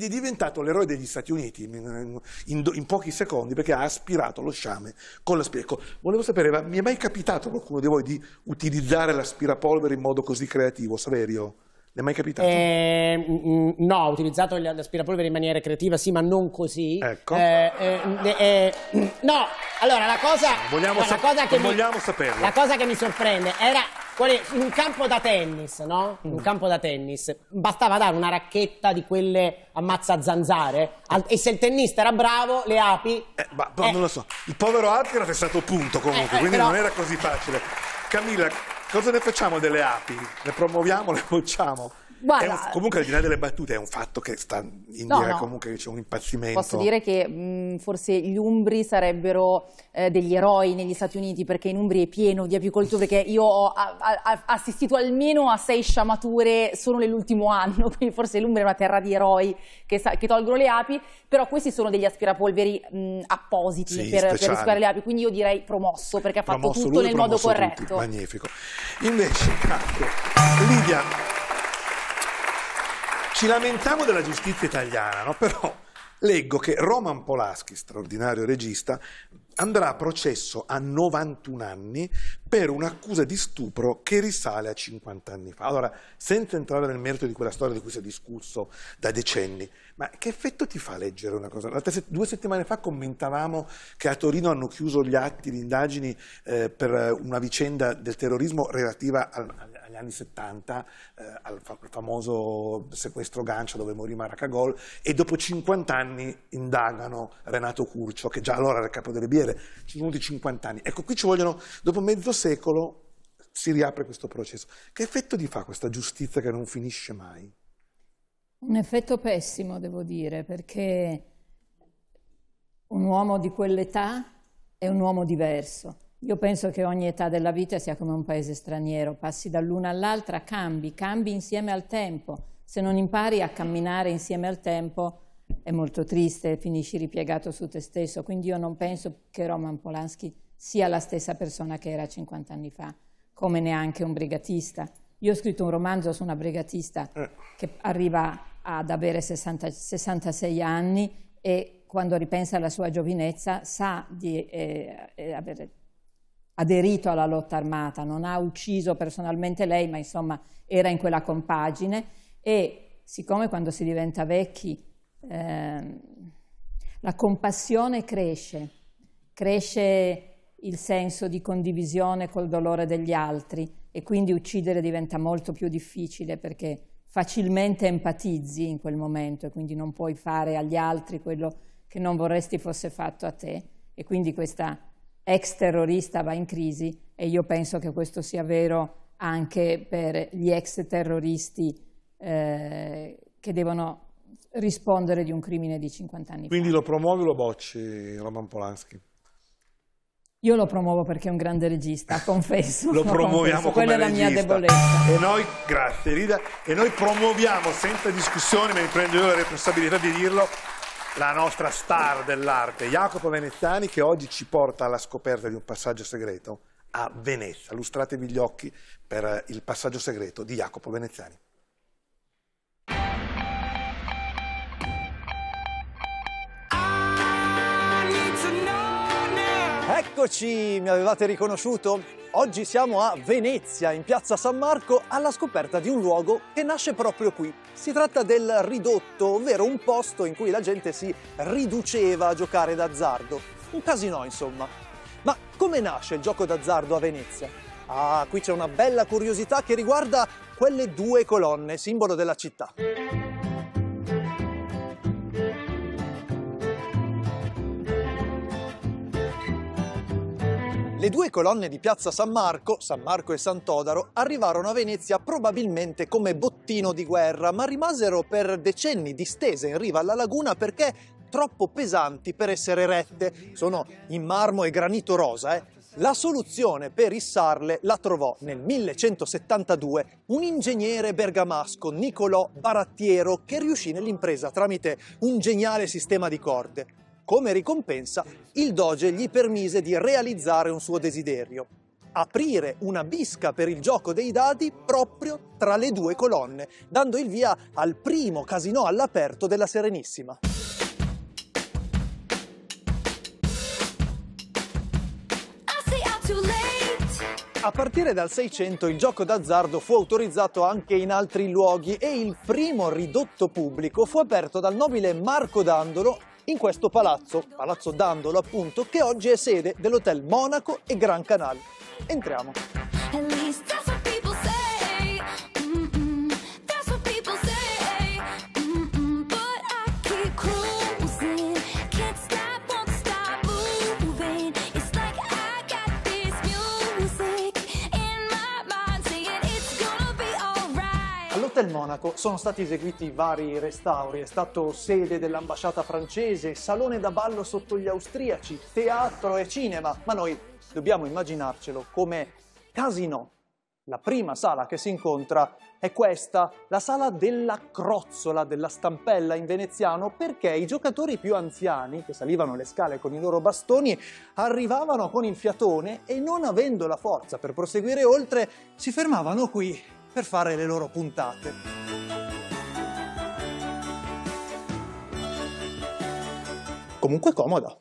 ed è diventato l'eroe degli Stati Uniti in, in, in, pochi secondi perché ha aspirato lo sciame con l'aspiracolo. Ecco, volevo sapere, mi è mai capitato qualcuno di voi di utilizzare l'aspirapolvere in modo così creativo, Saverio? Le è mai capitato? Eh, mm, mm, no, ho utilizzato l'aspirapolvere in maniera creativa, sì, ma non così. Ecco. Eh, eh, eh no, allora la cosa... Vogliamo, la sap cosa vogliamo mi, saperlo. La cosa che mi sorprende era in un campo da tennis, no? In un mm. campo da tennis, bastava dare una racchetta di quelle ammazza zanzare al- e se il tennista era bravo, le api... Eh, ma, ma eh. non lo so, il povero Adgraf è stato punto eh, comunque, eh, quindi però... non era così facile. Camilla, cosa ne facciamo delle api? Le promuoviamo, le bocciamo? Guarda, un, comunque al di là delle battute è un fatto che sta in no, dire no. comunque che c'è un impazzimento. Posso dire che mh, forse gli umbri sarebbero eh, degli eroi negli Stati Uniti perché in Umbria è pieno di apicoltori perché io ho a, a, assistito almeno a sei sciamature solo nell'ultimo anno, quindi forse l'Umbria è una terra di eroi che, che, tolgono le api, però questi sono degli aspirapolveri mh, appositi sì, per, per, risparmiare le api, quindi io direi promosso perché ha fatto tutto lui, nel modo corretto. Tutti. Magnifico. Invece, Lidia ci lamentiamo della giustizia italiana, no? però leggo che Roman Polaschi, straordinario regista, andrà a processo a 91 anni per un'accusa di stupro che risale a 50 anni fa. Allora, senza entrare nel merito di quella storia di cui si è discusso da decenni, ma che effetto ti fa leggere una cosa? due settimane fa commentavamo che a Torino hanno chiuso gli atti, le indagini eh, per una vicenda del terrorismo relativa al, negli anni 70 eh, al famoso sequestro Gancia dove morì Maracagol e dopo 50 anni indagano Renato Curcio che già allora era il capo delle biere, ci sono venuti 50 anni. Ecco qui ci vogliono, dopo mezzo secolo si riapre questo processo. Che effetto ti fa questa giustizia che non finisce mai? Un effetto pessimo devo dire perché un uomo di quell'età è un uomo diverso io penso che ogni età della vita sia come un paese straniero, passi dall'una all'altra, cambi, cambi insieme al tempo. Se non impari a camminare insieme al tempo è molto triste, finisci ripiegato su te stesso. Quindi io non penso che Roman Polanski sia la stessa persona che era 50 anni fa, come neanche un brigatista. Io ho scritto un romanzo su una brigatista eh. che arriva ad avere 60, 66 anni e quando ripensa alla sua giovinezza sa di eh, eh avere aderito alla lotta armata, non ha ucciso personalmente lei, ma insomma era in quella compagine e siccome quando si diventa vecchi eh, la compassione cresce, cresce il senso di condivisione col dolore degli altri e quindi uccidere diventa molto più difficile perché facilmente empatizzi in quel momento e quindi non puoi fare agli altri quello che non vorresti fosse fatto a te e quindi questa ex terrorista va in crisi e io penso che questo sia vero anche per gli ex terroristi eh, che devono rispondere di un crimine di 50 anni Quindi fa. lo promuovi o lo bocci Roman Polanski? Io lo promuovo perché è un grande regista, confesso. lo promuoviamo confesso. Quella è la regista. mia debolezza. E noi, grazie Rida, e noi promuoviamo senza discussione, me ne prendo io la responsabilità di dirlo, la nostra star dell'arte, Jacopo Veneziani, che oggi ci porta alla scoperta di un passaggio segreto a Venezia. Lustratevi gli occhi per il passaggio segreto di Jacopo Veneziani. Eccoci, mi avevate riconosciuto? Oggi siamo a Venezia, in piazza San Marco, alla scoperta di un luogo che nasce proprio qui. Si tratta del ridotto, ovvero un posto in cui la gente si riduceva a giocare d'azzardo. Un casino, insomma. Ma come nasce il gioco d'azzardo a Venezia? Ah, qui c'è una bella curiosità che riguarda quelle due colonne, simbolo della città. Le due colonne di Piazza San Marco, San Marco e Sant'Odaro, arrivarono a Venezia probabilmente come bottino di guerra, ma rimasero per decenni distese in riva alla laguna perché troppo pesanti per essere rette. Sono in marmo e granito rosa, eh? La soluzione per issarle la trovò nel 1172 un ingegnere bergamasco, Nicolò Barattiero, che riuscì nell'impresa tramite un geniale sistema di corde. Come ricompensa, il doge gli permise di realizzare un suo desiderio, aprire una bisca per il gioco dei dadi proprio tra le due colonne, dando il via al primo casino all'aperto della Serenissima. A partire dal 600 il gioco d'azzardo fu autorizzato anche in altri luoghi e il primo ridotto pubblico fu aperto dal nobile Marco Dandolo in questo palazzo, Palazzo Dandolo appunto, che oggi è sede dell'Hotel Monaco e Gran Canal. Entriamo. durante Monaco sono stati eseguiti vari restauri, è stato sede dell'ambasciata francese, salone da ballo sotto gli austriaci, teatro e cinema, ma noi dobbiamo immaginarcelo come casino. La prima sala che si incontra è questa, la sala della crozzola, della stampella in veneziano, perché i giocatori più anziani, che salivano le scale con i loro bastoni, arrivavano con il fiatone e non avendo la forza per proseguire oltre, si fermavano qui per fare le loro puntate. Comunque comoda.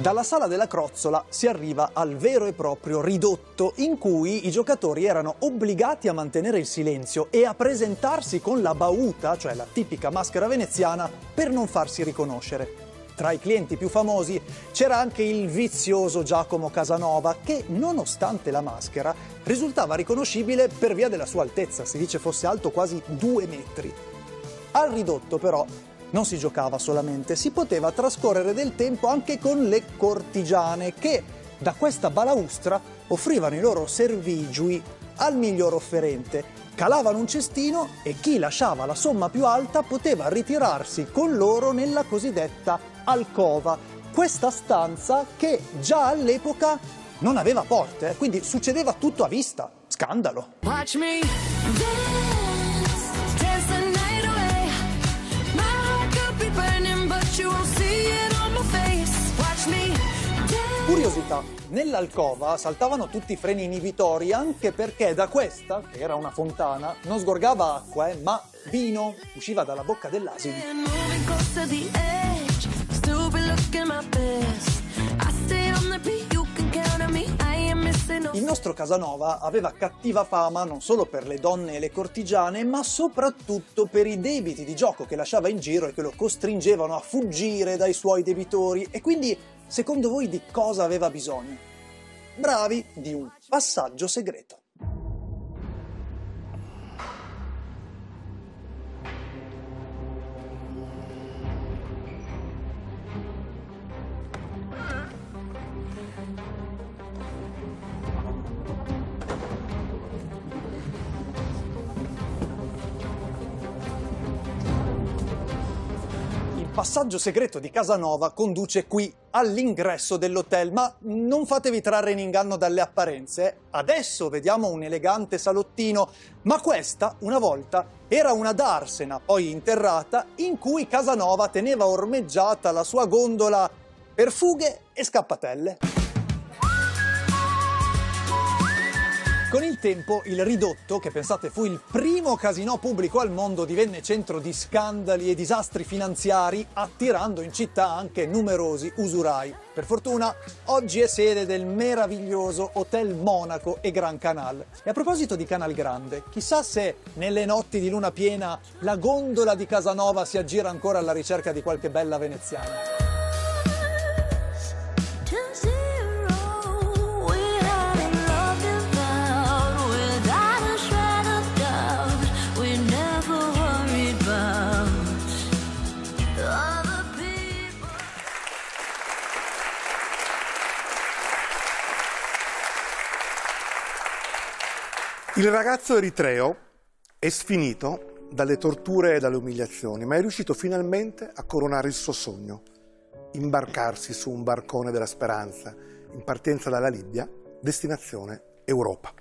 Dalla sala della Crozzola si arriva al vero e proprio ridotto in cui i giocatori erano obbligati a mantenere il silenzio e a presentarsi con la bauta, cioè la tipica maschera veneziana, per non farsi riconoscere. Tra i clienti più famosi c'era anche il vizioso Giacomo Casanova che, nonostante la maschera, risultava riconoscibile per via della sua altezza, si dice fosse alto quasi due metri. Al ridotto però non si giocava solamente, si poteva trascorrere del tempo anche con le cortigiane che da questa balaustra offrivano i loro servigi al miglior offerente. Calavano un cestino e chi lasciava la somma più alta poteva ritirarsi con loro nella cosiddetta alcova, questa stanza che già all'epoca non aveva porte, eh, quindi succedeva tutto a vista. Scandalo! Watch me. Curiosità, nell'alcova saltavano tutti i freni inibitori anche perché da questa, che era una fontana, non sgorgava acqua, eh, ma vino usciva dalla bocca dell'asino. Il nostro Casanova aveva cattiva fama non solo per le donne e le cortigiane, ma soprattutto per i debiti di gioco che lasciava in giro e che lo costringevano a fuggire dai suoi debitori e quindi secondo voi di cosa aveva bisogno? Bravi, di un passaggio segreto. passaggio segreto di Casanova conduce qui all'ingresso dell'hotel, ma non fatevi trarre in inganno dalle apparenze. Adesso vediamo un elegante salottino, ma questa, una volta, era una darsena, poi interrata, in cui Casanova teneva ormeggiata la sua gondola per fughe e scappatelle. Con il tempo il ridotto, che pensate fu il primo casino pubblico al mondo, divenne centro di scandali e disastri finanziari, attirando in città anche numerosi usurai. Per fortuna, oggi è sede del meraviglioso Hotel Monaco e Gran Canal. E a proposito di Canal Grande, chissà se nelle notti di luna piena la gondola di Casanova si aggira ancora alla ricerca di qualche bella veneziana. Il ragazzo eritreo è sfinito dalle torture e dalle umiliazioni, ma è riuscito finalmente a coronare il suo sogno, imbarcarsi su un barcone della speranza, in partenza dalla Libia, destinazione Europa.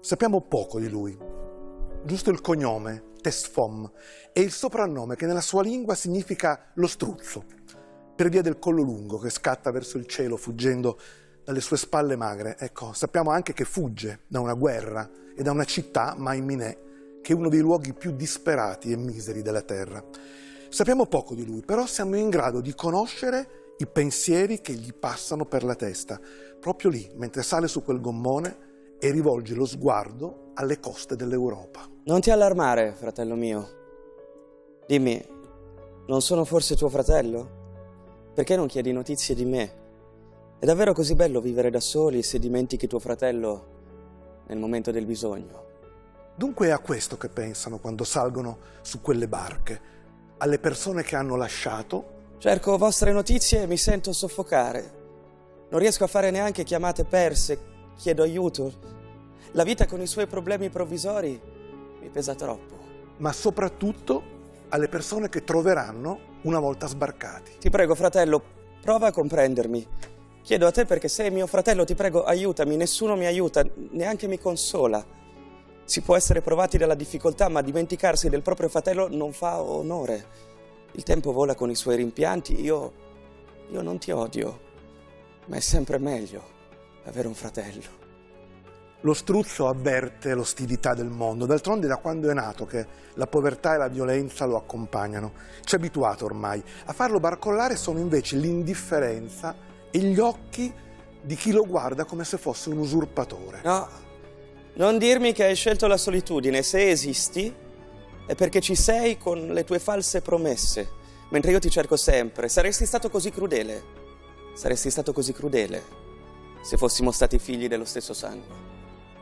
Sappiamo poco di lui, giusto il cognome, Tesfom, e il soprannome che nella sua lingua significa lo struzzo, per via del collo lungo che scatta verso il cielo fuggendo dalle sue spalle magre. Ecco, sappiamo anche che fugge da una guerra e da una città, Maiminè, che è uno dei luoghi più disperati e miseri della terra. Sappiamo poco di lui, però siamo in grado di conoscere i pensieri che gli passano per la testa, proprio lì, mentre sale su quel gommone e rivolge lo sguardo alle coste dell'Europa. Non ti allarmare, fratello mio. Dimmi, non sono forse tuo fratello? Perché non chiedi notizie di me? È davvero così bello vivere da soli se dimentichi tuo fratello nel momento del bisogno. Dunque è a questo che pensano quando salgono su quelle barche, alle persone che hanno lasciato. Cerco vostre notizie e mi sento soffocare. Non riesco a fare neanche chiamate perse, chiedo aiuto. La vita con i suoi problemi provvisori mi pesa troppo. Ma soprattutto alle persone che troveranno una volta sbarcati. Ti prego, fratello, prova a comprendermi. Chiedo a te perché sei mio fratello, ti prego aiutami, nessuno mi aiuta, neanche mi consola. Si può essere provati dalla difficoltà, ma dimenticarsi del proprio fratello non fa onore. Il tempo vola con i suoi rimpianti, io, io non ti odio, ma è sempre meglio avere un fratello. Lo struzzo avverte l'ostilità del mondo, d'altronde da quando è nato che la povertà e la violenza lo accompagnano. Ci è abituato ormai. A farlo barcollare sono invece l'indifferenza e gli occhi di chi lo guarda come se fosse un usurpatore. No, non dirmi che hai scelto la solitudine. Se esisti, è perché ci sei con le tue false promesse, mentre io ti cerco sempre. Saresti stato così crudele. Saresti stato così crudele se fossimo stati figli dello stesso sangue.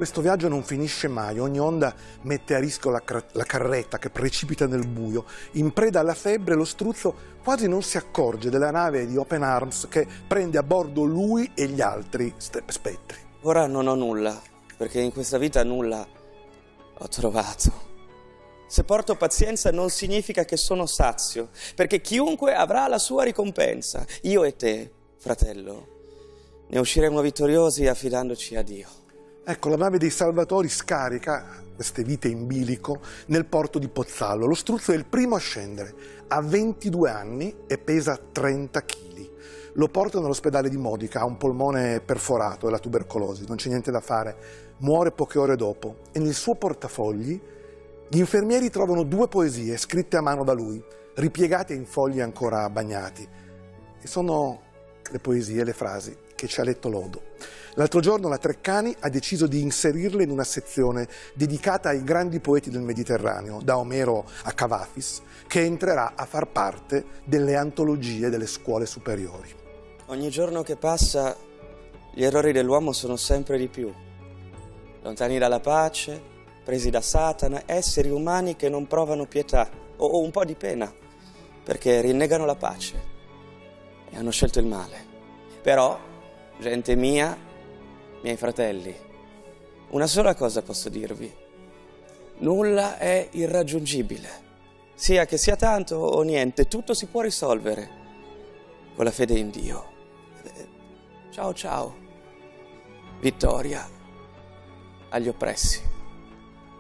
Questo viaggio non finisce mai, ogni onda mette a rischio la, la, carretta che precipita nel buio. In preda alla febbre lo struzzo quasi non si accorge della nave di Open Arms che prende a bordo lui e gli altri spettri. Ora non ho nulla, perché in questa vita nulla ho trovato. Se porto pazienza non significa che sono sazio, perché chiunque avrà la sua ricompensa, io e te, fratello, ne usciremo vittoriosi affidandoci a Dio. Ecco, la nave dei salvatori scarica queste vite in bilico nel porto di Pozzallo. Lo struzzo è il primo a scendere, ha 22 anni e pesa 30 kg. Lo portano all'ospedale di Modica, ha un polmone perforato, e la tubercolosi, non c'è niente da fare. Muore poche ore dopo e nel suo portafogli gli infermieri trovano due poesie scritte a mano da lui, ripiegate in fogli ancora bagnati. E sono le poesie, le frasi che ci ha letto Lodo. L'altro giorno la Treccani ha deciso di inserirle in una sezione dedicata ai grandi poeti del Mediterraneo, da Omero a Cavafis, che entrerà a far parte delle antologie delle scuole superiori. Ogni giorno che passa gli errori dell'uomo sono sempre di più. Lontani dalla pace, presi da Satana, esseri umani che non provano pietà o un po' di pena, perché rinnegano la pace e hanno scelto il male. Però, gente mia, miei fratelli, una sola cosa posso dirvi. Nulla è irraggiungibile. Sia che sia tanto o niente, tutto si può risolvere con la fede in Dio. Eh, ciao ciao. Vittoria agli oppressi.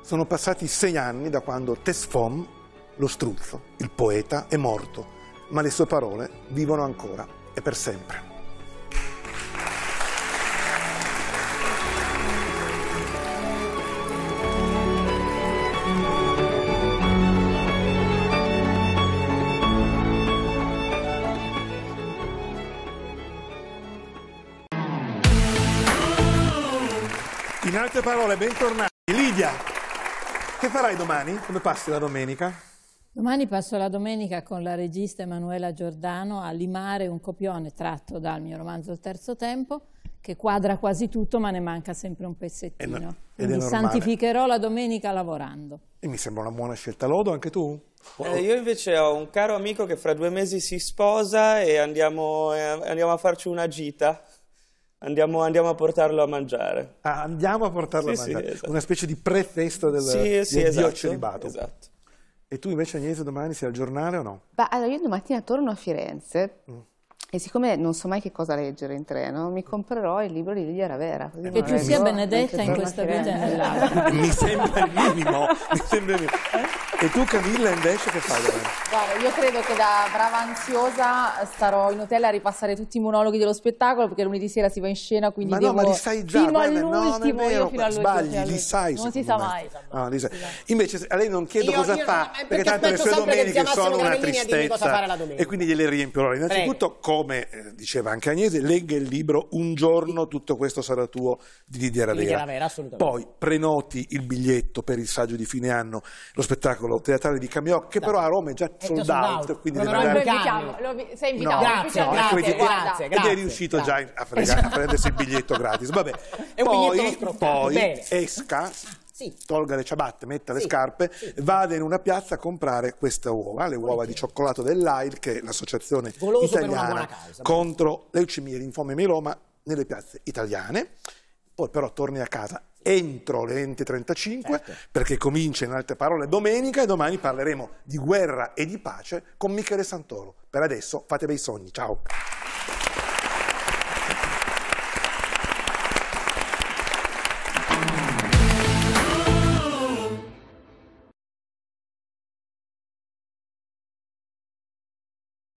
Sono passati sei anni da quando Tesfom, lo struzzo, il poeta, è morto, ma le sue parole vivono ancora e per sempre. In altre parole, bentornati. Lidia, che farai domani? Come passi la domenica? Domani passo la domenica con la regista Emanuela Giordano a limare un copione tratto dal mio romanzo Il terzo tempo che quadra quasi tutto ma ne manca sempre un eh pezzettino. No, Quindi santificherò la domenica lavorando. E mi sembra una buona scelta. Lodo anche tu? Eh, io invece ho un caro amico che fra due mesi si sposa e andiamo, eh, andiamo a farci una gita. Andiamo, andiamo, a portarlo a mangiare. Ah, andiamo a portarlo sì, a mangiare, sì, esatto. una specie di prefesto del sì, sì, esatto, celibato. Esatto. E tu invece Agnese domani sei al giornale o no? Bah, allora io domattina torno a Firenze, mm. E siccome non so mai che cosa leggere in treno, mi comprerò il libro di Lilia Ravera. Così che tu sia benedetta in questa vita. mi sembra il minimo. Mi sembra il minimo. E tu Camilla invece che fai? Guarda, io credo che da brava ansiosa starò in hotel a ripassare tutti i monologhi dello spettacolo perché lunedì sera si va in scena, quindi ma no, ma li sai già, fino all'ultimo, no, io fino Sbagli, li sai. Non si sa mai. No, ah, li sai. Invece a lei non chiedo io, cosa io fa, perché, perché tanto le sue domeniche sono una tristezza. E quindi gliele riempirò. Innanzitutto cosa come eh, diceva anche Agnese, legga il libro Un giorno tutto questo sarà tuo di Didier Vera. Poi prenoti il biglietto per il saggio di fine anno, lo spettacolo teatrale di Camiò, che da. però a Roma è già è eh, sold, sold out, quindi no, deve andare... Lo invitiamo, sei invitato. No, grazie, no, grazie, perché, grazie, Ed è riuscito grazie. già a, esatto. fregare, a, prendersi il biglietto gratis. Vabbè, poi, poi esca sì. tolga le ciabatte, metta le scarpe, sì. vada in una piazza a comprare queste uova, le uova di cioccolato dell'AIL, che è l'associazione italiana causa, contro leucemia, linfoma e mieloma nelle piazze italiane. Poi però torni a casa entro le 20.35 certo. perché comincia in altre parole domenica e domani parleremo di guerra e di pace con Michele Santoro. Per adesso fate bei sogni, ciao!